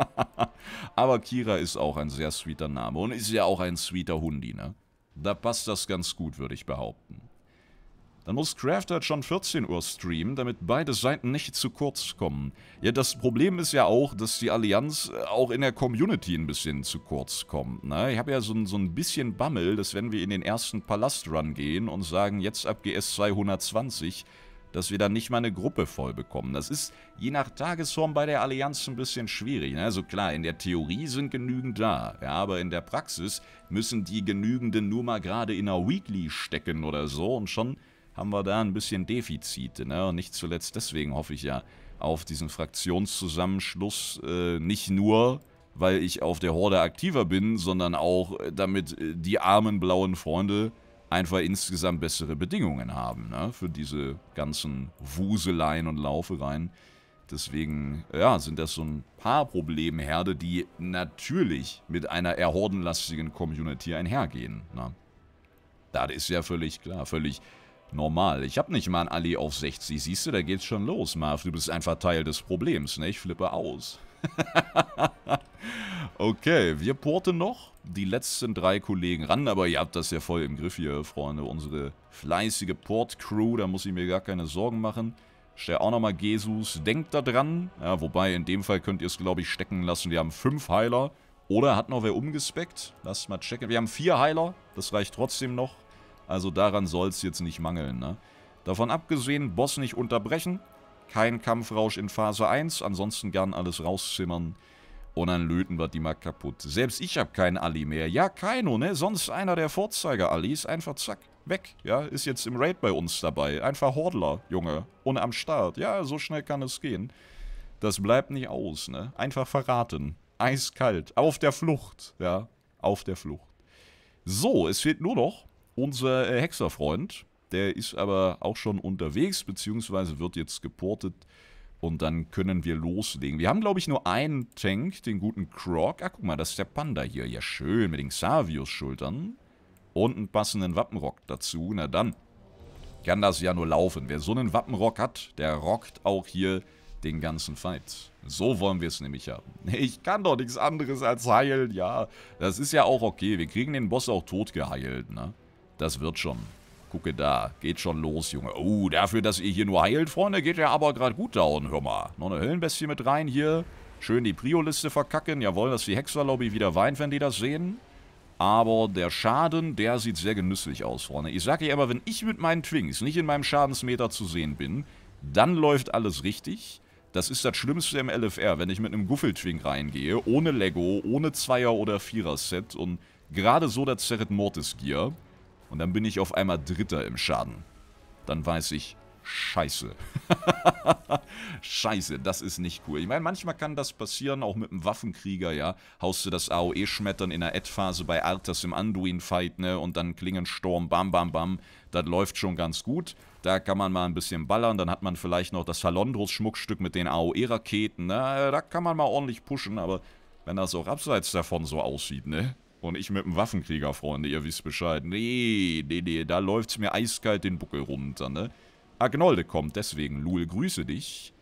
aber Kira ist auch ein sehr sweeter Name und ist ja auch ein sweeter Hundi, ne? Da passt das ganz gut, würde ich behaupten dann muss Crafter schon 14 Uhr streamen, damit beide Seiten nicht zu kurz kommen. Ja, das Problem ist ja auch, dass die Allianz äh, auch in der Community ein bisschen zu kurz kommt. Ne? Ich habe ja so, so ein bisschen Bammel, dass wenn wir in den ersten Palastrun gehen und sagen, jetzt ab GS 220, dass wir dann nicht mal eine Gruppe voll bekommen. Das ist je nach Tagesform bei der Allianz ein bisschen schwierig. Ne? Also klar, in der Theorie sind genügend da, ja, aber in der Praxis müssen die genügenden nur mal gerade in einer Weekly stecken oder so und schon haben wir da ein bisschen Defizite. Ne? Und nicht zuletzt deswegen hoffe ich ja auf diesen Fraktionszusammenschluss äh, nicht nur, weil ich auf der Horde aktiver bin, sondern auch, äh, damit äh, die armen blauen Freunde einfach insgesamt bessere Bedingungen haben, ne? Für diese ganzen Wuseleien und Laufereien. Deswegen, ja, sind das so ein paar Problemherde, die natürlich mit einer erhordenlastigen Community einhergehen, ne? Das ist ja völlig klar, völlig normal. Ich habe nicht mal ein Ali auf 60. Siehst du, da geht's schon los, Marv. Du bist einfach Teil des Problems, ne? Ich flippe aus. okay, wir porten noch die letzten drei Kollegen ran, aber ihr habt das ja voll im Griff hier, Freunde. Unsere fleißige Port-Crew, da muss ich mir gar keine Sorgen machen. Stell auch nochmal Jesus, denkt da dran. Ja, wobei, in dem Fall könnt ihr es, glaube ich, stecken lassen. Wir haben fünf Heiler. Oder hat noch wer umgespeckt? Lasst mal checken. Wir haben vier Heiler. Das reicht trotzdem noch. Also daran soll es jetzt nicht mangeln. Ne? Davon abgesehen, Boss nicht unterbrechen. Kein Kampfrausch in Phase 1. Ansonsten gern alles rauszimmern. Und dann löten wir die mal kaputt. Selbst ich habe keinen Ali mehr. Ja, Kaino, ne? Sonst einer der Vorzeiger-Alis. Einfach zack, weg. Ja, ist jetzt im Raid bei uns dabei. Einfach Hordler, Junge. Und am Start. Ja, so schnell kann es gehen. Das bleibt nicht aus, ne? Einfach verraten. Eiskalt. Auf der Flucht, ja. Auf der Flucht. So, es fehlt nur noch unser äh, Hexerfreund, der ist aber auch schon unterwegs, beziehungsweise wird jetzt geportet. Und dann können wir loslegen. Wir haben, glaube ich, nur einen Tank, den guten Croc. Ah, guck mal, das ist der Panda hier. Ja, schön, mit den Xavius-Schultern. Und einen passenden Wappenrock dazu. Na dann, kann das ja nur laufen. Wer so einen Wappenrock hat, der rockt auch hier den ganzen Fight. So wollen wir es nämlich haben. Ich kann doch nichts anderes als heilen, ja. Das ist ja auch okay. Wir kriegen den Boss auch tot geheilt, ne? Das wird schon. Gucke da, geht schon los, Junge. Oh, dafür, dass ihr hier nur heilt, Freunde, geht ja aber gerade gut down, hör mal. Noch eine Höllenbestie mit rein hier. Schön die Prio-Liste verkacken. Jawohl, dass die Hexerlobby wieder weint, wenn die das sehen. Aber der Schaden, der sieht sehr genüsslich aus, Freunde. Ich sage ja immer, wenn ich mit meinen Twings nicht in meinem Schadensmeter zu sehen bin, dann läuft alles richtig. Das ist das Schlimmste im LFR, wenn ich mit einem Guffeltwing reingehe, ohne Lego, ohne Zweier- oder Vierer-Set und gerade so der Zerrit Mortis Gear. Und dann bin ich auf einmal Dritter im Schaden. Dann weiß ich, scheiße. scheiße, das ist nicht cool. Ich meine, manchmal kann das passieren, auch mit einem Waffenkrieger, ja. Haust du das AOE-Schmettern in der Ad-Phase bei Arthas im Anduin-Fight, ne, und dann Klingensturm, bam, bam, bam. Das läuft schon ganz gut. Da kann man mal ein bisschen ballern, dann hat man vielleicht noch das Halondros-Schmuckstück mit den AOE-Raketen, ne. Da kann man mal ordentlich pushen, aber wenn das auch abseits davon so aussieht, ne und ich mit dem Waffenkrieger, Freunde, ihr wisst Bescheid. Nee, nee, nee, da läuft's mir eiskalt den Buckel runter, ne? Agnolde kommt deswegen. Lul, grüße dich.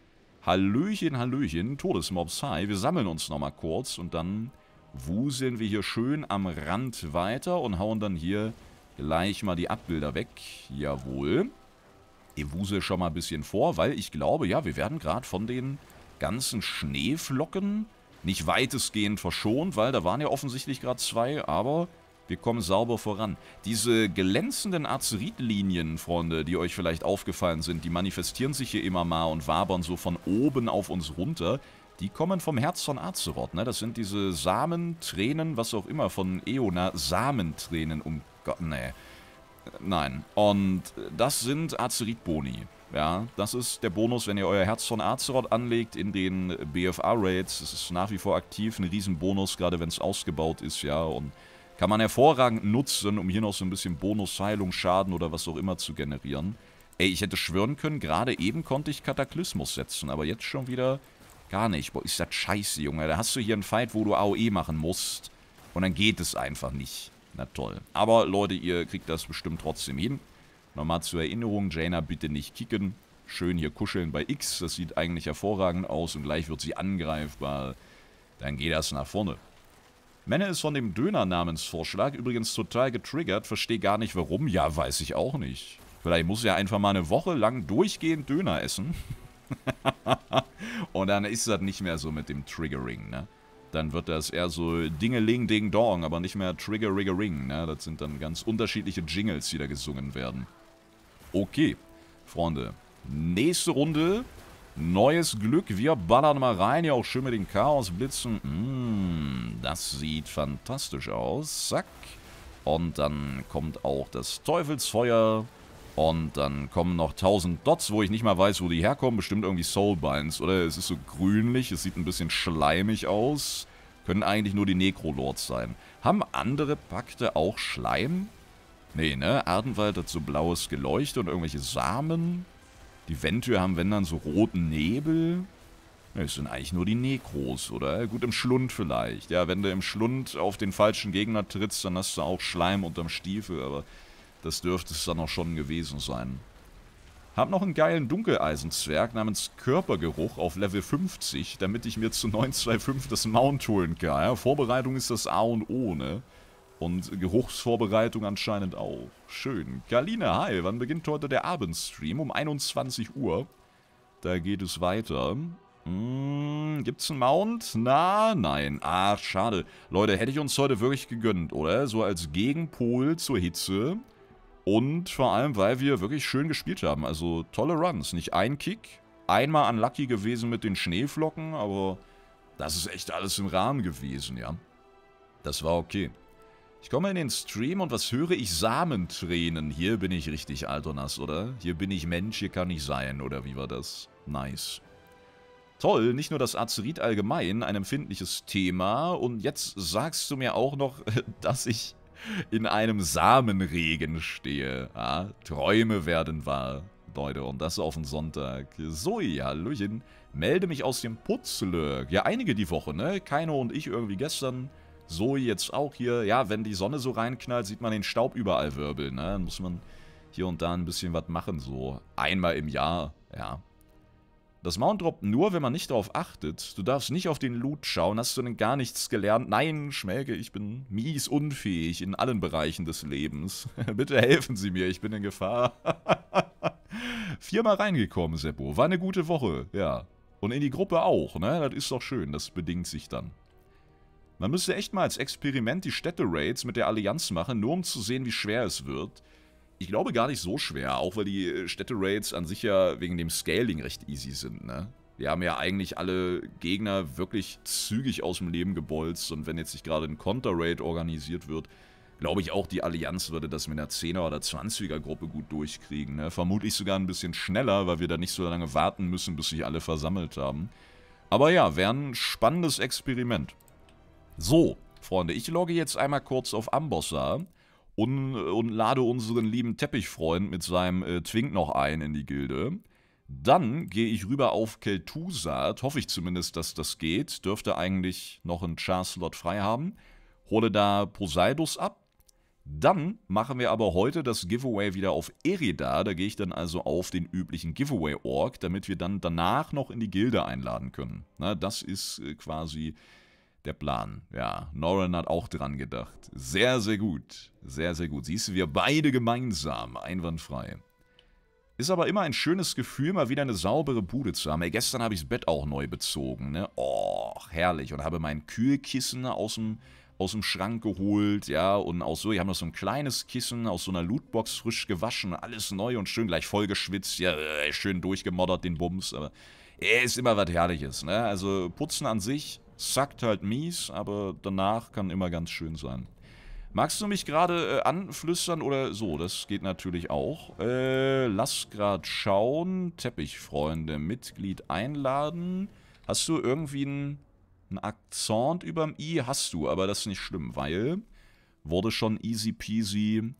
Hallöchen, Hallöchen, Todesmobs, hi. Wir sammeln uns nochmal kurz und dann wuseln wir hier schön am Rand weiter und hauen dann hier gleich mal die Abbilder weg. Jawohl. Ihr wuselt schon mal ein bisschen vor, weil ich glaube, ja, wir werden gerade von den ganzen Schneeflocken nicht weitestgehend verschont, weil da waren ja offensichtlich gerade zwei, aber wir kommen sauber voran. Diese glänzenden Azeritlinien, Freunde, die euch vielleicht aufgefallen sind, die manifestieren sich hier immer mal und wabern so von oben auf uns runter. Die kommen vom Herz von Azeroth, ne? Das sind diese Samen, Tränen, was auch immer, von Eona. Samentränen, um Gott, ne. Nein. Und das sind Azerit-Boni. Ja, das ist der Bonus, wenn ihr euer Herz von Azeroth anlegt in den BFA-Raids. Das ist nach wie vor aktiv, ein Riesenbonus, gerade wenn es ausgebaut ist, ja. Und kann man hervorragend nutzen, um hier noch so ein bisschen Bonus-Heilung, Schaden oder was auch immer zu generieren. Ey, ich hätte schwören können, gerade eben konnte ich Kataklysmus setzen, aber jetzt schon wieder gar nicht. Boah, ist das scheiße, Junge. Da hast du hier einen Fight, wo du AOE machen musst. Und dann geht es einfach nicht. Na toll. Aber Leute, ihr kriegt das bestimmt trotzdem hin. Nochmal zur Erinnerung, Jaina bitte nicht kicken. Schön hier kuscheln bei X, das sieht eigentlich hervorragend aus und gleich wird sie angreifbar. Dann geht das nach vorne. Männer ist von dem Döner-Namensvorschlag übrigens total getriggert, verstehe gar nicht warum. Ja, weiß ich auch nicht. Vielleicht muss ja einfach mal eine Woche lang durchgehend Döner essen. und dann ist das nicht mehr so mit dem Triggering, ne? Dann wird das eher so Dingeling Ding Dong, aber nicht mehr Triggeriggering, ne? Das sind dann ganz unterschiedliche Jingles, die da gesungen werden. Okay, Freunde. Nächste Runde. Neues Glück. Wir ballern mal rein. Ja, auch schön mit den Chaosblitzen. Mm, das sieht fantastisch aus. Zack. Und dann kommt auch das Teufelsfeuer. Und dann kommen noch 1000 Dots, wo ich nicht mal weiß, wo die herkommen. Bestimmt irgendwie Soulbinds, oder? Es ist so grünlich, es sieht ein bisschen schleimig aus. Können eigentlich nur die Necrolords sein. Haben andere Pakte auch Schleim? Nee, ne? Ardenwald hat so blaues Geleuchte und irgendwelche Samen. Die Ventür haben, wenn dann, so roten Nebel. Ne, es sind eigentlich nur die Nekros, oder? Gut, im Schlund vielleicht. Ja, wenn du im Schlund auf den falschen Gegner trittst, dann hast du auch Schleim unterm Stiefel, aber das dürfte es dann auch schon gewesen sein. Hab noch einen geilen Dunkeleisenzwerg namens Körpergeruch auf Level 50, damit ich mir zu 925 das Mount holen kann. Ja, Vorbereitung ist das A und O, ne? Und Geruchsvorbereitung anscheinend auch. Schön. Kalina, hi. Wann beginnt heute der Abendstream? Um 21 Uhr. Da geht es weiter. Hm, gibt's einen Mount? Na, nein. Ach, schade. Leute, hätte ich uns heute wirklich gegönnt, oder? So als Gegenpol zur Hitze. Und vor allem, weil wir wirklich schön gespielt haben. Also tolle Runs. Nicht ein Kick. Einmal unlucky gewesen mit den Schneeflocken, aber das ist echt alles im Rahmen gewesen, ja. Das war okay. Ich komme in den Stream und was höre ich? Samentränen. Hier bin ich richtig alt und nass, oder? Hier bin ich Mensch, hier kann ich sein, oder wie war das? Nice. Toll, nicht nur das Azerit allgemein, ein empfindliches Thema. Und jetzt sagst du mir auch noch, dass ich in einem Samenregen stehe. Ja, ah, Träume werden wahr, Leute. Und das auf den Sonntag. Zoe, hallöchen. Melde mich aus dem Putzlöck. Ja, einige die Woche, ne? Keino und ich irgendwie gestern... Zoe jetzt auch hier. Ja, wenn die Sonne so reinknallt, sieht man den Staub überall wirbeln. Ne? Dann muss man hier und da ein bisschen was machen, so einmal im Jahr, ja. Das Mount droppt nur, wenn man nicht darauf achtet. Du darfst nicht auf den Loot schauen, hast du denn gar nichts gelernt? Nein, Schmelke, ich bin mies unfähig in allen Bereichen des Lebens. Bitte helfen Sie mir, ich bin in Gefahr. Viermal reingekommen, Seppo. War eine gute Woche, ja. Und in die Gruppe auch, ne? Das ist doch schön, das bedingt sich dann. Man müsste echt mal als Experiment die Städte-Raids mit der Allianz machen, nur um zu sehen, wie schwer es wird. Ich glaube gar nicht so schwer, auch weil die äh, Städte-Raids an sich ja wegen dem Scaling recht easy sind, ne? Wir haben ja eigentlich alle Gegner wirklich zügig aus dem Leben gebolzt und wenn jetzt nicht gerade ein Konter-Raid organisiert wird, glaube ich auch, die Allianz würde das mit einer 10er- oder 20er-Gruppe gut durchkriegen. Ne? Vermutlich sogar ein bisschen schneller, weil wir da nicht so lange warten müssen, bis sich alle versammelt haben. Aber ja, wäre ein spannendes Experiment. So, Freunde, ich logge jetzt einmal kurz auf Ambossar und, und lade unseren lieben Teppichfreund mit seinem äh, Twink noch ein in die Gilde. Dann gehe ich rüber auf Keltusat, hoffe ich zumindest, dass das geht. Dürfte eigentlich noch einen Char-Slot frei haben. Hole da Poseidus ab. Dann machen wir aber heute das Giveaway wieder auf Erida. Da gehe ich dann also auf den üblichen Giveaway-Org, damit wir dann danach noch in die Gilde einladen können. Na, das ist äh, quasi der Plan. Ja, Noren hat auch dran gedacht. Sehr, sehr gut. Sehr, sehr gut. Siehst du, wir beide gemeinsam. Einwandfrei. Ist aber immer ein schönes Gefühl, mal wieder eine saubere Bude zu haben. Ey, gestern habe ich das Bett auch neu bezogen, ne? Oh, herrlich. Und habe mein Kühlkissen aus dem, aus dem Schrank geholt, ja. Und auch so, ich habe noch so ein kleines Kissen aus so einer Lootbox frisch gewaschen. Alles neu und schön gleich vollgeschwitzt. Ja, äh, schön durchgemoddert den Bums. Aber ey, ist immer was Herrliches, ne? Also, Putzen an sich Sackt halt mies, aber danach kann immer ganz schön sein. Magst du mich gerade äh, anflüstern oder so? Das geht natürlich auch. Äh, lass grad schauen. Teppichfreunde, Mitglied einladen. Hast du irgendwie einen, Akzent über dem I? Hast du, aber das ist nicht schlimm, weil wurde schon easy peasy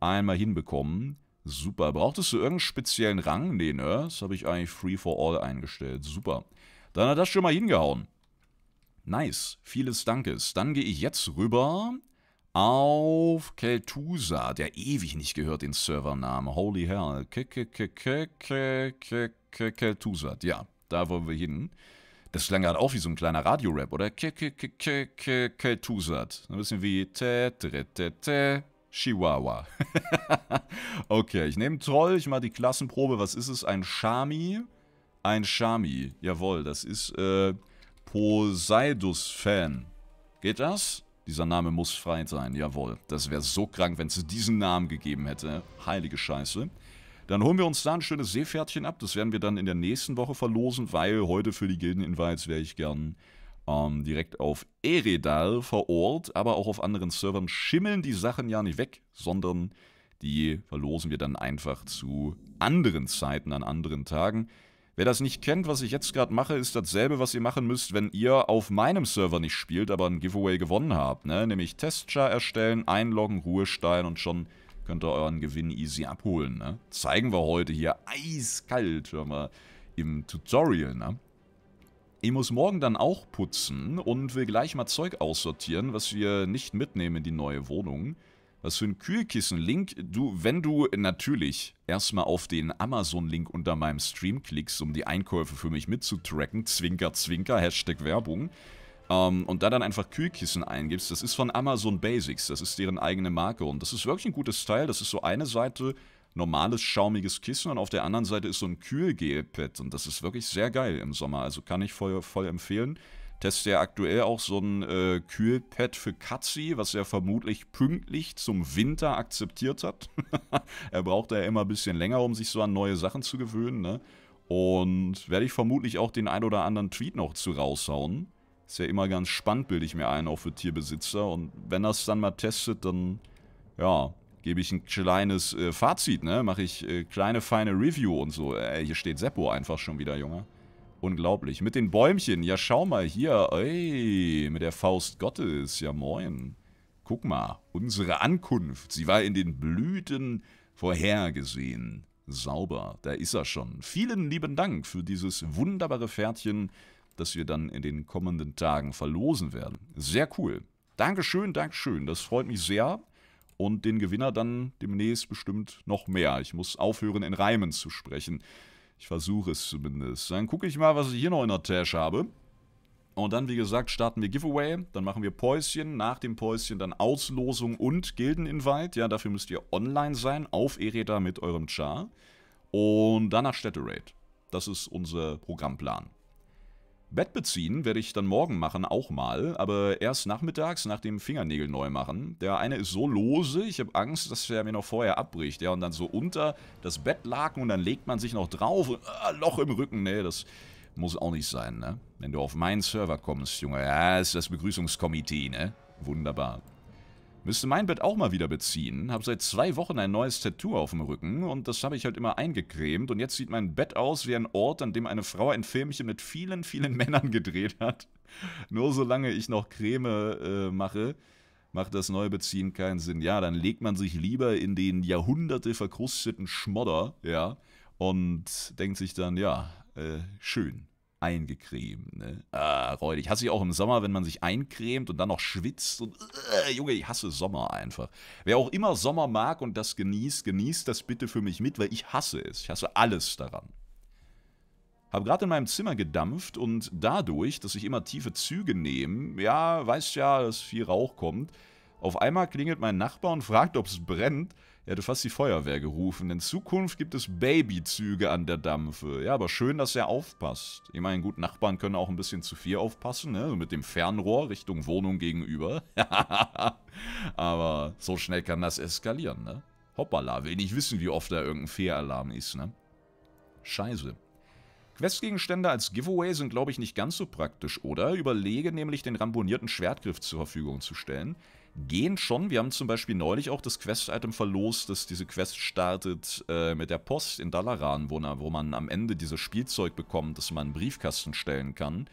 einmal hinbekommen. Super. Brauchtest du irgendeinen speziellen Rang? Nee, ne? Das habe ich eigentlich free for all eingestellt. Super. Dann hat das schon mal hingehauen. Nice, vieles Dankes. Dann gehe ich jetzt rüber auf Keltusa, der ewig nicht gehört, den Servernamen. Holy hell. Keltusa, ja, da wollen wir hin. Das klang gerade auch wie so ein kleiner Radiorap, oder? Keltusat. Ein bisschen wie te, tre, te, te, Chihuahua. okay, ich nehme Troll, ich mache die Klassenprobe. Was ist es? Ein Shami? Ein Shami. Jawohl, das ist äh, Poseidus-Fan. Geht das? Dieser Name muss frei sein, jawohl. Das wäre so krank, wenn es diesen Namen gegeben hätte. Heilige Scheiße. Dann holen wir uns da ein schönes Seepferdchen ab. Das werden wir dann in der nächsten Woche verlosen, weil heute für die Gildeninvites wäre ich gern ähm, direkt auf Eredal vor Ort. Aber auch auf anderen Servern schimmeln die Sachen ja nicht weg, sondern die verlosen wir dann einfach zu anderen Zeiten, an anderen Tagen. Wer das nicht kennt, was ich jetzt gerade mache, ist dasselbe, was ihr machen müsst, wenn ihr auf meinem Server nicht spielt, aber ein Giveaway gewonnen habt. Ne? Nämlich Testchar erstellen, einloggen, Ruhestein und schon könnt ihr euren Gewinn easy abholen. Ne? Zeigen wir heute hier eiskalt, hören wir im Tutorial. Ne? Ich muss morgen dann auch putzen und will gleich mal Zeug aussortieren, was wir nicht mitnehmen in die neue Wohnung. Was für ein Kühlkissen-Link? Du, wenn du natürlich erstmal auf den Amazon-Link unter meinem Stream klickst, um die Einkäufe für mich mitzutracken, Zwinker, Zwinker, Hashtag Werbung, ähm, und da dann einfach Kühlkissen eingibst, das ist von Amazon Basics, das ist deren eigene Marke und das ist wirklich ein gutes Teil, das ist so eine Seite normales schaumiges Kissen und auf der anderen Seite ist so ein Kühlgel-Pad und das ist wirklich sehr geil im Sommer, also kann ich voll, voll empfehlen teste ja aktuell auch so ein äh, Kühlpad für Katzi, was er vermutlich pünktlich zum Winter akzeptiert hat. er braucht ja immer ein bisschen länger, um sich so an neue Sachen zu gewöhnen. Ne? Und werde ich vermutlich auch den ein oder anderen Tweet noch zu raushauen. Ist ja immer ganz spannend, bilde ich mir ein, auch für Tierbesitzer. Und wenn das dann mal testet, dann, ja, gebe ich ein kleines äh, Fazit, ne? Mache ich äh, kleine, feine Review und so. Äh, hier steht Seppo einfach schon wieder, Junge. Unglaublich. Mit den Bäumchen. Ja, schau mal hier. Ey, mit der Faust Gottes. Ja, moin. Guck mal, unsere Ankunft. Sie war in den Blüten vorhergesehen. Sauber, da ist er schon. Vielen lieben Dank für dieses wunderbare Pferdchen, das wir dann in den kommenden Tagen verlosen werden. Sehr cool. Dankeschön, Dankeschön. Das freut mich sehr. Und den Gewinner dann demnächst bestimmt noch mehr. Ich muss aufhören, in Reimen zu sprechen. Ich versuche es zumindest. Dann gucke ich mal, was ich hier noch in der Tasche habe. Und dann, wie gesagt, starten wir Giveaway. Dann machen wir Päuschen. Nach dem Päuschen dann Auslosung und Gildeninvite. Ja, dafür müsst ihr online sein, auf Ereda mit eurem Char. Und danach Städteraid. Das ist unser Programmplan. Bett beziehen werde ich dann morgen machen, auch mal, aber erst nachmittags nach dem Fingernägel neu machen. Der eine ist so lose, ich habe Angst, dass er mir noch vorher abbricht. Ja, und dann so unter das Bett laken und dann legt man sich noch drauf und äh, Loch im Rücken. Nee, das muss auch nicht sein, ne? Wenn du auf meinen Server kommst, Junge, ja, ist das Begrüßungskomitee, ne? Wunderbar. Müsste mein Bett auch mal wieder beziehen. Hab seit zwei Wochen ein neues Tattoo auf dem Rücken und das habe ich halt immer eingecremt. Und jetzt sieht mein Bett aus wie ein Ort, an dem eine Frau ein Filmchen mit vielen, vielen Männern gedreht hat. Nur solange ich noch Creme äh, mache, macht das neue Beziehen keinen Sinn. Ja, dann legt man sich lieber in den Jahrhunderte verkrusteten Schmodder, ja, und denkt sich dann, ja, äh, schön eingecremt. Ne? Ah, räudig. Hasse ich auch im Sommer, wenn man sich eincremt und dann noch schwitzt. Und, äh, Junge, ich hasse Sommer einfach. Wer auch immer Sommer mag und das genießt, genießt das bitte für mich mit, weil ich hasse es. Ich hasse alles daran. Habe gerade in meinem Zimmer gedampft und dadurch, dass ich immer tiefe Züge nehme, ja, weißt ja, dass viel Rauch kommt, auf einmal klingelt mein Nachbar und fragt, ob es brennt. Er hätte fast die Feuerwehr gerufen. In Zukunft gibt es Babyzüge an der Dampfe. Ja, aber schön, dass er aufpasst. Ich meine, gut, Nachbarn können auch ein bisschen zu viel aufpassen, ne? Also mit dem Fernrohr Richtung Wohnung gegenüber. aber so schnell kann das eskalieren, ne? Hoppala, will nicht wissen, wie oft da irgendein Fehlalarm ist, ne? Scheiße. Questgegenstände als Giveaway sind, glaube ich, nicht ganz so praktisch, oder? Überlege nämlich, den ramponierten Schwertgriff zur Verfügung zu stellen gehen schon. Wir haben zum Beispiel neulich auch das Quest-Item verlost, dass diese Quest startet äh, mit der Post in Dalaran, wo, wo man am Ende dieses Spielzeug bekommt, das man in Briefkasten stellen kann.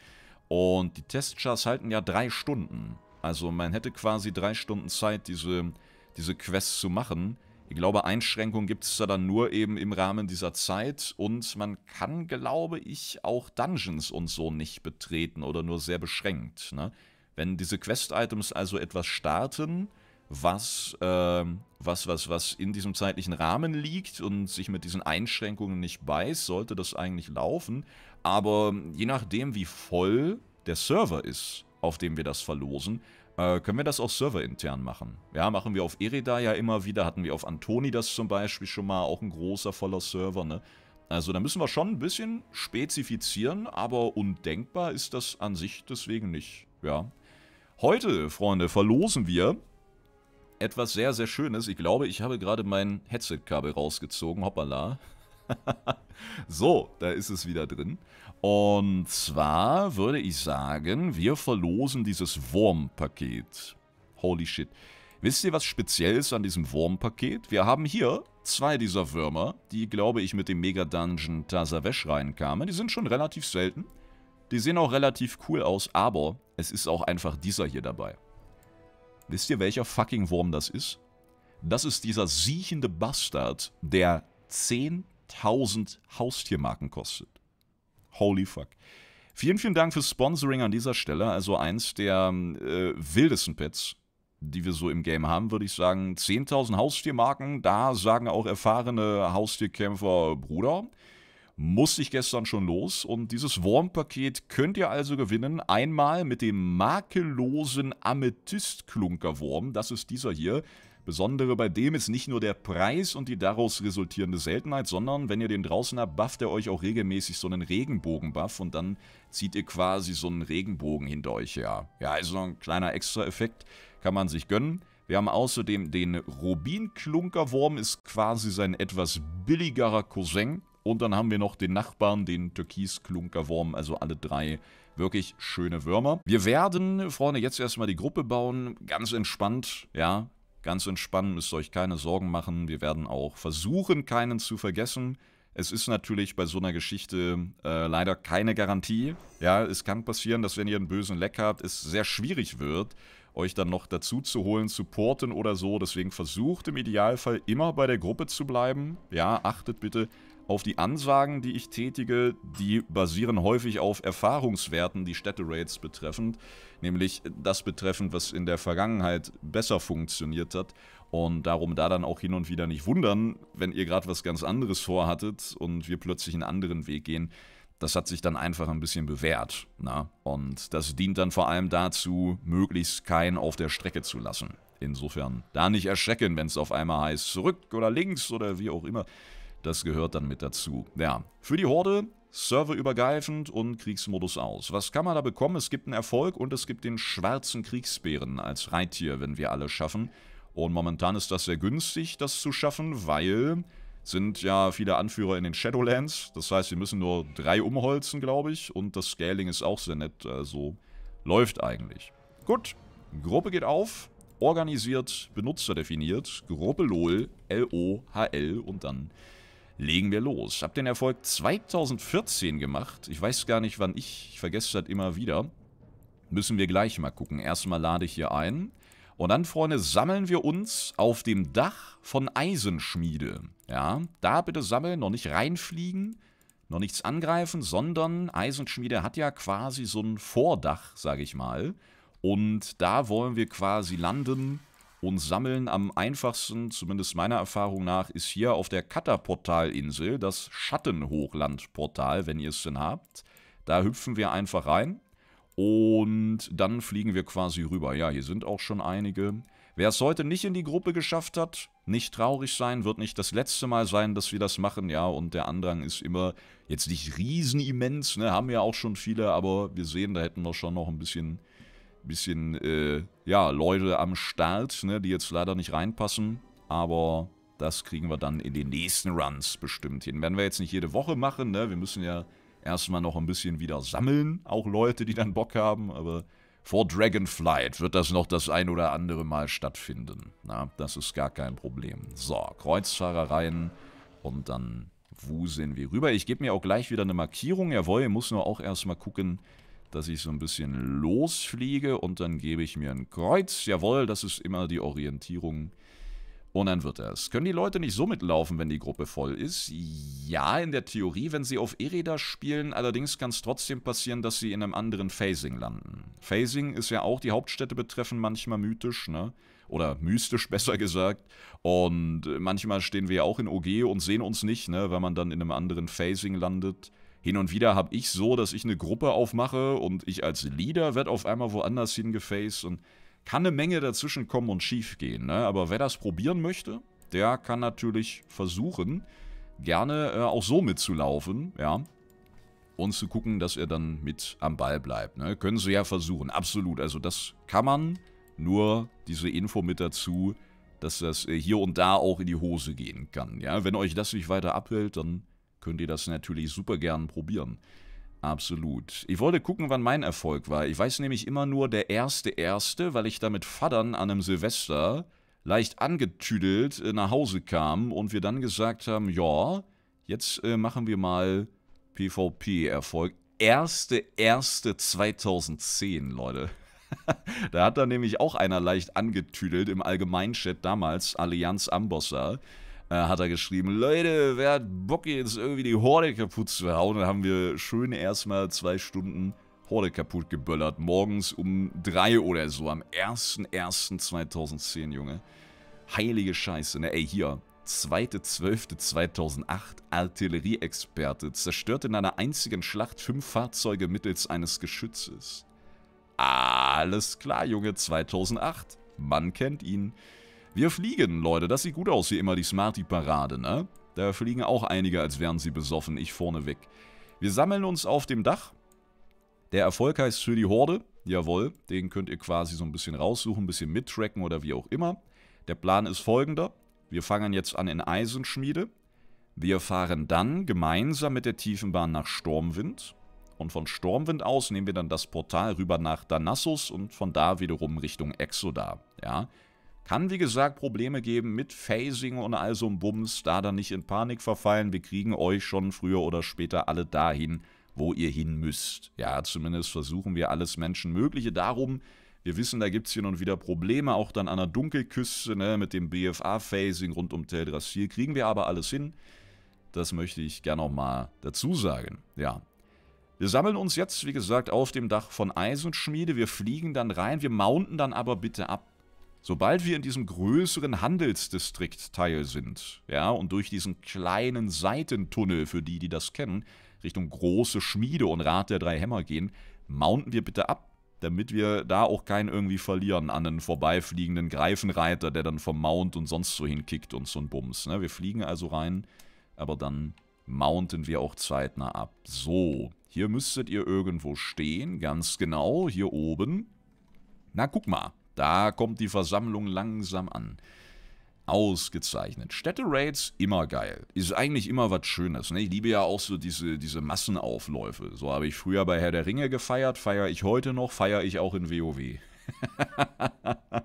Und die Testchars halten ja drei Stunden. Also man hätte quasi drei Stunden Zeit, diese, diese Quest zu machen. Ich glaube, Einschränkungen gibt es da dann nur eben im Rahmen dieser Zeit und man kann, glaube ich, auch Dungeons und so nicht betreten oder nur sehr beschränkt. Ne? Wenn diese Quest-Items also etwas starten, was, äh, was, was, was in diesem zeitlichen Rahmen liegt und sich mit diesen Einschränkungen nicht beißt, sollte das eigentlich laufen. Aber je nachdem, wie voll der Server ist, auf dem wir das verlosen, äh, können wir das auch serverintern machen. Ja, machen wir auf Erida ja immer wieder, hatten wir auf Antoni das zum Beispiel schon mal, auch ein großer voller Server, ne? Also da müssen wir schon ein bisschen spezifizieren, aber undenkbar ist das an sich deswegen nicht, ja. Heute, Freunde, verlosen wir etwas sehr, sehr Schönes. Ich glaube, ich habe gerade mein Headset-Kabel rausgezogen. Hoppala. so, da ist es wieder drin. Und zwar würde ich sagen, wir verlosen dieses Wurm-Paket. Holy shit. Wisst ihr was Spezielles an diesem wurm Wurmpaket? Wir haben hier zwei dieser Würmer, die, glaube ich, mit dem Mega-Dungeon Tazavesh reinkamen. Die sind schon relativ selten. Die sehen auch relativ cool aus, aber es ist auch einfach dieser hier dabei. Wisst ihr, welcher fucking Wurm das ist? Das ist dieser siechende Bastard, der 10.000 Haustiermarken kostet. Holy fuck. Vielen, vielen Dank fürs Sponsoring an dieser Stelle. Also eins der äh, wildesten Pets, die wir so im Game haben, würde ich sagen. 10.000 Haustiermarken, da sagen auch erfahrene Haustierkämpfer, Bruder, musste ich gestern schon los und dieses Wurmpaket könnt ihr also gewinnen. Einmal mit dem makellosen Amethyst-Klunkerwurm, das ist dieser hier. Besondere bei dem ist nicht nur der Preis und die daraus resultierende Seltenheit, sondern wenn ihr den draußen habt, bufft er euch auch regelmäßig so einen Regenbogen-Buff und dann zieht ihr quasi so einen Regenbogen hinter euch her. Ja, also ein kleiner Extra-Effekt, kann man sich gönnen. Wir haben außerdem den Rubin-Klunkerwurm, ist quasi sein etwas billigerer Cousin. Und dann haben wir noch den Nachbarn, den Türkisklunkerwurm, also alle drei wirklich schöne Würmer. Wir werden, Freunde, jetzt erstmal die Gruppe bauen, ganz entspannt, ja, ganz entspannt, müsst ihr euch keine Sorgen machen. Wir werden auch versuchen, keinen zu vergessen. Es ist natürlich bei so einer Geschichte äh, leider keine Garantie. Ja, es kann passieren, dass wenn ihr einen bösen Leck habt, es sehr schwierig wird, euch dann noch dazu zu holen, zu porten oder so. Deswegen versucht im Idealfall immer bei der Gruppe zu bleiben. Ja, achtet bitte auf die Ansagen, die ich tätige, die basieren häufig auf Erfahrungswerten, die Städteraids betreffend, nämlich das betreffend, was in der Vergangenheit besser funktioniert hat. Und darum da dann auch hin und wieder nicht wundern, wenn ihr gerade was ganz anderes vorhattet und wir plötzlich einen anderen Weg gehen. Das hat sich dann einfach ein bisschen bewährt. Na? Und das dient dann vor allem dazu, möglichst keinen auf der Strecke zu lassen. Insofern da nicht erschrecken, wenn es auf einmal heißt, zurück oder links oder wie auch immer. Das gehört dann mit dazu. Ja, für die Horde Server übergreifend und Kriegsmodus aus. Was kann man da bekommen? Es gibt einen Erfolg und es gibt den schwarzen Kriegsbären als Reittier, wenn wir alle schaffen. Und momentan ist das sehr günstig, das zu schaffen, weil sind ja viele Anführer in den Shadowlands. Das heißt, wir müssen nur drei umholzen, glaube ich. Und das Scaling ist auch sehr nett. Also läuft eigentlich. Gut, Gruppe geht auf. Organisiert, Benutzer definiert. Gruppe LOL, L-O-H-L und dann legen wir los. Ich habe den Erfolg 2014 gemacht. Ich weiß gar nicht, wann ich. Ich vergesse das immer wieder. Müssen wir gleich mal gucken. Erstmal lade ich hier ein. Und dann, Freunde, sammeln wir uns auf dem Dach von Eisenschmiede. Ja, da bitte sammeln, noch nicht reinfliegen, noch nichts angreifen, sondern Eisenschmiede hat ja quasi so ein Vordach, sage ich mal. Und da wollen wir quasi landen und Sammeln am einfachsten, zumindest meiner Erfahrung nach, ist hier auf der Katterportalinsel das Schattenhochlandportal, wenn ihr es denn habt. Da hüpfen wir einfach rein und dann fliegen wir quasi rüber. Ja, hier sind auch schon einige. Wer es heute nicht in die Gruppe geschafft hat, nicht traurig sein, wird nicht das letzte Mal sein, dass wir das machen. Ja, und der Andrang ist immer jetzt nicht riesenimmens, ne, haben ja auch schon viele, aber wir sehen, da hätten wir schon noch ein bisschen bisschen, äh, ja, Leute am Start, ne, die jetzt leider nicht reinpassen. Aber das kriegen wir dann in den nächsten Runs bestimmt hin. Werden wir jetzt nicht jede Woche machen, ne? Wir müssen ja erstmal noch ein bisschen wieder sammeln. Auch Leute, die dann Bock haben. Aber vor Dragonflight wird das noch das ein oder andere Mal stattfinden. Na, das ist gar kein Problem. So, Kreuzfahrer rein und dann wuseln wir rüber. Ich gebe mir auch gleich wieder eine Markierung. Jawohl, muss nur auch erstmal gucken, dass ich so ein bisschen losfliege und dann gebe ich mir ein Kreuz. Jawohl, das ist immer die Orientierung. Und dann wird er es. Können die Leute nicht so mitlaufen, wenn die Gruppe voll ist? Ja, in der Theorie, wenn sie auf Ereda spielen, allerdings kann es trotzdem passieren, dass sie in einem anderen Phasing landen. Phasing ist ja auch die Hauptstädte betreffend manchmal mythisch, ne? Oder mystisch besser gesagt. Und äh, manchmal stehen wir ja auch in OG und sehen uns nicht, ne? Wenn man dann in einem anderen Phasing landet hin und wieder habe ich so, dass ich eine Gruppe aufmache und ich als Leader werde auf einmal woanders hingefaced und kann eine Menge dazwischen kommen und schief gehen. Ne? Aber wer das probieren möchte, der kann natürlich versuchen, gerne äh, auch so mitzulaufen, ja. Und zu gucken, dass er dann mit am Ball bleibt. Ne? Können sie ja versuchen, absolut. Also das kann man, nur diese Info mit dazu, dass das äh, hier und da auch in die Hose gehen kann. Ja? Wenn euch das nicht weiter abhält, dann könnt ihr das natürlich super gern probieren. Absolut. Ich wollte gucken, wann mein Erfolg war. Ich weiß nämlich immer nur der erste erste, weil ich da mit Vadern an einem Silvester leicht angetüdelt äh, nach Hause kam und wir dann gesagt haben, ja, jetzt äh, machen wir mal PvP-Erfolg. Erste erste 2010, Leute. da hat dann nämlich auch einer leicht angetüdelt im Allgemeinchat damals, Allianz Ambosser äh, hat er geschrieben, Leute, wer hat Bock jetzt irgendwie die Horde kaputt zu hauen? Dann haben wir schön erstmal zwei Stunden Horde kaputt geböllert. Morgens um drei oder so, am 01.01.2010, Junge. Heilige Scheiße, ne? Ey, hier, 2.12.2008, Artillerieexperte, zerstört in einer einzigen Schlacht fünf Fahrzeuge mittels eines Geschützes. Alles klar, Junge, 2008. Man kennt ihn. Wir fliegen, Leute. Das sieht gut aus, wie immer, die Smarty-Parade, ne? Da fliegen auch einige, als wären sie besoffen. Ich vorneweg. Wir sammeln uns auf dem Dach. Der Erfolg heißt für die Horde. Jawohl, den könnt ihr quasi so ein bisschen raussuchen, ein bisschen mittracken oder wie auch immer. Der Plan ist folgender. Wir fangen jetzt an in Eisenschmiede. Wir fahren dann gemeinsam mit der Tiefenbahn nach Stormwind. Und von Stormwind aus nehmen wir dann das Portal rüber nach Danassus und von da wiederum Richtung Exodar. Ja, kann, wie gesagt, Probleme geben mit Phasing und all so einem Bums. Da dann nicht in Panik verfallen. Wir kriegen euch schon früher oder später alle dahin, wo ihr hin müsst. Ja, zumindest versuchen wir alles Menschenmögliche darum. Wir wissen, da gibt es hin und wieder Probleme, auch dann an der Dunkelküste ne, mit dem BFA-Phasing rund um Teldrassil. Kriegen wir aber alles hin. Das möchte ich gerne nochmal dazu sagen. Ja, wir sammeln uns jetzt, wie gesagt, auf dem Dach von Eisenschmiede. Wir fliegen dann rein. Wir mounten dann aber bitte ab Sobald wir in diesem größeren Handelsdistrikt Teil sind, ja, und durch diesen kleinen Seitentunnel, für die, die das kennen, Richtung große Schmiede und Rat der drei Hämmer gehen, mounten wir bitte ab, damit wir da auch keinen irgendwie verlieren an einen vorbeifliegenden Greifenreiter, der dann vom Mount und sonst so hinkickt und so ein Bums. Ne? Wir fliegen also rein, aber dann mounten wir auch zeitnah ab. So, hier müsstet ihr irgendwo stehen, ganz genau, hier oben. Na, guck mal. Da kommt die Versammlung langsam an. Ausgezeichnet. Städte-Raids, immer geil. Ist eigentlich immer was Schönes. Ne? Ich liebe ja auch so diese, diese Massenaufläufe. So habe ich früher bei Herr der Ringe gefeiert, feiere ich heute noch, feiere ich auch in WoW.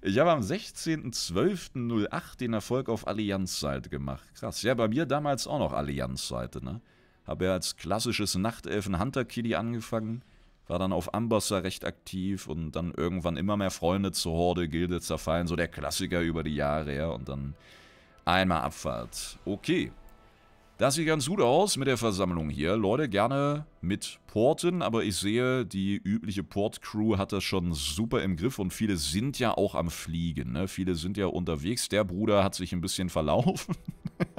ich habe am 16.12.08 den Erfolg auf Allianz-Seite gemacht. Krass. Ja, bei mir damals auch noch Allianz-Seite. Ne? Habe ja als klassisches Nachtelfen-Hunter-Kili angefangen war dann auf Ambassador recht aktiv und dann irgendwann immer mehr Freunde zur Horde, Gilde zerfallen, so der Klassiker über die Jahre her ja, und dann einmal Abfahrt. Okay. Das sieht ganz gut aus mit der Versammlung hier. Leute, gerne mit Porten, aber ich sehe, die übliche Port-Crew hat das schon super im Griff und viele sind ja auch am Fliegen. Ne? Viele sind ja unterwegs. Der Bruder hat sich ein bisschen verlaufen.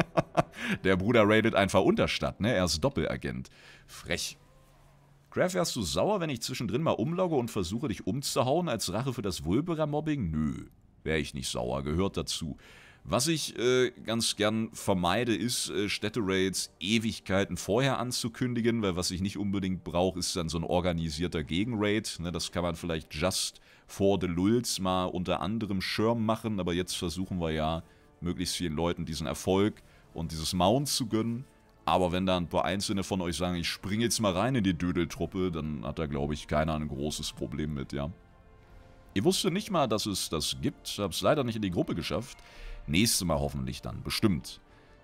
der Bruder raidet einfach Unterstadt, ne? Er ist Doppelagent. Frech. Graf, wärst du sauer, wenn ich zwischendrin mal umlogge und versuche, dich umzuhauen als Rache für das Wulberer-Mobbing? Nö, wäre ich nicht sauer, gehört dazu. Was ich äh, ganz gern vermeide, ist, äh, Städteraids Ewigkeiten vorher anzukündigen, weil was ich nicht unbedingt brauche, ist dann so ein organisierter Gegenraid. Ne, das kann man vielleicht just vor the Lulz mal unter anderem Schirm machen, aber jetzt versuchen wir ja, möglichst vielen Leuten diesen Erfolg und dieses Mount zu gönnen. Aber wenn da ein paar Einzelne von euch sagen, ich springe jetzt mal rein in die Dödeltruppe, dann hat da, glaube ich, keiner ein großes Problem mit, ja. Ihr wusstet nicht mal, dass es das gibt. Hab's leider nicht in die Gruppe geschafft. Nächstes Mal hoffentlich dann. Bestimmt.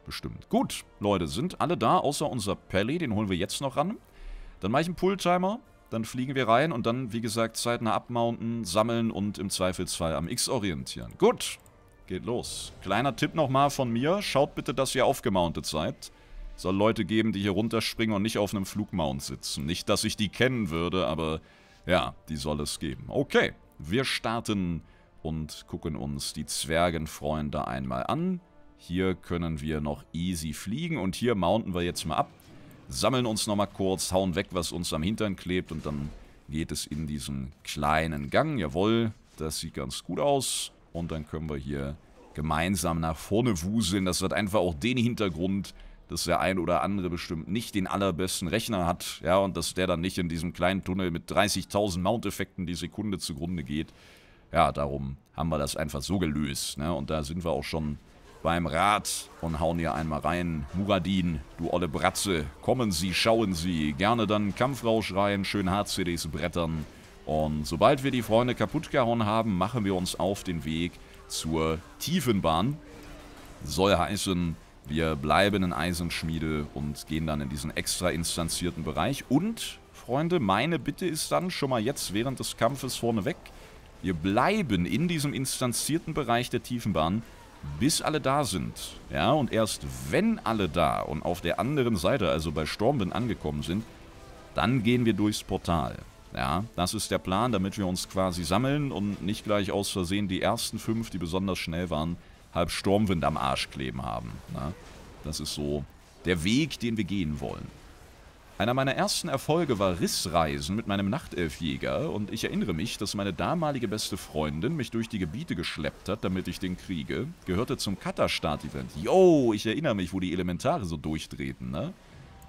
Bestimmt. Gut, Leute, sind alle da, außer unser Pelly. Den holen wir jetzt noch ran. Dann mache ich einen Pull-Timer. Dann fliegen wir rein und dann, wie gesagt, zeitnah abmounten, sammeln und im Zweifelsfall am X orientieren. Gut, geht los. Kleiner Tipp nochmal von mir. Schaut bitte, dass ihr aufgemountet seid soll Leute geben, die hier runterspringen und nicht auf einem Flugmount sitzen. Nicht, dass ich die kennen würde, aber ja, die soll es geben. Okay, wir starten und gucken uns die Zwergenfreunde einmal an. Hier können wir noch easy fliegen und hier mounten wir jetzt mal ab. Sammeln uns nochmal kurz, hauen weg, was uns am Hintern klebt und dann geht es in diesen kleinen Gang. Jawohl, das sieht ganz gut aus. Und dann können wir hier gemeinsam nach vorne wuseln. Das wird einfach auch den Hintergrund dass der ein oder andere bestimmt nicht den allerbesten Rechner hat, ja, und dass der dann nicht in diesem kleinen Tunnel mit 30.000 Mount-Effekten die Sekunde zugrunde geht. Ja, darum haben wir das einfach so gelöst, ne? und da sind wir auch schon beim Rad und hauen hier einmal rein. Muradin, du olle Bratze, kommen Sie, schauen Sie, gerne dann Kampfrausch rein, schön HCDs brettern. Und sobald wir die Freunde kaputt gehauen haben, machen wir uns auf den Weg zur Tiefenbahn. Soll heißen, wir bleiben in Eisenschmiede und gehen dann in diesen extra instanzierten Bereich. Und, Freunde, meine Bitte ist dann schon mal jetzt während des Kampfes vorneweg, wir bleiben in diesem instanzierten Bereich der Tiefenbahn, bis alle da sind. Ja, und erst wenn alle da und auf der anderen Seite, also bei Stormwind angekommen sind, dann gehen wir durchs Portal. Ja, das ist der Plan, damit wir uns quasi sammeln und nicht gleich aus Versehen die ersten fünf, die besonders schnell waren, halb Sturmwind am Arsch kleben haben. Ne? Das ist so der Weg, den wir gehen wollen. Einer meiner ersten Erfolge war Rissreisen mit meinem Nachtelfjäger und ich erinnere mich, dass meine damalige beste Freundin mich durch die Gebiete geschleppt hat, damit ich den kriege. Gehörte zum katastart event Yo, ich erinnere mich, wo die Elementare so durchtreten, ne?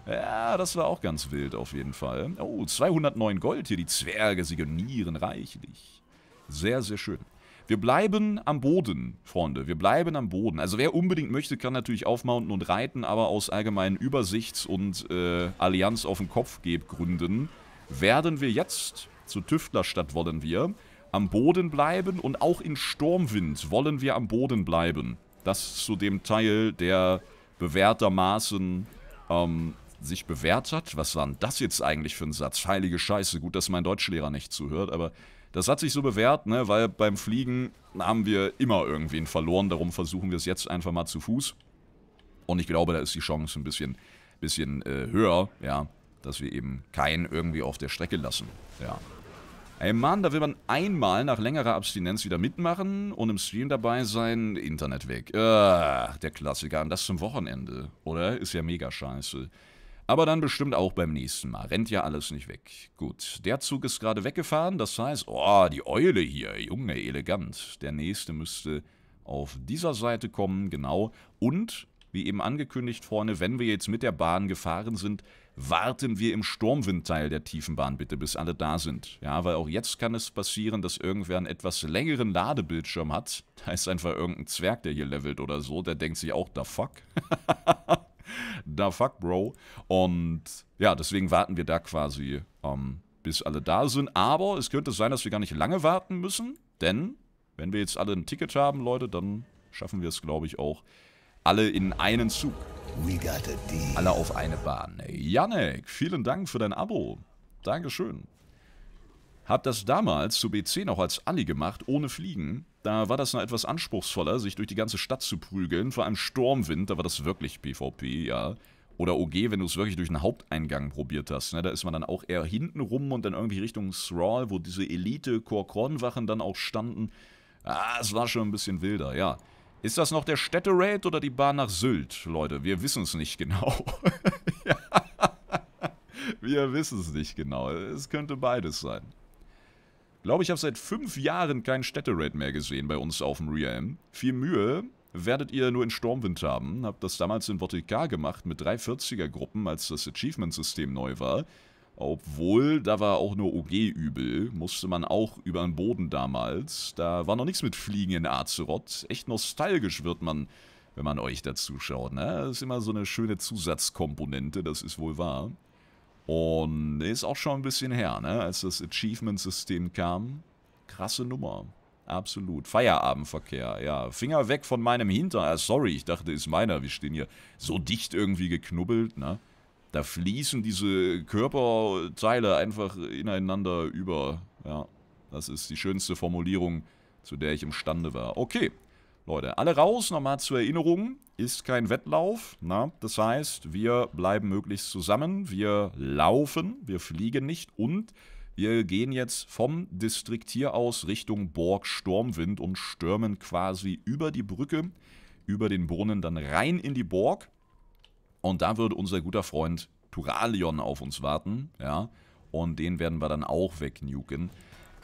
Ja, das war auch ganz wild auf jeden Fall. Oh, 209 Gold hier, die Zwerge sionieren reichlich. Sehr, sehr schön. Wir bleiben am Boden, Freunde. Wir bleiben am Boden. Also wer unbedingt möchte, kann natürlich aufmounten und reiten, aber aus allgemeinen Übersichts- und äh, Allianz auf den Kopf Gründen werden wir jetzt, zur Tüftlerstadt wollen wir, am Boden bleiben und auch in Sturmwind wollen wir am Boden bleiben. Das zu dem Teil, der bewährtermaßen ähm, sich bewährt hat. Was war denn das jetzt eigentlich für ein Satz? Heilige Scheiße, gut, dass mein Deutschlehrer nicht zuhört, aber das hat sich so bewährt, ne, weil beim Fliegen haben wir immer irgendwen verloren. Darum versuchen wir es jetzt einfach mal zu Fuß. Und ich glaube, da ist die Chance ein bisschen, bisschen äh, höher, ja, dass wir eben keinen irgendwie auf der Strecke lassen. Ja. Ey Mann, da will man einmal nach längerer Abstinenz wieder mitmachen und im Stream dabei sein, Internet weg. Ach, äh, der Klassiker. Und das zum Wochenende, oder? Ist ja mega scheiße. Aber dann bestimmt auch beim nächsten Mal. Rennt ja alles nicht weg. Gut, der Zug ist gerade weggefahren. Das heißt, oh, die Eule hier. Junge, elegant. Der nächste müsste auf dieser Seite kommen, genau. Und, wie eben angekündigt, vorne, wenn wir jetzt mit der Bahn gefahren sind, warten wir im Sturmwindteil der Tiefenbahn bitte, bis alle da sind. Ja, weil auch jetzt kann es passieren, dass irgendwer einen etwas längeren Ladebildschirm hat. Da ist einfach irgendein Zwerg, der hier levelt oder so, der denkt sich auch, da fuck. Hahaha. da fuck, Bro. Und ja, deswegen warten wir da quasi, ähm, bis alle da sind. Aber es könnte sein, dass wir gar nicht lange warten müssen, denn wenn wir jetzt alle ein Ticket haben, Leute, dann schaffen wir es, glaube ich, auch alle in einen Zug. Alle auf eine Bahn. Janek, vielen Dank für dein Abo. Dankeschön. Hab das damals zu BC noch als Ali gemacht, ohne Fliegen. Da war das noch etwas anspruchsvoller, sich durch die ganze Stadt zu prügeln. Vor allem Sturmwind, da war das wirklich PvP, ja. Oder OG, wenn du es wirklich durch einen Haupteingang probiert hast. Ne? Da ist man dann auch eher hinten rum und dann irgendwie Richtung Thrall, wo diese elite Korkornwachen dann auch standen. Ah, es war schon ein bisschen wilder, ja. Ist das noch der Städte-Raid oder die Bahn nach Sylt? Leute, wir wissen es nicht genau. ja. Wir wissen es nicht genau. Es könnte beides sein. Glaube ich, habe seit fünf Jahren keinen städte mehr gesehen bei uns auf dem Realm. Viel Mühe werdet ihr nur in Stormwind haben. Hab das damals in Votika gemacht mit 340er-Gruppen, als das Achievement-System neu war. Obwohl, da war auch nur OG übel, musste man auch über den Boden damals. Da war noch nichts mit Fliegen in Azeroth. Echt nostalgisch wird man, wenn man euch dazu schaut. Ne? Das ist immer so eine schöne Zusatzkomponente, das ist wohl wahr. Und ist auch schon ein bisschen her, ne? als das Achievement-System kam. Krasse Nummer. Absolut. Feierabendverkehr, ja. Finger weg von meinem Hinter. Ah, sorry, ich dachte, ist meiner. Wir stehen hier so dicht irgendwie geknubbelt, ne? Da fließen diese Körperteile einfach ineinander über. Ja, das ist die schönste Formulierung, zu der ich imstande war. Okay, Leute, alle raus, nochmal zur Erinnerung ist kein Wettlauf. Na? Das heißt, wir bleiben möglichst zusammen, wir laufen, wir fliegen nicht und wir gehen jetzt vom Distrikt hier aus Richtung Borg Sturmwind und stürmen quasi über die Brücke, über den Brunnen dann rein in die Borg. Und da wird unser guter Freund Turalion auf uns warten, ja. Und den werden wir dann auch wegnuken.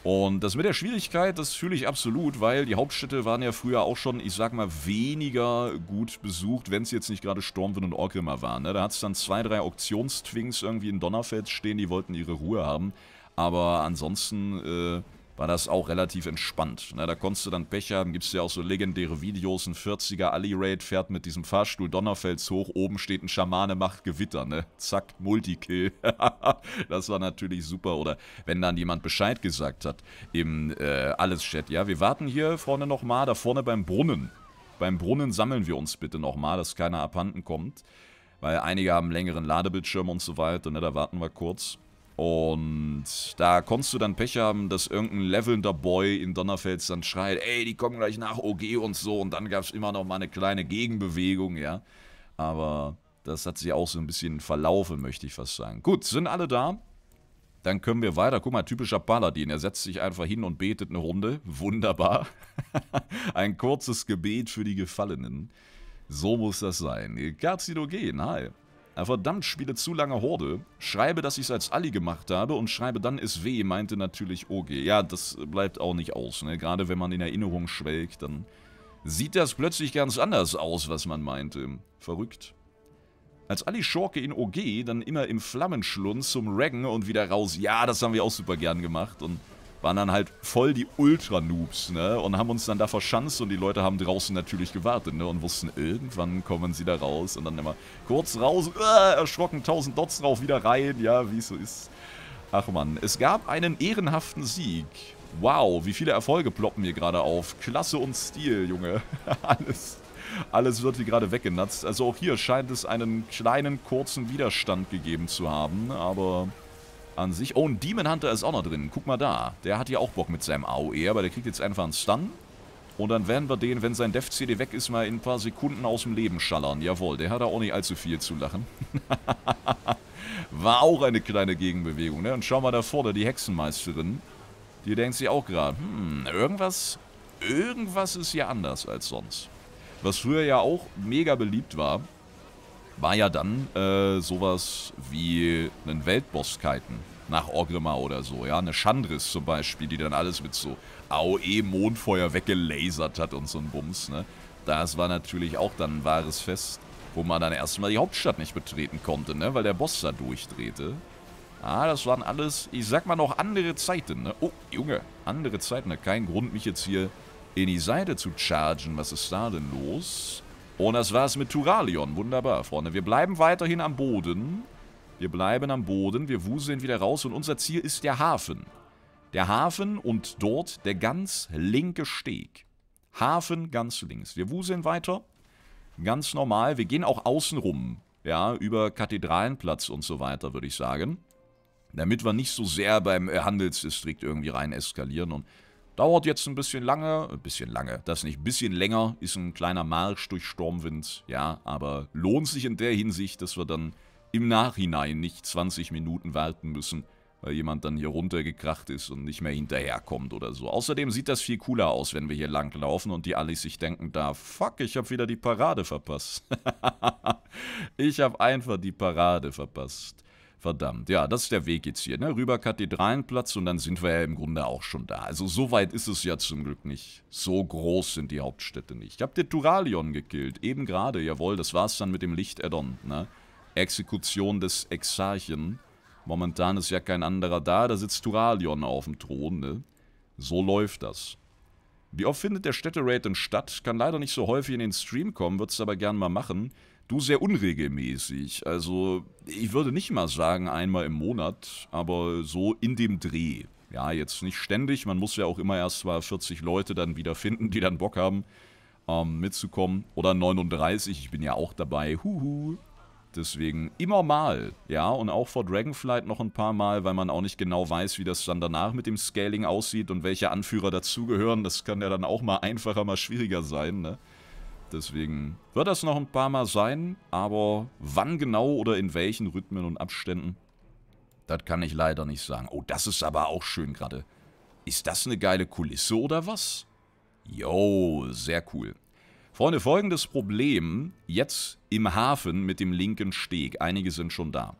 Und das mit der Schwierigkeit, das fühle ich absolut, weil die Hauptstädte waren ja früher auch schon, ich sag mal, weniger gut besucht, wenn es jetzt nicht gerade Stormwind und Orgrimmar waren. Ne? Da hat es dann zwei, drei Auktionstwings irgendwie in Donnerfeld stehen, die wollten ihre Ruhe haben. Aber ansonsten, äh, war das auch relativ entspannt. Ne? Da konntest du dann Pech haben, gibt es ja auch so legendäre Videos, ein 40er Ali-Raid fährt mit diesem Fahrstuhl Donnerfels hoch, oben steht ein Schamane, macht Gewitter, ne? Zack, Multikill. das war natürlich super. Oder wenn dann jemand Bescheid gesagt hat im äh, Alles-Chat, ja, wir warten hier vorne nochmal, da vorne beim Brunnen. Beim Brunnen sammeln wir uns bitte nochmal, dass keiner abhanden kommt. Weil einige haben längeren Ladebildschirm und so weiter, ne? Da warten wir kurz. Und da konntest du dann Pech haben, dass irgendein levelnder Boy in Donnerfels dann schreit, ey, die kommen gleich nach OG und so. Und dann gab es immer noch mal eine kleine Gegenbewegung, ja. Aber das hat sich auch so ein bisschen verlaufen, möchte ich fast sagen. Gut, sind alle da? Dann können wir weiter. Guck mal, typischer Paladin. Er setzt sich einfach hin und betet eine Runde. Wunderbar. Ein kurzes Gebet für die Gefallenen. So muss das sein. Garzino gehen, hi. Verdammt, spiele zu lange Horde. Schreibe, dass ich es als Ali gemacht habe und schreibe dann ist weh, meinte natürlich OG. Ja, das bleibt auch nicht aus, ne? Gerade wenn man in Erinnerung schwelgt, dann sieht das plötzlich ganz anders aus, was man meinte. Verrückt. Als Ali Schorke in OG dann immer im Flammenschlund zum Raggen und wieder raus. Ja, das haben wir auch super gern gemacht und waren dann halt voll die Ultra-Noobs, ne? Und haben uns dann da verschanzt und die Leute haben draußen natürlich gewartet, ne? Und wussten, irgendwann kommen sie da raus und dann immer kurz raus, äh, erschrocken, 1000 Dots drauf, wieder rein, ja, wie es so ist. Ach man, es gab einen ehrenhaften Sieg. Wow, wie viele Erfolge ploppen hier gerade auf. Klasse und Stil, Junge. Alles alles wird hier gerade weggenatzt. Also auch hier scheint es einen kleinen, kurzen Widerstand gegeben zu haben, aber an sich. Oh, ein Demon Hunter ist auch noch drin. Guck mal da. Der hat ja auch Bock mit seinem AOE, aber der kriegt jetzt einfach einen Stun. Und dann werden wir den, wenn sein Def-CD weg ist, mal in ein paar Sekunden aus dem Leben schallern. Jawohl, der hat da auch nicht allzu viel zu lachen. War auch eine kleine Gegenbewegung, ne? Und schau mal da vorne, die Hexenmeisterin. Die denkt sich auch gerade, hm, irgendwas, irgendwas ist hier anders als sonst. Was früher ja auch mega beliebt war, war ja dann äh, sowas wie einen Weltboss-Kiten nach Orgrimmar oder so, ja. Eine Chandris zum Beispiel, die dann alles mit so AOE-Mondfeuer weggelasert hat und so ein Bums, ne. Das war natürlich auch dann ein wahres Fest, wo man dann erstmal die Hauptstadt nicht betreten konnte, ne, weil der Boss da durchdrehte. Ah, das waren alles, ich sag mal noch andere Zeiten, ne. Oh, Junge, andere Zeiten, ne. Kein Grund, mich jetzt hier in die Seite zu chargen. Was ist da denn los? Und das war's mit Turalion. Wunderbar, Freunde. Wir bleiben weiterhin am Boden. Wir bleiben am Boden, wir wuseln wieder raus und unser Ziel ist der Hafen. Der Hafen und dort der ganz linke Steg. Hafen ganz links. Wir wuseln weiter. Ganz normal. Wir gehen auch außen rum. Ja, über Kathedralenplatz und so weiter, würde ich sagen. Damit wir nicht so sehr beim äh, Handelsdistrikt irgendwie rein eskalieren. Und dauert jetzt ein bisschen lange. Ein äh, bisschen lange. Das nicht. Ein bisschen länger ist ein kleiner Marsch durch Sturmwind. Ja, aber lohnt sich in der Hinsicht, dass wir dann im Nachhinein nicht 20 Minuten warten müssen, weil jemand dann hier runtergekracht ist und nicht mehr hinterherkommt oder so. Außerdem sieht das viel cooler aus, wenn wir hier langlaufen und die Alice sich denken, da fuck, ich habe wieder die Parade verpasst. ich habe einfach die Parade verpasst. Verdammt, ja, das ist der Weg jetzt hier, ne? Rüber Kathedralenplatz und dann sind wir ja im Grunde auch schon da. Also so weit ist es ja zum Glück nicht. So groß sind die Hauptstädte nicht. Ich hab den Turalion gekillt, eben gerade, jawohl, das war's dann mit dem Licht-Addon, ne? Exekution des Exarchen. Momentan ist ja kein anderer da, da sitzt Turalion auf dem Thron, ne? So läuft das. Wie oft findet der Städteraid denn statt? Kann leider nicht so häufig in den Stream kommen, würde es aber gern mal machen. Du sehr unregelmäßig. Also, ich würde nicht mal sagen einmal im Monat, aber so in dem Dreh. Ja, jetzt nicht ständig. Man muss ja auch immer erst mal 40 Leute dann wieder finden, die dann Bock haben, ähm, mitzukommen. Oder 39, ich bin ja auch dabei. Huhu. Deswegen immer mal, ja, und auch vor Dragonflight noch ein paar Mal, weil man auch nicht genau weiß, wie das dann danach mit dem Scaling aussieht und welche Anführer dazugehören. Das kann ja dann auch mal einfacher, mal schwieriger sein, ne? Deswegen wird das noch ein paar Mal sein, aber wann genau oder in welchen Rhythmen und Abständen, das kann ich leider nicht sagen. Oh, das ist aber auch schön gerade. Ist das eine geile Kulisse oder was? Yo, sehr cool. Freunde, folgendes Problem jetzt im Hafen mit dem linken Steg. Einige sind schon da.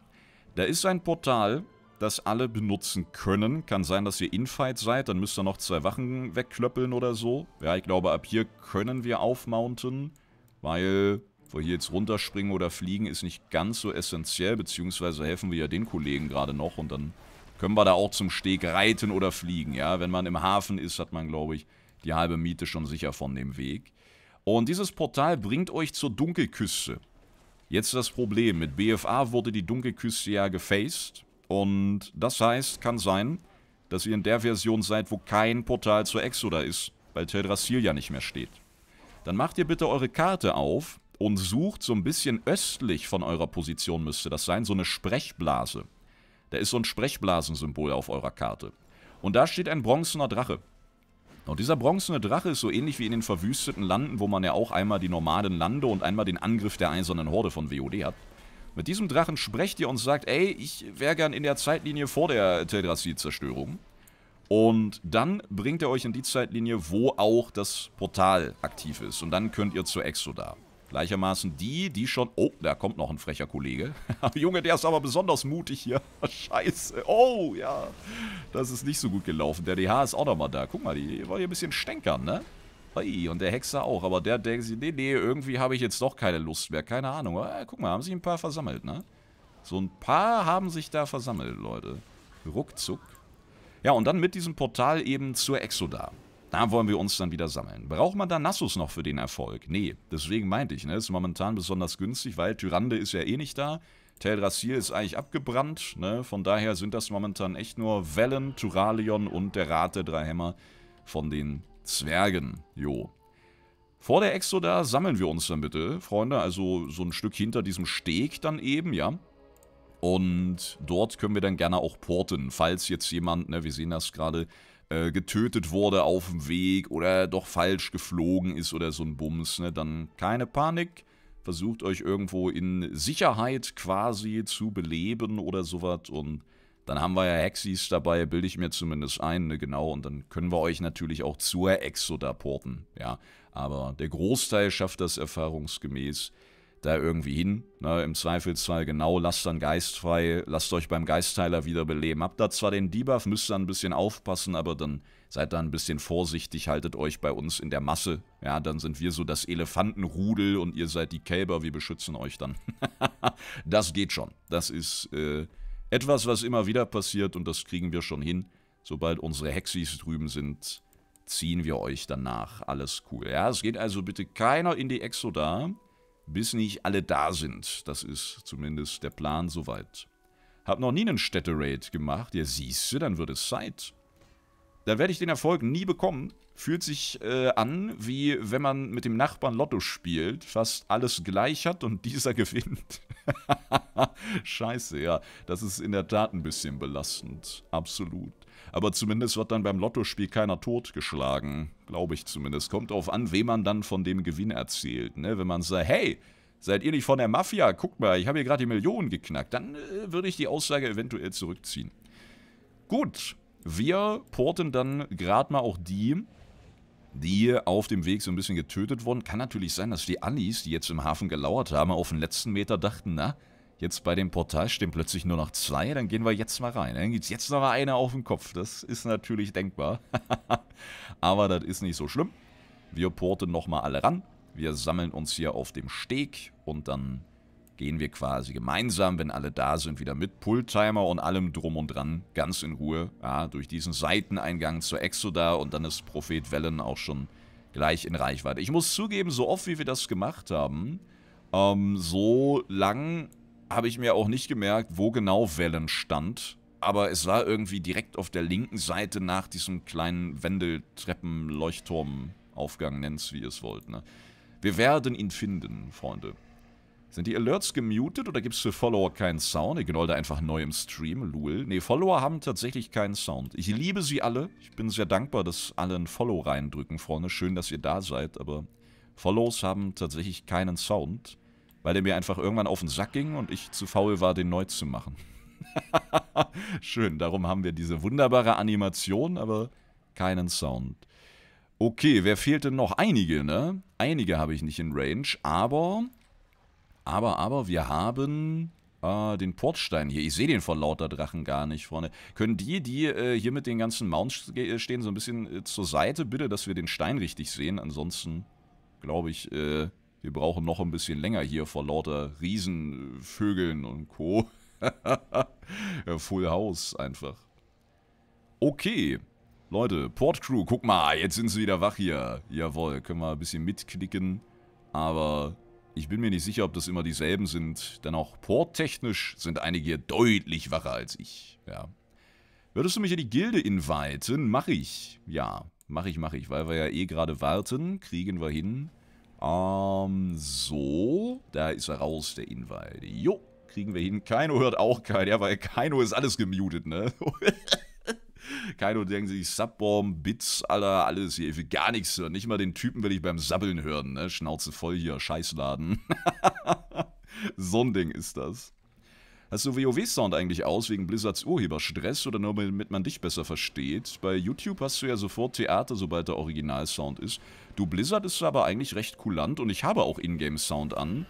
Da ist ein Portal, das alle benutzen können. Kann sein, dass ihr Infight seid, dann müsst ihr noch zwei Wachen wegklöppeln oder so. Ja, ich glaube, ab hier können wir aufmounten, weil von hier jetzt runterspringen oder fliegen ist nicht ganz so essentiell, beziehungsweise helfen wir ja den Kollegen gerade noch und dann können wir da auch zum Steg reiten oder fliegen, ja. Wenn man im Hafen ist, hat man, glaube ich, die halbe Miete schon sicher von dem Weg. Und dieses Portal bringt euch zur Dunkelküste. Jetzt das Problem, mit BFA wurde die Dunkelküste ja gefaced. Und das heißt, kann sein, dass ihr in der Version seid, wo kein Portal zur Exoda ist, weil Teldrassil ja nicht mehr steht. Dann macht ihr bitte eure Karte auf und sucht so ein bisschen östlich von eurer Position müsste das sein, so eine Sprechblase. Da ist so ein Sprechblasensymbol auf eurer Karte. Und da steht ein bronzener Drache. Und genau, dieser bronzene Drache ist so ähnlich wie in den verwüsteten Landen, wo man ja auch einmal die normalen Lande und einmal den Angriff der eisernen Horde von WOD hat. Mit diesem Drachen sprecht ihr und sagt, ey, ich wäre gern in der Zeitlinie vor der Teldrassil-Zerstörung. Und dann bringt er euch in die Zeitlinie, wo auch das Portal aktiv ist. Und dann könnt ihr zur Exodar. Gleichermaßen die, die schon... Oh, da kommt noch ein frecher Kollege. Junge, der ist aber besonders mutig hier. Scheiße. Oh, ja. Das ist nicht so gut gelaufen. Der DH ist auch nochmal da. Guck mal, die, wollen hier ein bisschen stänkern, ne? Ui, und der Hexer auch. Aber der denkt sich, nee, nee, irgendwie habe ich jetzt doch keine Lust mehr. Keine Ahnung. Aber, ah, guck mal, haben sich ein paar versammelt, ne? So ein paar haben sich da versammelt, Leute. Ruckzuck. Ja, und dann mit diesem Portal eben zur Exodar. Da wollen wir uns dann wieder sammeln. Braucht man da Nassus noch für den Erfolg? Nee, deswegen meinte ich, ne, ist momentan besonders günstig, weil Tyrande ist ja eh nicht da. Teldrassil ist eigentlich abgebrannt, ne? von daher sind das momentan echt nur Wellen, Turalion und der Rat der drei Hämmer von den Zwergen. Jo. Vor der Exo da sammeln wir uns dann bitte, Freunde, also so ein Stück hinter diesem Steg dann eben, ja. Und dort können wir dann gerne auch porten, falls jetzt jemand, ne, wir sehen das gerade, äh, getötet wurde auf dem Weg oder doch falsch geflogen ist oder so ein Bums, ne, dann keine Panik. Versucht euch irgendwo in Sicherheit quasi zu beleben oder sowas und dann haben wir ja Hexis dabei, bilde ich mir zumindest ein, ne, genau, und dann können wir euch natürlich auch zur Exoda porten, ja. Aber der Großteil schafft das erfahrungsgemäß da irgendwie hin. Ne, Im Zweifelsfall genau, lasst dann Geist frei, lasst euch beim Geistheiler wieder beleben. Habt da zwar den Debuff, müsst da ein bisschen aufpassen, aber dann seid da ein bisschen vorsichtig, haltet euch bei uns in der Masse. Ja, dann sind wir so das Elefantenrudel und ihr seid die Kälber, wir beschützen euch dann. das geht schon. Das ist äh, etwas, was immer wieder passiert und das kriegen wir schon hin. Sobald unsere Hexis drüben sind, ziehen wir euch danach. Alles cool. Ja, es geht also bitte keiner in die Exo da bis nicht alle da sind. Das ist zumindest der Plan soweit. Hab noch nie einen Städteraid gemacht. Ja, siehst du, dann wird es Zeit. Dann werde ich den Erfolg nie bekommen. Fühlt sich äh, an, wie wenn man mit dem Nachbarn Lotto spielt, fast alles gleich hat und dieser gewinnt. Scheiße, ja. Das ist in der Tat ein bisschen belastend. Absolut. Aber zumindest wird dann beim Lottospiel keiner totgeschlagen. Glaube ich zumindest. Kommt drauf an, wem man dann von dem Gewinn erzählt. Ne? Wenn man sagt, hey, seid ihr nicht von der Mafia? Guckt mal, ich habe hier gerade die Millionen geknackt. Dann äh, würde ich die Aussage eventuell zurückziehen. Gut, wir porten dann gerade mal auch die, die auf dem Weg so ein bisschen getötet wurden. Kann natürlich sein, dass die Allis, die jetzt im Hafen gelauert haben, auf den letzten Meter dachten, na, Jetzt bei dem Portal stehen plötzlich nur noch zwei. Dann gehen wir jetzt mal rein. Dann gibt es jetzt noch mal eine auf den Kopf. Das ist natürlich denkbar. Aber das ist nicht so schlimm. Wir porten nochmal alle ran. Wir sammeln uns hier auf dem Steg und dann gehen wir quasi gemeinsam, wenn alle da sind, wieder mit Pulltimer und allem drum und dran, ganz in Ruhe, ja, durch diesen Seiteneingang zur Exoda und dann ist Prophet Wellen auch schon gleich in Reichweite. Ich muss zugeben, so oft wie wir das gemacht haben, ähm, so lang habe ich mir auch nicht gemerkt, wo genau Wellen stand. Aber es sah irgendwie direkt auf der linken Seite nach diesem kleinen Wendeltreppen-Leuchtturm-Aufgang, nenn's wie ihr es wollt. Ne? Wir werden ihn finden, Freunde. Sind die Alerts gemutet oder gibt es für Follower keinen Sound? Ich da einfach neu im Stream, Lul. Ne, Follower haben tatsächlich keinen Sound. Ich liebe sie alle. Ich bin sehr dankbar, dass alle ein Follow reindrücken, Freunde. Schön, dass ihr da seid, aber Follows haben tatsächlich keinen Sound weil der mir einfach irgendwann auf den Sack ging und ich zu faul war, den neu zu machen. Schön, darum haben wir diese wunderbare Animation, aber keinen Sound. Okay, wer fehlt denn noch? Einige, ne? Einige habe ich nicht in Range, aber, aber, aber, wir haben äh, den Portstein hier. Ich sehe den vor lauter Drachen gar nicht vorne. Können die, die äh, hier mit den ganzen Mounts äh, stehen, so ein bisschen äh, zur Seite, bitte, dass wir den Stein richtig sehen? Ansonsten, glaube ich, äh, wir brauchen noch ein bisschen länger hier vor lauter Riesenvögeln und Co. Full House einfach. Okay. Leute, Port Crew, guck mal, jetzt sind sie wieder wach hier. Jawohl, können wir ein bisschen mitknicken. Aber ich bin mir nicht sicher, ob das immer dieselben sind, denn auch porttechnisch sind einige deutlich wacher als ich. Ja. Würdest du mich in die Gilde inviten? Mach ich. Ja, mach ich, mach ich, weil wir ja eh gerade warten. Kriegen wir hin. Ähm, so. Da ist er raus, der Invite. Jo, kriegen wir hin. Kaino hört auch keinen. Ja, weil Kaino ist alles gemutet, ne? Kaino denken sich, Subbomb, Bits, aller, alles hier. Ich will gar nichts hören. Nicht mal den Typen will ich beim Sabbeln hören, ne? Schnauze voll hier, Scheißladen. so ein Ding ist das. Hast also du WoW-Sound eigentlich aus wegen Blizzards Urheberstress oder nur damit man dich besser versteht? Bei YouTube hast du ja sofort Theater, sobald der Originalsound ist. Du, Blizzard ist aber eigentlich recht kulant und ich habe auch Ingame-Sound an.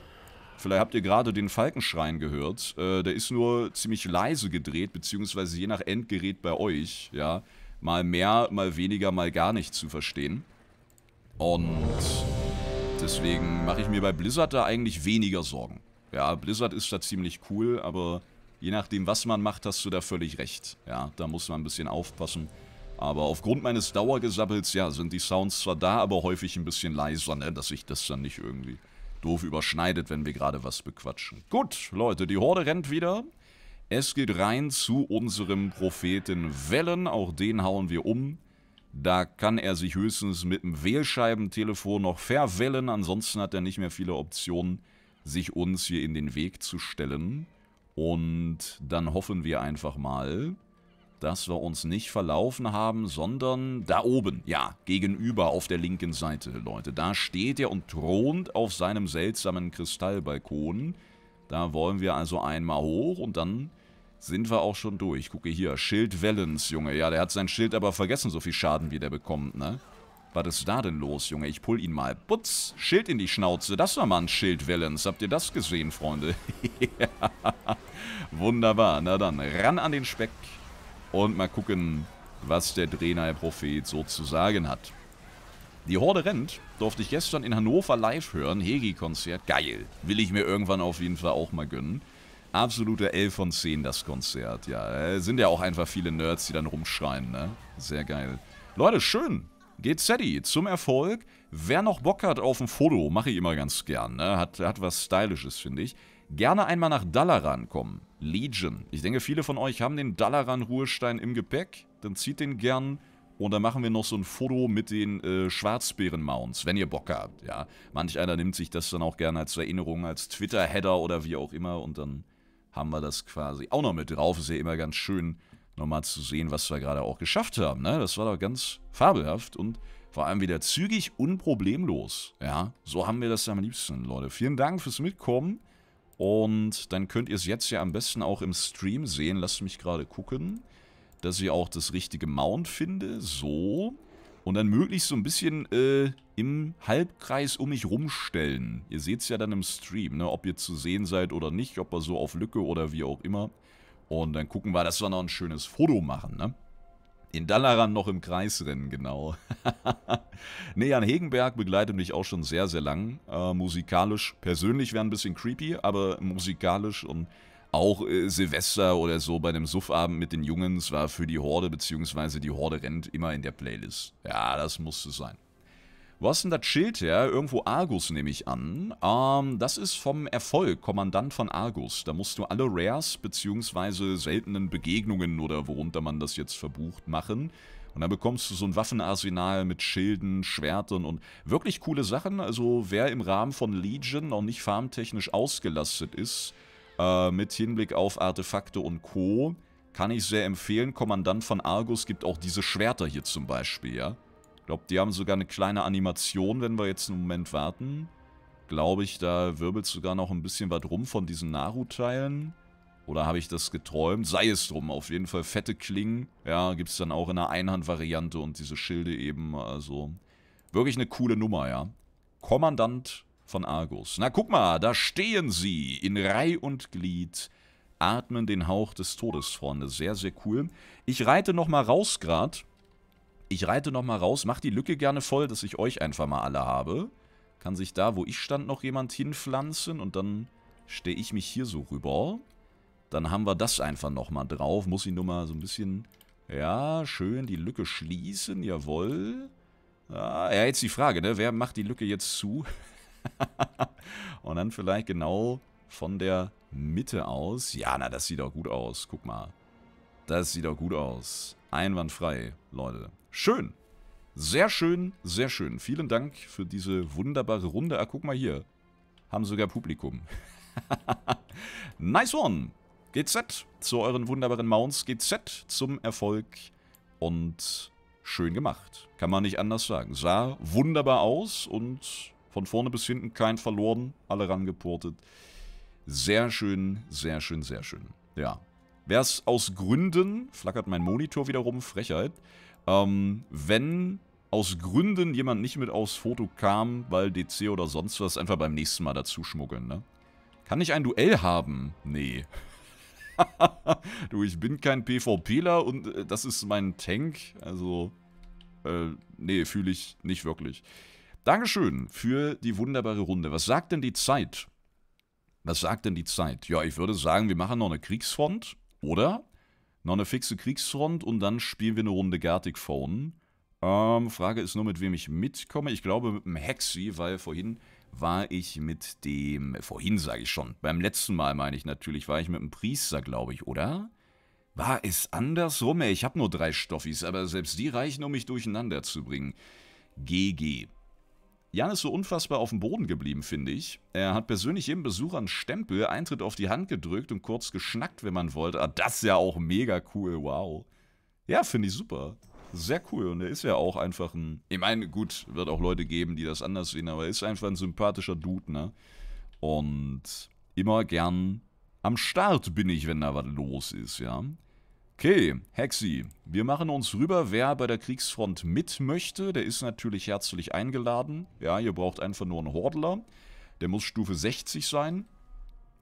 Vielleicht habt ihr gerade den Falkenschrein gehört. Äh, der ist nur ziemlich leise gedreht, beziehungsweise je nach Endgerät bei euch, ja. Mal mehr, mal weniger, mal gar nicht zu verstehen. Und deswegen mache ich mir bei Blizzard da eigentlich weniger Sorgen. Ja, Blizzard ist da ziemlich cool, aber je nachdem, was man macht, hast du da völlig recht. Ja, da muss man ein bisschen aufpassen. Aber aufgrund meines Dauergesabbels, ja, sind die Sounds zwar da, aber häufig ein bisschen leiser, ne, dass sich das dann nicht irgendwie doof überschneidet, wenn wir gerade was bequatschen. Gut, Leute, die Horde rennt wieder. Es geht rein zu unserem Propheten Wellen, auch den hauen wir um. Da kann er sich höchstens mit dem Wählscheibentelefon noch verwellen, ansonsten hat er nicht mehr viele Optionen sich uns hier in den Weg zu stellen. Und dann hoffen wir einfach mal, dass wir uns nicht verlaufen haben, sondern da oben, ja, gegenüber auf der linken Seite, Leute. Da steht er und thront auf seinem seltsamen Kristallbalkon. Da wollen wir also einmal hoch und dann sind wir auch schon durch. Gucke hier, Schild Wellens, Junge. Ja, der hat sein Schild aber vergessen, so viel Schaden wie der bekommt, ne? Was ist da denn los, Junge? Ich pull ihn mal. Putz, Schild in die Schnauze. Das war mal ein Schild, Valens. Habt ihr das gesehen, Freunde? Wunderbar. Na dann, ran an den Speck. Und mal gucken, was der Drehnei Prophet so zu sagen hat. Die Horde rennt, durfte ich gestern in Hannover live hören. Hegi-Konzert, geil. Will ich mir irgendwann auf jeden Fall auch mal gönnen. Absolute 11 von 10 das Konzert, ja. Äh, sind ja auch einfach viele Nerds, die dann rumschreien, ne? Sehr geil. Leute, schön geht Sadie zum Erfolg. Wer noch Bock hat auf ein Foto, mache ich immer ganz gern. Ne? Hat, hat was Stylisches, finde ich. Gerne einmal nach Dalaran kommen. Legion. Ich denke, viele von euch haben den Dalaran-Ruhestein im Gepäck. Dann zieht den gern. Und dann machen wir noch so ein Foto mit den äh, Schwarzbären-Mounts, wenn ihr Bock habt, ja. Manch einer nimmt sich das dann auch gerne als Erinnerung, als Twitter-Header oder wie auch immer. Und dann haben wir das quasi auch noch mit drauf. Ist ja immer ganz schön, nochmal zu sehen, was wir gerade auch geschafft haben. Ne? Das war doch ganz fabelhaft und vor allem wieder zügig und problemlos. Ja, so haben wir das am liebsten, Leute. Vielen Dank fürs Mitkommen. Und dann könnt ihr es jetzt ja am besten auch im Stream sehen. Lasst mich gerade gucken, dass ich auch das richtige Mount finde. So. Und dann möglichst so ein bisschen äh, im Halbkreis um mich rumstellen. Ihr seht es ja dann im Stream, ne? ob ihr zu sehen seid oder nicht, ob ihr so auf Lücke oder wie auch immer. Und dann gucken wir, dass wir noch ein schönes Foto machen, ne? In Dallaran noch im Kreis rennen, genau. nee, Jan Hegenberg begleitet mich auch schon sehr, sehr lang. Äh, musikalisch, persönlich wäre ein bisschen creepy, aber musikalisch und auch äh, Silvester oder so bei dem Suffabend mit den Jungs war für die Horde, beziehungsweise die Horde rennt immer in der Playlist. Ja, das musste sein. Wo ist denn das Schild her? Irgendwo Argus nehme ich an. Ähm, das ist vom Erfolg, Kommandant von Argus. Da musst du alle Rares bzw. seltenen Begegnungen oder worunter man das jetzt verbucht machen. Und dann bekommst du so ein Waffenarsenal mit Schilden, Schwertern und wirklich coole Sachen. Also wer im Rahmen von Legion noch nicht farmtechnisch ausgelastet ist, äh, mit Hinblick auf Artefakte und Co., kann ich sehr empfehlen. Kommandant von Argus gibt auch diese Schwerter hier zum Beispiel, ja glaube, die haben sogar eine kleine Animation, wenn wir jetzt einen Moment warten. Glaube ich, da wirbelt sogar noch ein bisschen was rum von diesen Naru-Teilen. Oder habe ich das geträumt? Sei es drum, auf jeden Fall fette Klingen. Ja, gibt es dann auch in einer Einhand-Variante und diese Schilde eben. Also wirklich eine coole Nummer, ja. Kommandant von Argus. Na guck mal, da stehen sie in Reih und Glied atmen den Hauch des Todes, Freunde. Sehr, sehr cool. Ich reite nochmal raus gerade ich reite nochmal raus, mach die Lücke gerne voll, dass ich euch einfach mal alle habe. Kann sich da, wo ich stand, noch jemand hinpflanzen und dann stehe ich mich hier so rüber. Dann haben wir das einfach nochmal drauf. Muss ich nur mal so ein bisschen... Ja, schön die Lücke schließen, jawohl. Ah, ja, jetzt die Frage, ne? Wer macht die Lücke jetzt zu? und dann vielleicht genau von der Mitte aus. Ja, na, das sieht auch gut aus. Guck mal. Das sieht auch gut aus. Einwandfrei, Leute. Schön. Sehr schön, sehr schön. Vielen Dank für diese wunderbare Runde. Ah, guck mal hier. Haben sogar Publikum. nice one. GZ zu euren wunderbaren Mounts. GZ zum Erfolg und schön gemacht. Kann man nicht anders sagen. Sah wunderbar aus und von vorne bis hinten kein verloren. Alle rangeportet. Sehr schön, sehr schön, sehr schön. Ja, Wäre es aus Gründen, flackert mein Monitor wiederum, Frechheit, ähm, wenn aus Gründen jemand nicht mit aufs Foto kam, weil DC oder sonst was, einfach beim nächsten Mal dazu schmuggeln, ne? Kann ich ein Duell haben? Nee. du, ich bin kein PvPler und äh, das ist mein Tank, also... Äh, nee, fühle ich nicht wirklich. Dankeschön für die wunderbare Runde. Was sagt denn die Zeit? Was sagt denn die Zeit? Ja, ich würde sagen, wir machen noch eine Kriegsfront. Oder noch eine fixe Kriegsfront und dann spielen wir eine Runde Gartic Phone. Ähm, Frage ist nur, mit wem ich mitkomme. Ich glaube mit dem Hexi, weil vorhin war ich mit dem, vorhin sage ich schon, beim letzten Mal meine ich natürlich, war ich mit dem Priester, glaube ich, oder? War es andersrum? Ich habe nur drei Stoffis, aber selbst die reichen, um mich durcheinander zu bringen. GG. Jan ist so unfassbar auf dem Boden geblieben, finde ich. Er hat persönlich jedem Besucher einen Stempel, Eintritt auf die Hand gedrückt und kurz geschnackt, wenn man wollte. Ah, das ist ja auch mega cool, wow. Ja, finde ich super. Sehr cool und er ist ja auch einfach ein... Ich meine, gut, wird auch Leute geben, die das anders sehen, aber er ist einfach ein sympathischer Dude, ne? Und immer gern am Start bin ich, wenn da was los ist, ja? Okay, Hexi, wir machen uns rüber. Wer bei der Kriegsfront mit möchte, der ist natürlich herzlich eingeladen. Ja, ihr braucht einfach nur einen Hordler. Der muss Stufe 60 sein.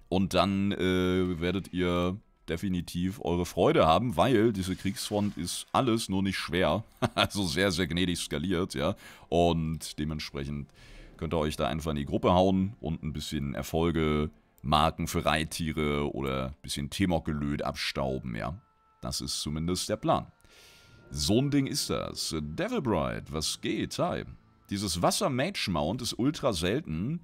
Und dann äh, werdet ihr definitiv eure Freude haben, weil diese Kriegsfront ist alles nur nicht schwer. also sehr, sehr gnädig skaliert, ja. Und dementsprechend könnt ihr euch da einfach in die Gruppe hauen und ein bisschen Erfolge, Marken für Reittiere oder ein bisschen Temokgelöt abstauben, ja. Das ist zumindest der Plan. So ein Ding ist das. Devil Bride, was geht? Hi. Dieses Wasser Mage Mount ist ultra selten.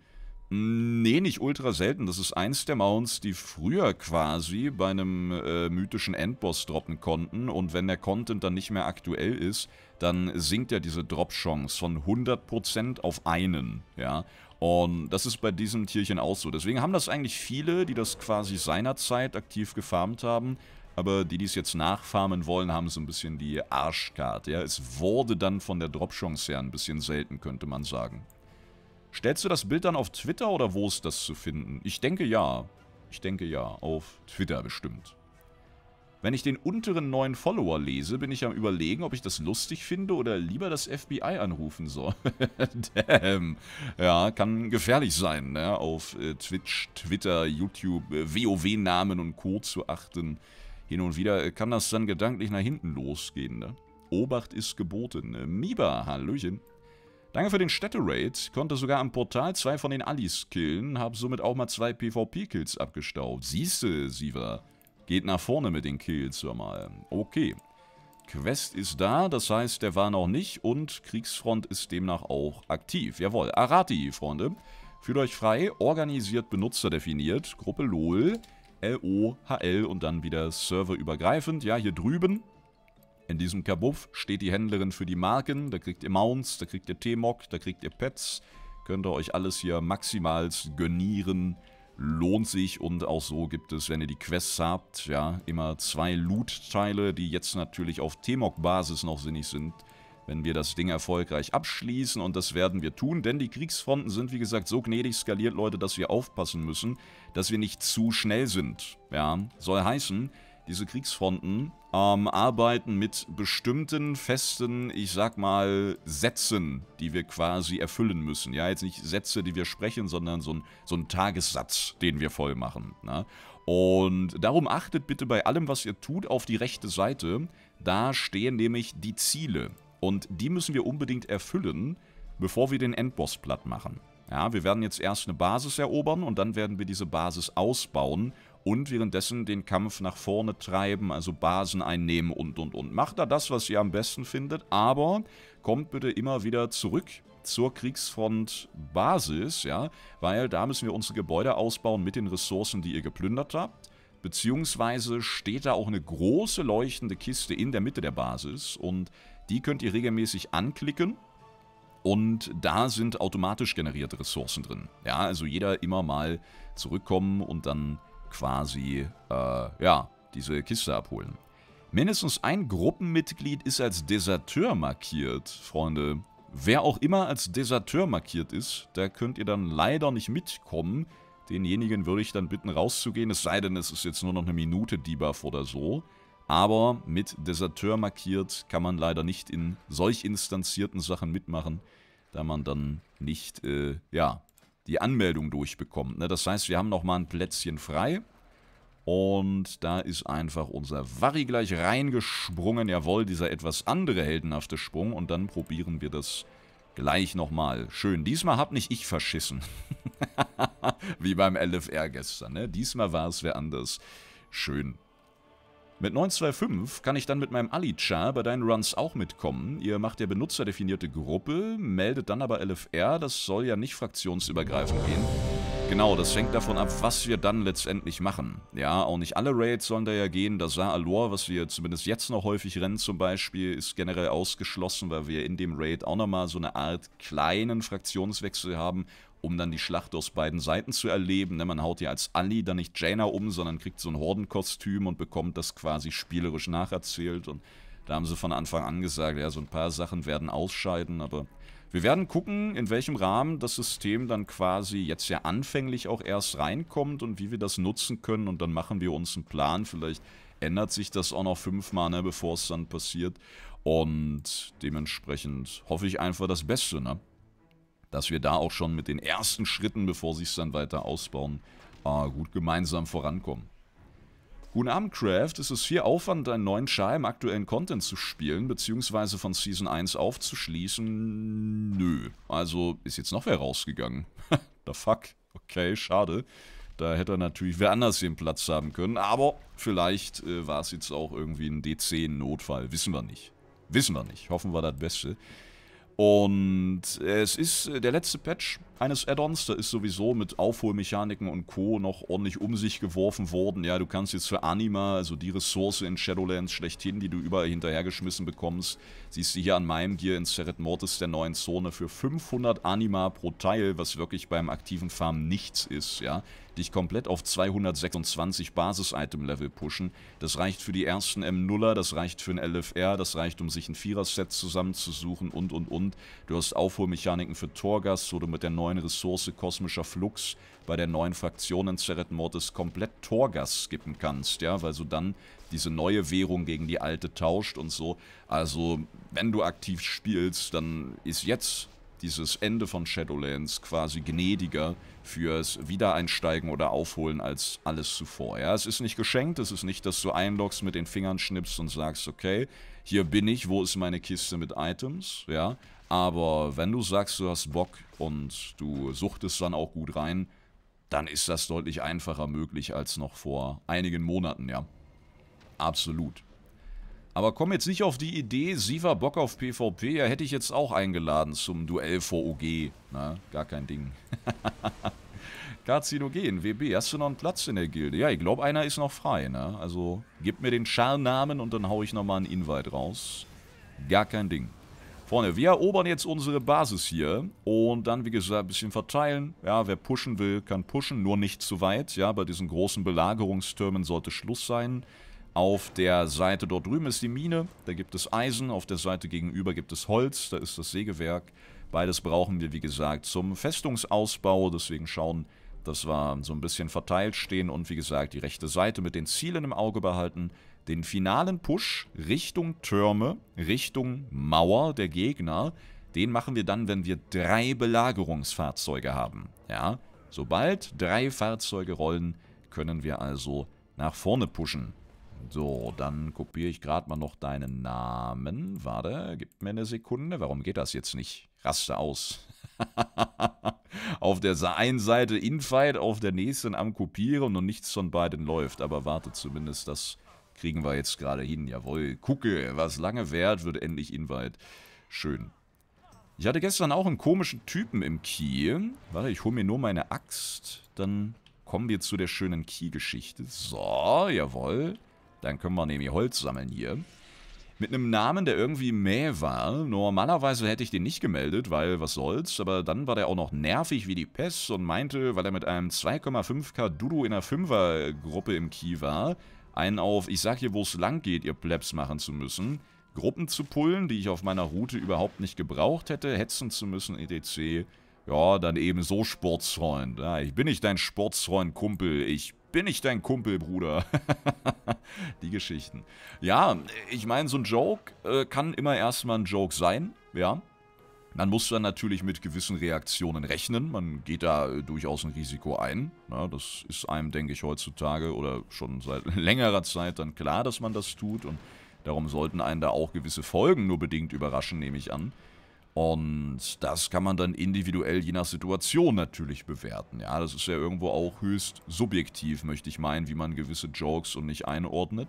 Hm, nee, nicht ultra selten. Das ist eins der Mounts, die früher quasi bei einem äh, mythischen Endboss droppen konnten. Und wenn der Content dann nicht mehr aktuell ist, dann sinkt ja diese Drop-Chance von 100% auf einen. Ja, und das ist bei diesem Tierchen auch so. Deswegen haben das eigentlich viele, die das quasi seinerzeit aktiv gefarmt haben, aber die, die es jetzt nachfarmen wollen, haben so ein bisschen die Arschkarte. Ja? Es wurde dann von der Dropchance her ein bisschen selten, könnte man sagen. Stellst du das Bild dann auf Twitter oder wo ist das zu finden? Ich denke ja. Ich denke ja, auf Twitter bestimmt. Wenn ich den unteren neuen Follower lese, bin ich am überlegen, ob ich das lustig finde oder lieber das FBI anrufen soll. Damn. Ja, kann gefährlich sein, ne? auf äh, Twitch, Twitter, YouTube, äh, WoW-Namen und Co. zu achten. Hin und wieder äh, kann das dann gedanklich nach hinten losgehen. Ne? Obacht ist geboten. Äh, Miba, Hallöchen. Danke für den Städte-Raid. Konnte sogar am Portal zwei von den Allies killen. Hab somit auch mal zwei PvP-Kills abgestaubt. Siehste, Siva. Geht nach vorne mit den Kills, hör mal. Okay. Quest ist da, das heißt, der war noch nicht und Kriegsfront ist demnach auch aktiv. Jawohl, Arati, Freunde. Fühlt euch frei, organisiert, Benutzer definiert. Gruppe LOL. LOHL und dann wieder serverübergreifend. Ja, hier drüben in diesem Kabuff steht die Händlerin für die Marken. Da kriegt ihr Mounts, da kriegt ihr T-Mock, da kriegt ihr Pets. Könnt ihr euch alles hier maximal gönnieren. Lohnt sich und auch so gibt es, wenn ihr die Quests habt, ja, immer zwei Loot-Teile, die jetzt natürlich auf T-Mock-Basis noch sinnig sind wenn wir das Ding erfolgreich abschließen und das werden wir tun, denn die Kriegsfronten sind wie gesagt so gnädig skaliert, Leute, dass wir aufpassen müssen, dass wir nicht zu schnell sind. Ja, soll heißen, diese Kriegsfronten ähm, arbeiten mit bestimmten festen, ich sag mal, Sätzen, die wir quasi erfüllen müssen. Ja, jetzt nicht Sätze, die wir sprechen, sondern so ein, so ein Tagessatz, den wir voll machen. Ne? Und darum achtet bitte bei allem, was ihr tut, auf die rechte Seite. Da stehen nämlich die Ziele. Und die müssen wir unbedingt erfüllen, bevor wir den Endboss platt machen. Ja, wir werden jetzt erst eine Basis erobern und dann werden wir diese Basis ausbauen und währenddessen den Kampf nach vorne treiben, also Basen einnehmen und und und. Macht da das, was ihr am besten findet, aber kommt bitte immer wieder zurück zur Kriegsfront Basis, ja, weil da müssen wir unsere Gebäude ausbauen mit den Ressourcen, die ihr geplündert habt. Beziehungsweise steht da auch eine große leuchtende Kiste in der Mitte der Basis und die könnt ihr regelmäßig anklicken und da sind automatisch generierte Ressourcen drin. Ja, also jeder immer mal zurückkommen und dann quasi, äh, ja, diese Kiste abholen. Mindestens ein Gruppenmitglied ist als Deserteur markiert, Freunde. Wer auch immer als Deserteur markiert ist, da könnt ihr dann leider nicht mitkommen. Denjenigen würde ich dann bitten rauszugehen, es sei denn, es ist jetzt nur noch eine Minute Debuff oder so aber mit Deserteur markiert kann man leider nicht in solch instanzierten Sachen mitmachen, da man dann nicht, äh, ja, die Anmeldung durchbekommt. Ne? Das heißt, wir haben nochmal ein Plätzchen frei. Und da ist einfach unser Vari gleich reingesprungen. Jawohl, dieser etwas andere heldenhafte Sprung. Und dann probieren wir das gleich nochmal. Schön. Diesmal hab nicht ich verschissen. Wie beim LFR gestern. Ne? Diesmal war es wer anders. Schön. Mit 925 kann ich dann mit meinem Ali-Char bei deinen Runs auch mitkommen. Ihr macht ja benutzerdefinierte Gruppe, meldet dann aber LFR, das soll ja nicht fraktionsübergreifend gehen. Genau, das hängt davon ab, was wir dann letztendlich machen. Ja, auch nicht alle Raids sollen da ja gehen. Das Saar Alor, was wir zumindest jetzt noch häufig rennen zum Beispiel, ist generell ausgeschlossen, weil wir in dem Raid auch nochmal so eine Art kleinen Fraktionswechsel haben um dann die Schlacht aus beiden Seiten zu erleben. Ne, man haut ja als Ali dann nicht Jaina um, sondern kriegt so ein Hordenkostüm und bekommt das quasi spielerisch nacherzählt. Und da haben sie von Anfang an gesagt, ja, so ein paar Sachen werden ausscheiden, aber wir werden gucken, in welchem Rahmen das System dann quasi jetzt ja anfänglich auch erst reinkommt und wie wir das nutzen können und dann machen wir uns einen Plan. Vielleicht ändert sich das auch noch fünfmal, ne, bevor es dann passiert. Und dementsprechend hoffe ich einfach das Beste, ne? dass wir da auch schon mit den ersten Schritten, bevor sie es dann weiter ausbauen, äh, gut gemeinsam vorankommen. Guten Abend, Craft. Es ist viel Aufwand, einen neuen Scheiben aktuellen Content zu spielen, beziehungsweise von Season 1 aufzuschließen. Nö. Also ist jetzt noch wer rausgegangen. The fuck. Okay, schade. Da hätte er natürlich wer anders den Platz haben können. Aber vielleicht äh, war es jetzt auch irgendwie ein DC-Notfall. Wissen wir nicht. Wissen wir nicht. Hoffen wir das Beste. Und es ist äh, der letzte Patch eines Add-ons, da ist sowieso mit Aufholmechaniken und Co. noch ordentlich um sich geworfen worden. Ja, du kannst jetzt für Anima, also die Ressource in Shadowlands schlechthin, die du überall hinterhergeschmissen bekommst, siehst du hier an meinem Gear in Seret Mortis der neuen Zone für 500 Anima pro Teil, was wirklich beim aktiven Farm nichts ist, ja dich komplett auf 226 Basis-Item-Level pushen. Das reicht für die ersten M0er, das reicht für ein LFR, das reicht, um sich ein Vierer-Set zusammenzusuchen und, und, und. Du hast Aufholmechaniken für Torgas, wo du mit der neuen Ressource Kosmischer Flux bei der neuen Fraktion in Zeret-Mortis komplett Torgas skippen kannst, ja, weil du dann diese neue Währung gegen die alte tauscht und so. Also, wenn du aktiv spielst, dann ist jetzt dieses Ende von Shadowlands quasi gnädiger fürs Wiedereinsteigen oder Aufholen als alles zuvor. Ja, es ist nicht geschenkt, es ist nicht, dass du einloggst, mit den Fingern schnippst und sagst, okay, hier bin ich, wo ist meine Kiste mit Items, ja. Aber wenn du sagst, du hast Bock und du suchtest dann auch gut rein, dann ist das deutlich einfacher möglich als noch vor einigen Monaten, ja. Absolut. Aber komm jetzt nicht auf die Idee, sie war Bock auf PvP, ja hätte ich jetzt auch eingeladen zum Duell vor OG. Na, gar kein Ding. Karzinogen, WB, hast du noch einen Platz in der Gilde? Ja, ich glaube, einer ist noch frei, ne? Also, gib mir den Scharnamen und dann hau ich nochmal einen Invite raus. Gar kein Ding. Freunde, wir erobern jetzt unsere Basis hier und dann, wie gesagt, ein bisschen verteilen. Ja, wer pushen will, kann pushen, nur nicht zu weit. Ja, bei diesen großen Belagerungstürmen sollte Schluss sein. Auf der Seite dort drüben ist die Mine, da gibt es Eisen, auf der Seite gegenüber gibt es Holz, da ist das Sägewerk. Beides brauchen wir, wie gesagt, zum Festungsausbau, deswegen schauen, dass wir so ein bisschen verteilt stehen und wie gesagt die rechte Seite mit den Zielen im Auge behalten. Den finalen Push Richtung Türme, Richtung Mauer der Gegner, den machen wir dann, wenn wir drei Belagerungsfahrzeuge haben. Ja, sobald drei Fahrzeuge rollen, können wir also nach vorne pushen. So, dann kopiere ich gerade mal noch deinen Namen. Warte, gib mir eine Sekunde. Warum geht das jetzt nicht? Raste aus. auf der einen Seite Infight, auf der nächsten am Kopieren und nichts von beiden läuft. Aber warte zumindest, das kriegen wir jetzt gerade hin. Jawohl, gucke, was lange währt, wird endlich Invite. Schön. Ich hatte gestern auch einen komischen Typen im Key. Warte, ich hole mir nur meine Axt, dann kommen wir zu der schönen Key-Geschichte. So, jawohl. Dann können wir nämlich Holz sammeln hier. Mit einem Namen, der irgendwie mäh war. Normalerweise hätte ich den nicht gemeldet, weil was soll's. Aber dann war der auch noch nervig wie die Pest und meinte, weil er mit einem 2,5k Dudu in einer Fünfergruppe im Key war, einen auf, ich sag hier, wo es lang geht, ihr Plebs machen zu müssen. Gruppen zu pullen, die ich auf meiner Route überhaupt nicht gebraucht hätte, hetzen zu müssen, etc. Ja, dann eben so Sportsfreund. Ja, ich bin nicht dein Sportsfreund, Kumpel. Ich bin ich dein Kumpel, Bruder. die Geschichten. Ja, ich meine, so ein Joke äh, kann immer erstmal ein Joke sein, ja. Man muss dann natürlich mit gewissen Reaktionen rechnen. Man geht da äh, durchaus ein Risiko ein. Ja, das ist einem, denke ich, heutzutage oder schon seit längerer Zeit dann klar, dass man das tut. Und darum sollten einen da auch gewisse Folgen nur bedingt überraschen, nehme ich an. Und das kann man dann individuell je nach Situation natürlich bewerten. Ja, das ist ja irgendwo auch höchst subjektiv, möchte ich meinen, wie man gewisse Jokes und nicht einordnet.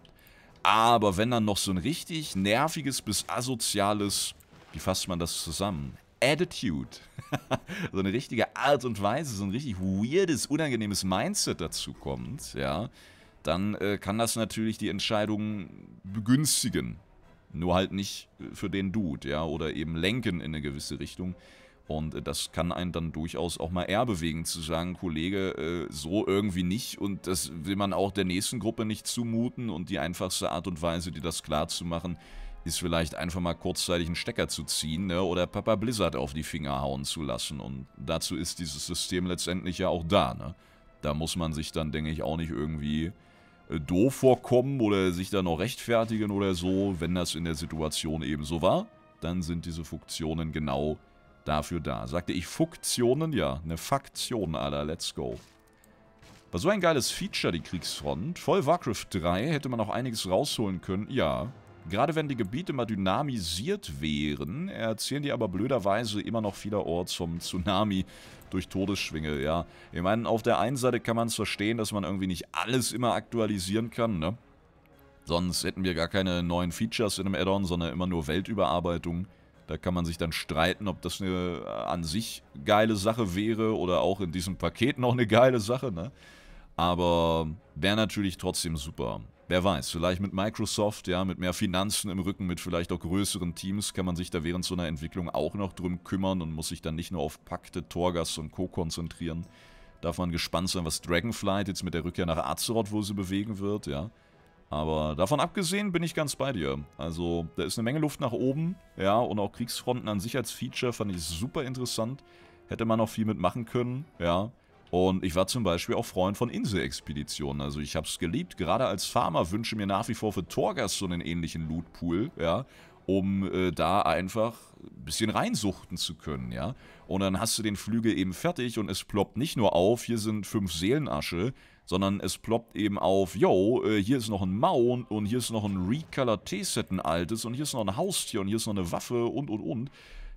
Aber wenn dann noch so ein richtig nerviges bis asoziales, wie fasst man das zusammen? Attitude. so eine richtige Art und Weise, so ein richtig weirdes, unangenehmes Mindset dazu kommt, ja, dann äh, kann das natürlich die Entscheidung begünstigen, nur halt nicht äh, für den Dude, ja, oder eben lenken in eine gewisse Richtung. Und äh, das kann einen dann durchaus auch mal eher bewegen, zu sagen, Kollege, äh, so irgendwie nicht. Und das will man auch der nächsten Gruppe nicht zumuten. Und die einfachste Art und Weise, dir das klar zu machen, ist vielleicht einfach mal kurzzeitig einen Stecker zu ziehen ne? oder Papa Blizzard auf die Finger hauen zu lassen. Und dazu ist dieses System letztendlich ja auch da. Ne? Da muss man sich dann, denke ich, auch nicht irgendwie äh, doof vorkommen oder sich da noch rechtfertigen oder so. Wenn das in der Situation eben so war, dann sind diese Funktionen genau dafür da. Sagte ich Funktionen? Ja, eine Faktion, Alter. Let's go. War so ein geiles Feature, die Kriegsfront. Voll Warcraft 3 hätte man auch einiges rausholen können. Ja, gerade wenn die Gebiete mal dynamisiert wären, erzählen die aber blöderweise immer noch vielerorts vom Tsunami durch Todesschwinge, ja. Ich meine, auf der einen Seite kann man es verstehen, dass man irgendwie nicht alles immer aktualisieren kann, ne? Sonst hätten wir gar keine neuen Features in einem Add-on, sondern immer nur Weltüberarbeitungen. Da kann man sich dann streiten, ob das eine äh, an sich geile Sache wäre oder auch in diesem Paket noch eine geile Sache, ne? Aber wäre natürlich trotzdem super wer weiß, vielleicht mit Microsoft, ja, mit mehr Finanzen im Rücken, mit vielleicht auch größeren Teams, kann man sich da während so einer Entwicklung auch noch drum kümmern und muss sich dann nicht nur auf Pakte, Torgas und Co. konzentrieren. Darf man gespannt sein, was Dragonflight jetzt mit der Rückkehr nach Azeroth, wo sie bewegen wird, ja. Aber davon abgesehen bin ich ganz bei dir. Also, da ist eine Menge Luft nach oben, ja, und auch Kriegsfronten an sich als Feature fand ich super interessant. Hätte man auch viel mitmachen können, ja. Und ich war zum Beispiel auch Freund von Inselexpeditionen. Also ich habe es geliebt. Gerade als Farmer wünsche mir nach wie vor für Torgas so einen ähnlichen Lootpool, ja, um äh, da einfach ein bisschen reinsuchten zu können, ja. Und dann hast du den Flügel eben fertig und es ploppt nicht nur auf, hier sind fünf Seelenasche, sondern es ploppt eben auf, yo, äh, hier ist noch ein Maun und hier ist noch ein Recolor T-Set, ein altes und hier ist noch ein Haustier und hier ist noch eine Waffe und und und.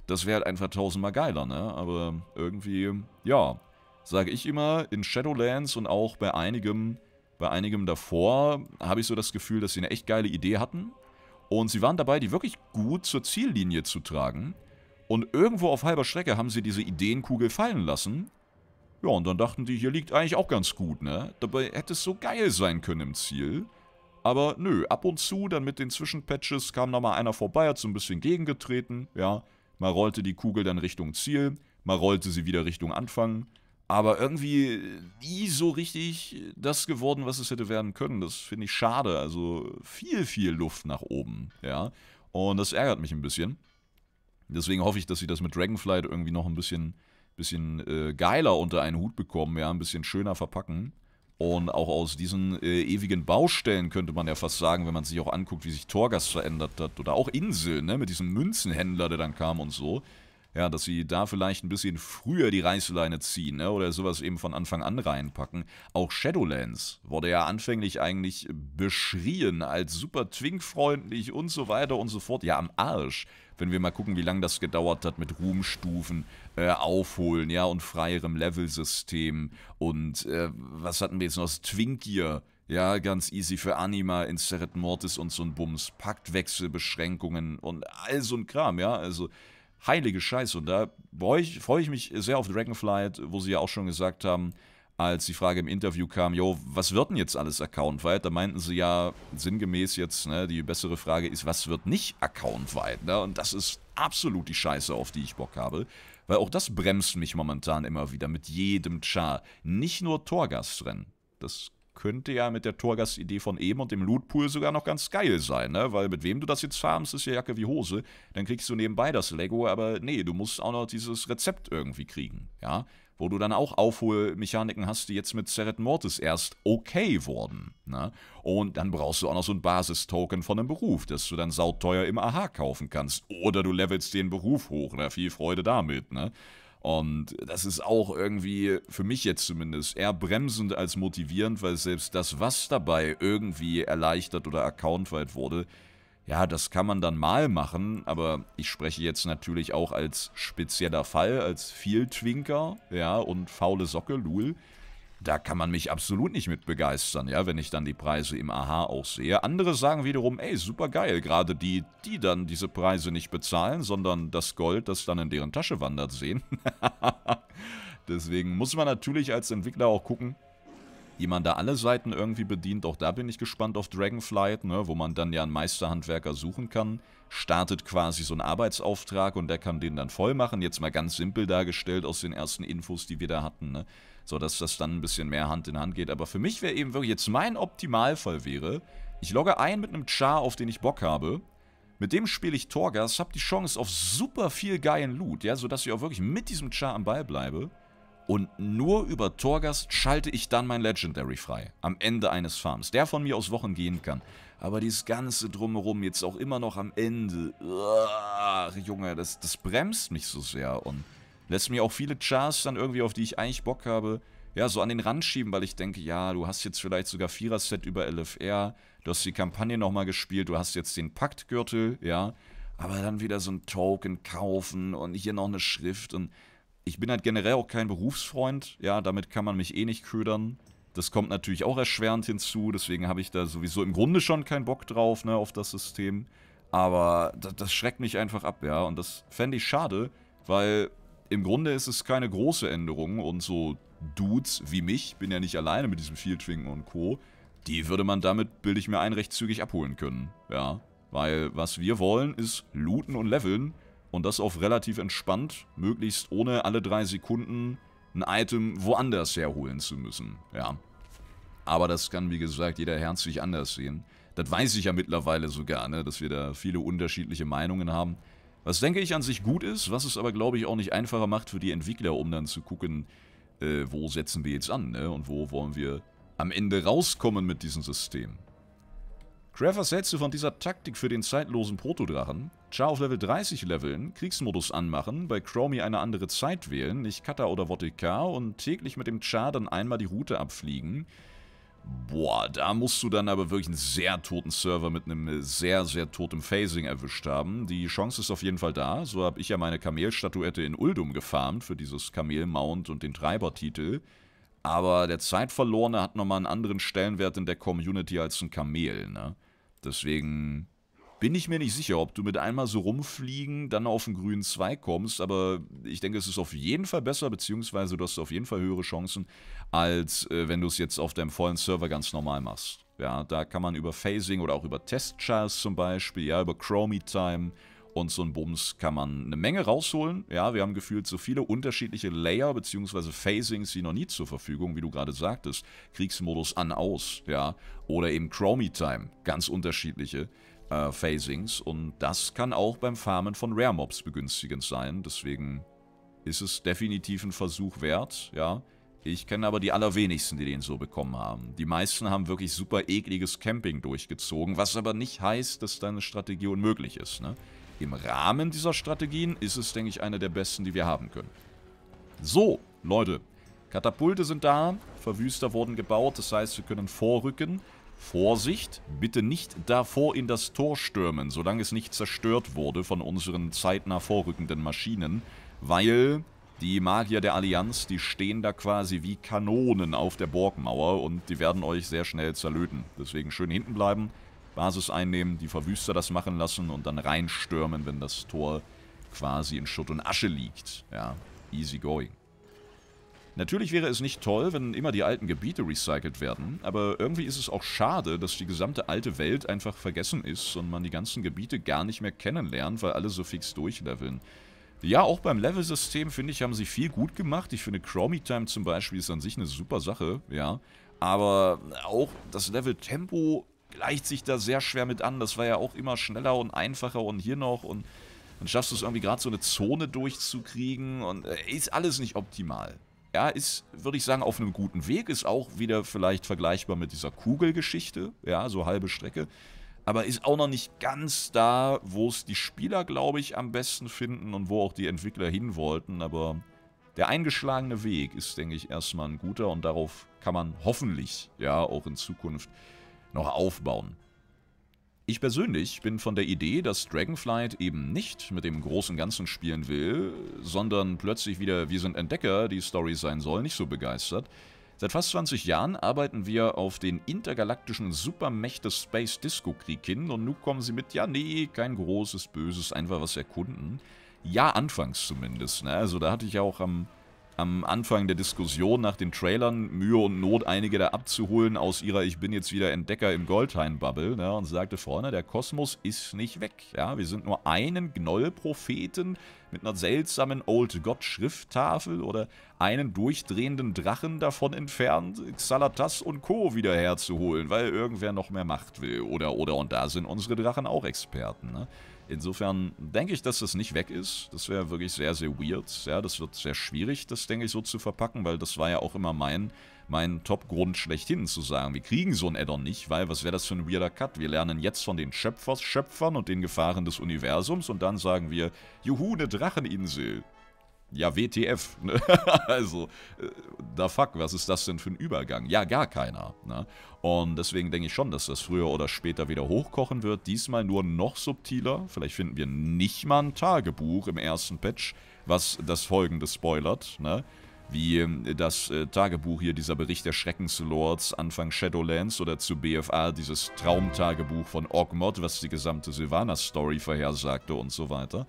Das wäre halt einfach tausendmal geiler, ne? Aber irgendwie, ja, sage ich immer, in Shadowlands und auch bei einigem, bei einigem davor habe ich so das Gefühl, dass sie eine echt geile Idee hatten. Und sie waren dabei, die wirklich gut zur Ziellinie zu tragen. Und irgendwo auf halber Strecke haben sie diese Ideenkugel fallen lassen. Ja, und dann dachten die, hier liegt eigentlich auch ganz gut, ne? Dabei hätte es so geil sein können im Ziel. Aber nö, ab und zu, dann mit den Zwischenpatches kam nochmal einer vorbei, hat so ein bisschen gegengetreten, ja. Man rollte die Kugel dann Richtung Ziel, man rollte sie wieder Richtung Anfang aber irgendwie nie so richtig das geworden, was es hätte werden können. Das finde ich schade. Also viel, viel Luft nach oben, ja. Und das ärgert mich ein bisschen. Deswegen hoffe ich, dass sie das mit Dragonflight irgendwie noch ein bisschen, bisschen äh, geiler unter einen Hut bekommen, ja, ein bisschen schöner verpacken. Und auch aus diesen äh, ewigen Baustellen könnte man ja fast sagen, wenn man sich auch anguckt, wie sich Torgas verändert hat. Oder auch Inseln, ne, mit diesem Münzenhändler, der dann kam und so ja, dass sie da vielleicht ein bisschen früher die Reißleine ziehen ne? oder sowas eben von Anfang an reinpacken. Auch Shadowlands wurde ja anfänglich eigentlich beschrien als super twinkfreundlich und so weiter und so fort. Ja, am Arsch. Wenn wir mal gucken, wie lange das gedauert hat mit Ruhmstufen, äh, Aufholen, ja, und freierem Levelsystem. Und äh, was hatten wir jetzt noch? Twinkier. Ja, ganz easy für Anima, Inseret Mortis und so ein Bums. Paktwechselbeschränkungen und all so ein Kram, ja. Also, heilige Scheiße. Und da freue ich mich sehr auf Dragonflight, wo sie ja auch schon gesagt haben, als die Frage im Interview kam, jo, was wird denn jetzt alles accountweit? Da meinten sie ja sinngemäß jetzt, ne, die bessere Frage ist, was wird nicht accountweit? Ne? Und das ist absolut die Scheiße, auf die ich Bock habe. Weil auch das bremst mich momentan immer wieder mit jedem Char. Nicht nur Torgastrennen. Das könnte ja mit der Torgast-Idee von eben und dem Lootpool sogar noch ganz geil sein, ne? Weil mit wem du das jetzt farmst, ist ja Jacke wie Hose. Dann kriegst du nebenbei das Lego, aber nee, du musst auch noch dieses Rezept irgendwie kriegen, ja? Wo du dann auch Aufholmechaniken hast, die jetzt mit Seret Mortis erst okay wurden, ne? Und dann brauchst du auch noch so ein Basistoken von einem Beruf, das du dann sauteuer im AHA kaufen kannst. Oder du levelst den Beruf hoch, ne? Viel Freude damit, ne? Und das ist auch irgendwie, für mich jetzt zumindest, eher bremsend als motivierend, weil selbst das, was dabei irgendwie erleichtert oder accountweit wurde, ja, das kann man dann mal machen, aber ich spreche jetzt natürlich auch als spezieller Fall, als Vieltwinker, ja, und faule Socke, Lul da kann man mich absolut nicht mit begeistern, ja, wenn ich dann die Preise im AHA auch sehe. Andere sagen wiederum, ey, super geil, gerade die, die dann diese Preise nicht bezahlen, sondern das Gold, das dann in deren Tasche wandert, sehen. Deswegen muss man natürlich als Entwickler auch gucken, wie man da alle Seiten irgendwie bedient. Auch da bin ich gespannt auf Dragonflight, ne, wo man dann ja einen Meisterhandwerker suchen kann. Startet quasi so einen Arbeitsauftrag und der kann den dann voll machen. Jetzt mal ganz simpel dargestellt aus den ersten Infos, die wir da hatten. Ne so dass das dann ein bisschen mehr Hand in Hand geht. Aber für mich wäre eben wirklich, jetzt mein Optimalfall wäre, ich logge ein mit einem Char, auf den ich Bock habe. Mit dem spiele ich Torgas, habe die Chance auf super viel geilen Loot, ja, sodass ich auch wirklich mit diesem Char am Ball bleibe. Und nur über Torgas schalte ich dann mein Legendary frei. Am Ende eines Farms. Der von mir aus Wochen gehen kann. Aber dieses ganze Drumherum jetzt auch immer noch am Ende. Uah, Junge, das, das bremst mich so sehr. Und lässt mir auch viele Chars dann irgendwie, auf die ich eigentlich Bock habe, ja, so an den Rand schieben, weil ich denke, ja, du hast jetzt vielleicht sogar Vierer-Set über LFR, du hast die Kampagne nochmal gespielt, du hast jetzt den Paktgürtel, ja, aber dann wieder so ein Token kaufen und hier noch eine Schrift und ich bin halt generell auch kein Berufsfreund, ja, damit kann man mich eh nicht ködern. Das kommt natürlich auch erschwerend hinzu, deswegen habe ich da sowieso im Grunde schon keinen Bock drauf, ne, auf das System. Aber das, das schreckt mich einfach ab, ja, und das fände ich schade, weil im Grunde ist es keine große Änderung und so Dudes wie mich, bin ja nicht alleine mit diesem Fieldschwingen und Co., die würde man damit, bilde ich mir ein, recht zügig abholen können, ja. Weil was wir wollen, ist looten und leveln und das auf relativ entspannt, möglichst ohne alle drei Sekunden ein Item woanders herholen zu müssen, ja. Aber das kann, wie gesagt, jeder herzlich anders sehen. Das weiß ich ja mittlerweile sogar, ne, dass wir da viele unterschiedliche Meinungen haben. Was denke ich an sich gut ist, was es aber glaube ich auch nicht einfacher macht für die Entwickler, um dann zu gucken, äh, wo setzen wir jetzt an ne? und wo wollen wir am Ende rauskommen mit diesem System. Craft, was hältst du von dieser Taktik für den zeitlosen Protodrachen? Char auf Level 30 leveln, Kriegsmodus anmachen, bei Chromie eine andere Zeit wählen, nicht Kata oder Wottek und täglich mit dem Char dann einmal die Route abfliegen, Boah, da musst du dann aber wirklich einen sehr toten Server mit einem äh, sehr, sehr totem Phasing erwischt haben. Die Chance ist auf jeden Fall da. So habe ich ja meine Kamelstatuette in Uldum gefarmt für dieses Kamel-Mount und den Treibertitel. Aber der Zeitverlorene hat nochmal einen anderen Stellenwert in der Community als ein Kamel, ne? Deswegen bin ich mir nicht sicher, ob du mit einmal so rumfliegen dann auf den grünen Zweig kommst, aber ich denke, es ist auf jeden Fall besser, beziehungsweise du hast auf jeden Fall höhere Chancen, als äh, wenn du es jetzt auf deinem vollen Server ganz normal machst. Ja, da kann man über Phasing oder auch über Testchars zum Beispiel, ja, über Chromie Time und so ein Bums kann man eine Menge rausholen. Ja, wir haben gefühlt so viele unterschiedliche Layer bzw. Phasings wie noch nie zur Verfügung, wie du gerade sagtest. Kriegsmodus an, aus, ja, oder eben Chromie Time, ganz unterschiedliche äh, Phasings und das kann auch beim Farmen von Rare Mobs begünstigend sein. Deswegen ist es definitiv ein Versuch wert, ja. Ich kenne aber die allerwenigsten, die den so bekommen haben. Die meisten haben wirklich super ekliges Camping durchgezogen, was aber nicht heißt, dass deine Strategie unmöglich ist. Ne? Im Rahmen dieser Strategien ist es, denke ich, eine der besten, die wir haben können. So, Leute. Katapulte sind da, Verwüster wurden gebaut, das heißt, wir können vorrücken. Vorsicht, bitte nicht davor in das Tor stürmen, solange es nicht zerstört wurde von unseren zeitnah vorrückenden Maschinen, weil die Magier der Allianz, die stehen da quasi wie Kanonen auf der Burgmauer und die werden euch sehr schnell zerlöten. Deswegen schön hinten bleiben, Basis einnehmen, die Verwüster das machen lassen und dann reinstürmen, wenn das Tor quasi in Schutt und Asche liegt. Ja, easy going. Natürlich wäre es nicht toll, wenn immer die alten Gebiete recycelt werden, aber irgendwie ist es auch schade, dass die gesamte alte Welt einfach vergessen ist und man die ganzen Gebiete gar nicht mehr kennenlernt, weil alle so fix durchleveln. Ja, auch beim Level-System, finde ich, haben sie viel gut gemacht. Ich finde, Chromie Time zum Beispiel ist an sich eine super Sache, ja. Aber auch das Level-Tempo gleicht sich da sehr schwer mit an. Das war ja auch immer schneller und einfacher und hier noch und dann schaffst du es irgendwie gerade so eine Zone durchzukriegen und äh, ist alles nicht optimal ja, ist, würde ich sagen, auf einem guten Weg, ist auch wieder vielleicht vergleichbar mit dieser Kugelgeschichte, ja, so halbe Strecke, aber ist auch noch nicht ganz da, wo es die Spieler, glaube ich, am besten finden und wo auch die Entwickler hin wollten, aber der eingeschlagene Weg ist, denke ich, erstmal ein guter und darauf kann man hoffentlich, ja, auch in Zukunft noch aufbauen. Ich persönlich bin von der Idee, dass Dragonflight eben nicht mit dem großen Ganzen spielen will, sondern plötzlich wieder Wir sind Entdecker, die Story sein soll, nicht so begeistert. Seit fast 20 Jahren arbeiten wir auf den intergalaktischen Supermächte Space Disco Krieg hin und nun kommen sie mit, ja nee, kein großes Böses, einfach was erkunden. Ja, anfangs zumindest, ne? also da hatte ich ja auch am am Anfang der Diskussion nach den Trailern Mühe und Not, einige da abzuholen aus ihrer Ich bin jetzt wieder Entdecker im Goldhain-Bubble ne, und sagte, Freunde, der Kosmos ist nicht weg. Ja? Wir sind nur einen Gnollpropheten mit einer seltsamen Old-God-Schrifttafel oder einen durchdrehenden Drachen davon entfernt, Xalatas und Co. wieder herzuholen, weil irgendwer noch mehr Macht will. Oder, oder, und da sind unsere Drachen auch Experten. Ne? Insofern denke ich, dass das nicht weg ist. Das wäre wirklich sehr, sehr weird. Ja, das wird sehr schwierig, das denke ich so zu verpacken, weil das war ja auch immer mein, mein Top-Grund schlechthin zu sagen. Wir kriegen so ein Addon nicht, weil was wäre das für ein weirder Cut? Wir lernen jetzt von den Schöpfers, Schöpfern und den Gefahren des Universums und dann sagen wir, juhu, eine Dracheninsel. Ja, WTF. Ne? also, da äh, fuck, was ist das denn für ein Übergang? Ja, gar keiner. Ne? Und deswegen denke ich schon, dass das früher oder später wieder hochkochen wird. Diesmal nur noch subtiler. Vielleicht finden wir nicht mal ein Tagebuch im ersten Patch, was das folgende spoilert. Ne? Wie äh, das äh, Tagebuch hier, dieser Bericht der Schreckenslords Anfang Shadowlands oder zu BFA, dieses Traumtagebuch von Ogmod, was die gesamte Sylvanas-Story vorhersagte und so weiter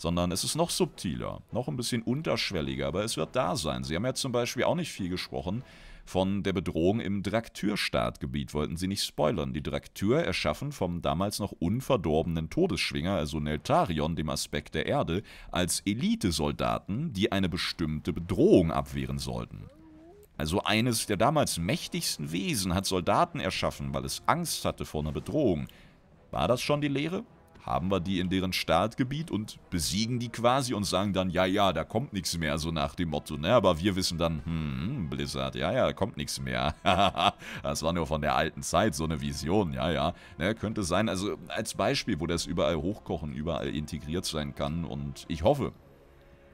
sondern es ist noch subtiler, noch ein bisschen unterschwelliger, aber es wird da sein. Sie haben ja zum Beispiel auch nicht viel gesprochen von der Bedrohung im Draktür-Startgebiet, wollten sie nicht spoilern. Die Draktür, erschaffen vom damals noch unverdorbenen Todesschwinger, also Neltarion, dem Aspekt der Erde, als Elitesoldaten, die eine bestimmte Bedrohung abwehren sollten. Also eines der damals mächtigsten Wesen hat Soldaten erschaffen, weil es Angst hatte vor einer Bedrohung. War das schon die Lehre? haben wir die in deren Startgebiet und besiegen die quasi und sagen dann, ja, ja, da kommt nichts mehr, so nach dem Motto, ne? Aber wir wissen dann, hm, hm Blizzard, ja, ja, da kommt nichts mehr. das war nur von der alten Zeit, so eine Vision, ja, ja. Ne, könnte sein, also als Beispiel, wo das überall hochkochen, überall integriert sein kann und ich hoffe,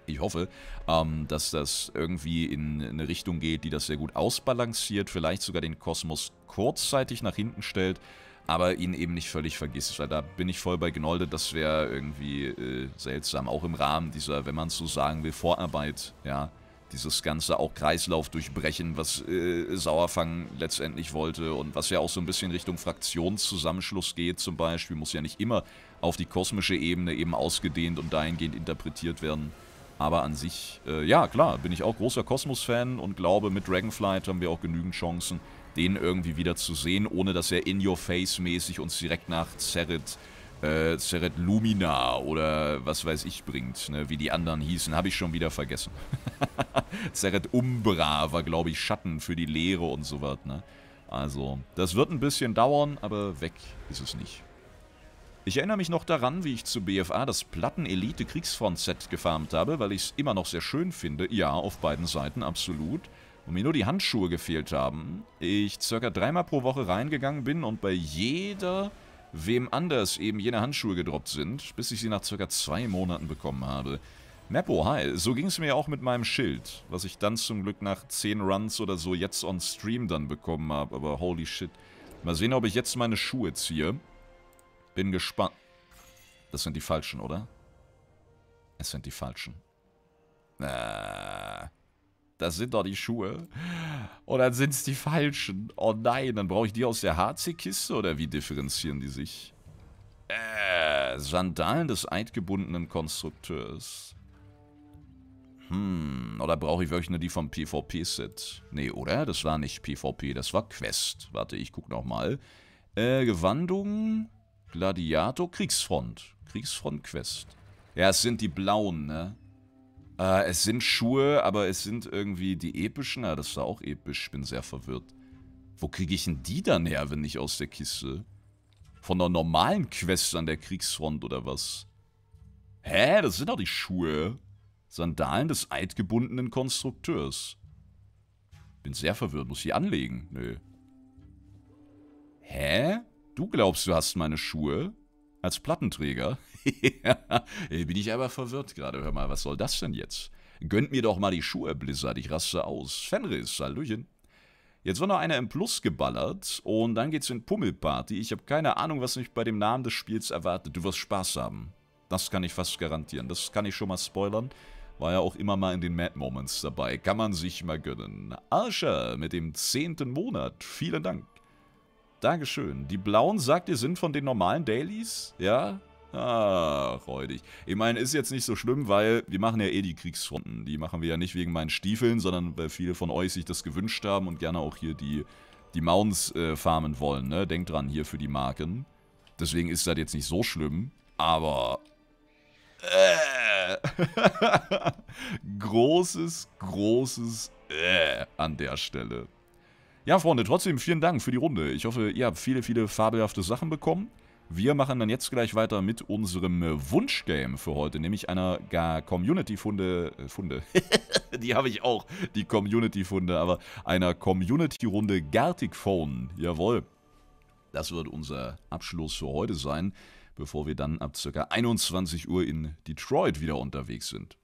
ich hoffe, ähm, dass das irgendwie in eine Richtung geht, die das sehr gut ausbalanciert, vielleicht sogar den Kosmos kurzzeitig nach hinten stellt, aber ihn eben nicht völlig vergisst. Weil Da bin ich voll bei Gnolde, das wäre irgendwie äh, seltsam. Auch im Rahmen dieser, wenn man es so sagen will, Vorarbeit, ja. Dieses ganze auch Kreislauf durchbrechen, was äh, Sauerfang letztendlich wollte und was ja auch so ein bisschen Richtung Fraktionszusammenschluss geht zum Beispiel, muss ja nicht immer auf die kosmische Ebene eben ausgedehnt und dahingehend interpretiert werden. Aber an sich, äh, ja klar, bin ich auch großer Kosmos-Fan und glaube, mit Dragonflight haben wir auch genügend Chancen, den irgendwie wieder zu sehen, ohne dass er in-your-face-mäßig uns direkt nach Zeret, äh, Zeret Lumina oder was weiß ich bringt, ne? wie die anderen hießen, habe ich schon wieder vergessen. Zeret Umbra war, glaube ich, Schatten für die Leere und so was, ne? Also, das wird ein bisschen dauern, aber weg ist es nicht. Ich erinnere mich noch daran, wie ich zu BFA das Platten-Elite-Kriegsfront-Set gefarmt habe, weil ich es immer noch sehr schön finde. Ja, auf beiden Seiten, absolut und mir nur die Handschuhe gefehlt haben, ich circa dreimal pro Woche reingegangen bin und bei jeder wem anders eben jene Handschuhe gedroppt sind, bis ich sie nach circa zwei Monaten bekommen habe. Mappo, hi. So ging es mir auch mit meinem Schild, was ich dann zum Glück nach zehn Runs oder so jetzt on Stream dann bekommen habe, aber holy shit. Mal sehen, ob ich jetzt meine Schuhe ziehe. Bin gespannt. Das sind die falschen, oder? Es sind die falschen. Äh. Ah das sind doch die Schuhe. Und dann sind es die falschen. Oh nein, dann brauche ich die aus der HC-Kiste oder wie differenzieren die sich? Äh, Sandalen des eidgebundenen Konstrukteurs. Hm, oder brauche ich wirklich nur die vom PvP-Set? Nee, oder? Das war nicht PvP, das war Quest. Warte, ich guck nochmal. Äh, Gewandung, Gladiator, Kriegsfront. Kriegsfront-Quest. Ja, es sind die blauen, ne? Äh, es sind Schuhe, aber es sind irgendwie die epischen. Na, ja, das war auch episch. Ich bin sehr verwirrt. Wo kriege ich denn die dann her, wenn nicht aus der Kiste? Von der normalen Quest an der Kriegsfront oder was? Hä? Das sind doch die Schuhe. Sandalen des eidgebundenen Konstrukteurs. Bin sehr verwirrt. Muss ich anlegen? Nö. Hä? Du glaubst, du hast meine Schuhe? Als Plattenträger? ja, bin ich aber verwirrt gerade. Hör mal, was soll das denn jetzt? Gönnt mir doch mal die Schuhe, Blizzard, ich raste aus. Fenris, Hallöchen. Jetzt wird noch einer im Plus geballert und dann geht's in Pummelparty. Ich habe keine Ahnung, was mich bei dem Namen des Spiels erwartet. Du wirst Spaß haben. Das kann ich fast garantieren. Das kann ich schon mal spoilern. War ja auch immer mal in den Mad Moments dabei. Kann man sich mal gönnen. Arscher mit dem zehnten Monat. Vielen Dank. Dankeschön. Die blauen, sagt ihr, sind von den normalen Dailies? Ja? Ah, freudig. Ich meine, ist jetzt nicht so schlimm, weil wir machen ja eh die Kriegsfronten. Die machen wir ja nicht wegen meinen Stiefeln, sondern weil viele von euch sich das gewünscht haben und gerne auch hier die, die Mounts äh, farmen wollen. Ne? Denkt dran, hier für die Marken. Deswegen ist das jetzt nicht so schlimm, aber... Äh. großes, großes äh an der Stelle. Ja, Freunde, trotzdem vielen Dank für die Runde. Ich hoffe, ihr habt viele, viele fabelhafte Sachen bekommen. Wir machen dann jetzt gleich weiter mit unserem Wunschgame für heute, nämlich einer Community-Funde, äh, Funde, die habe ich auch, die Community-Funde, aber einer Community-Runde Gartic Phone, jawohl. Das wird unser Abschluss für heute sein, bevor wir dann ab ca. 21 Uhr in Detroit wieder unterwegs sind.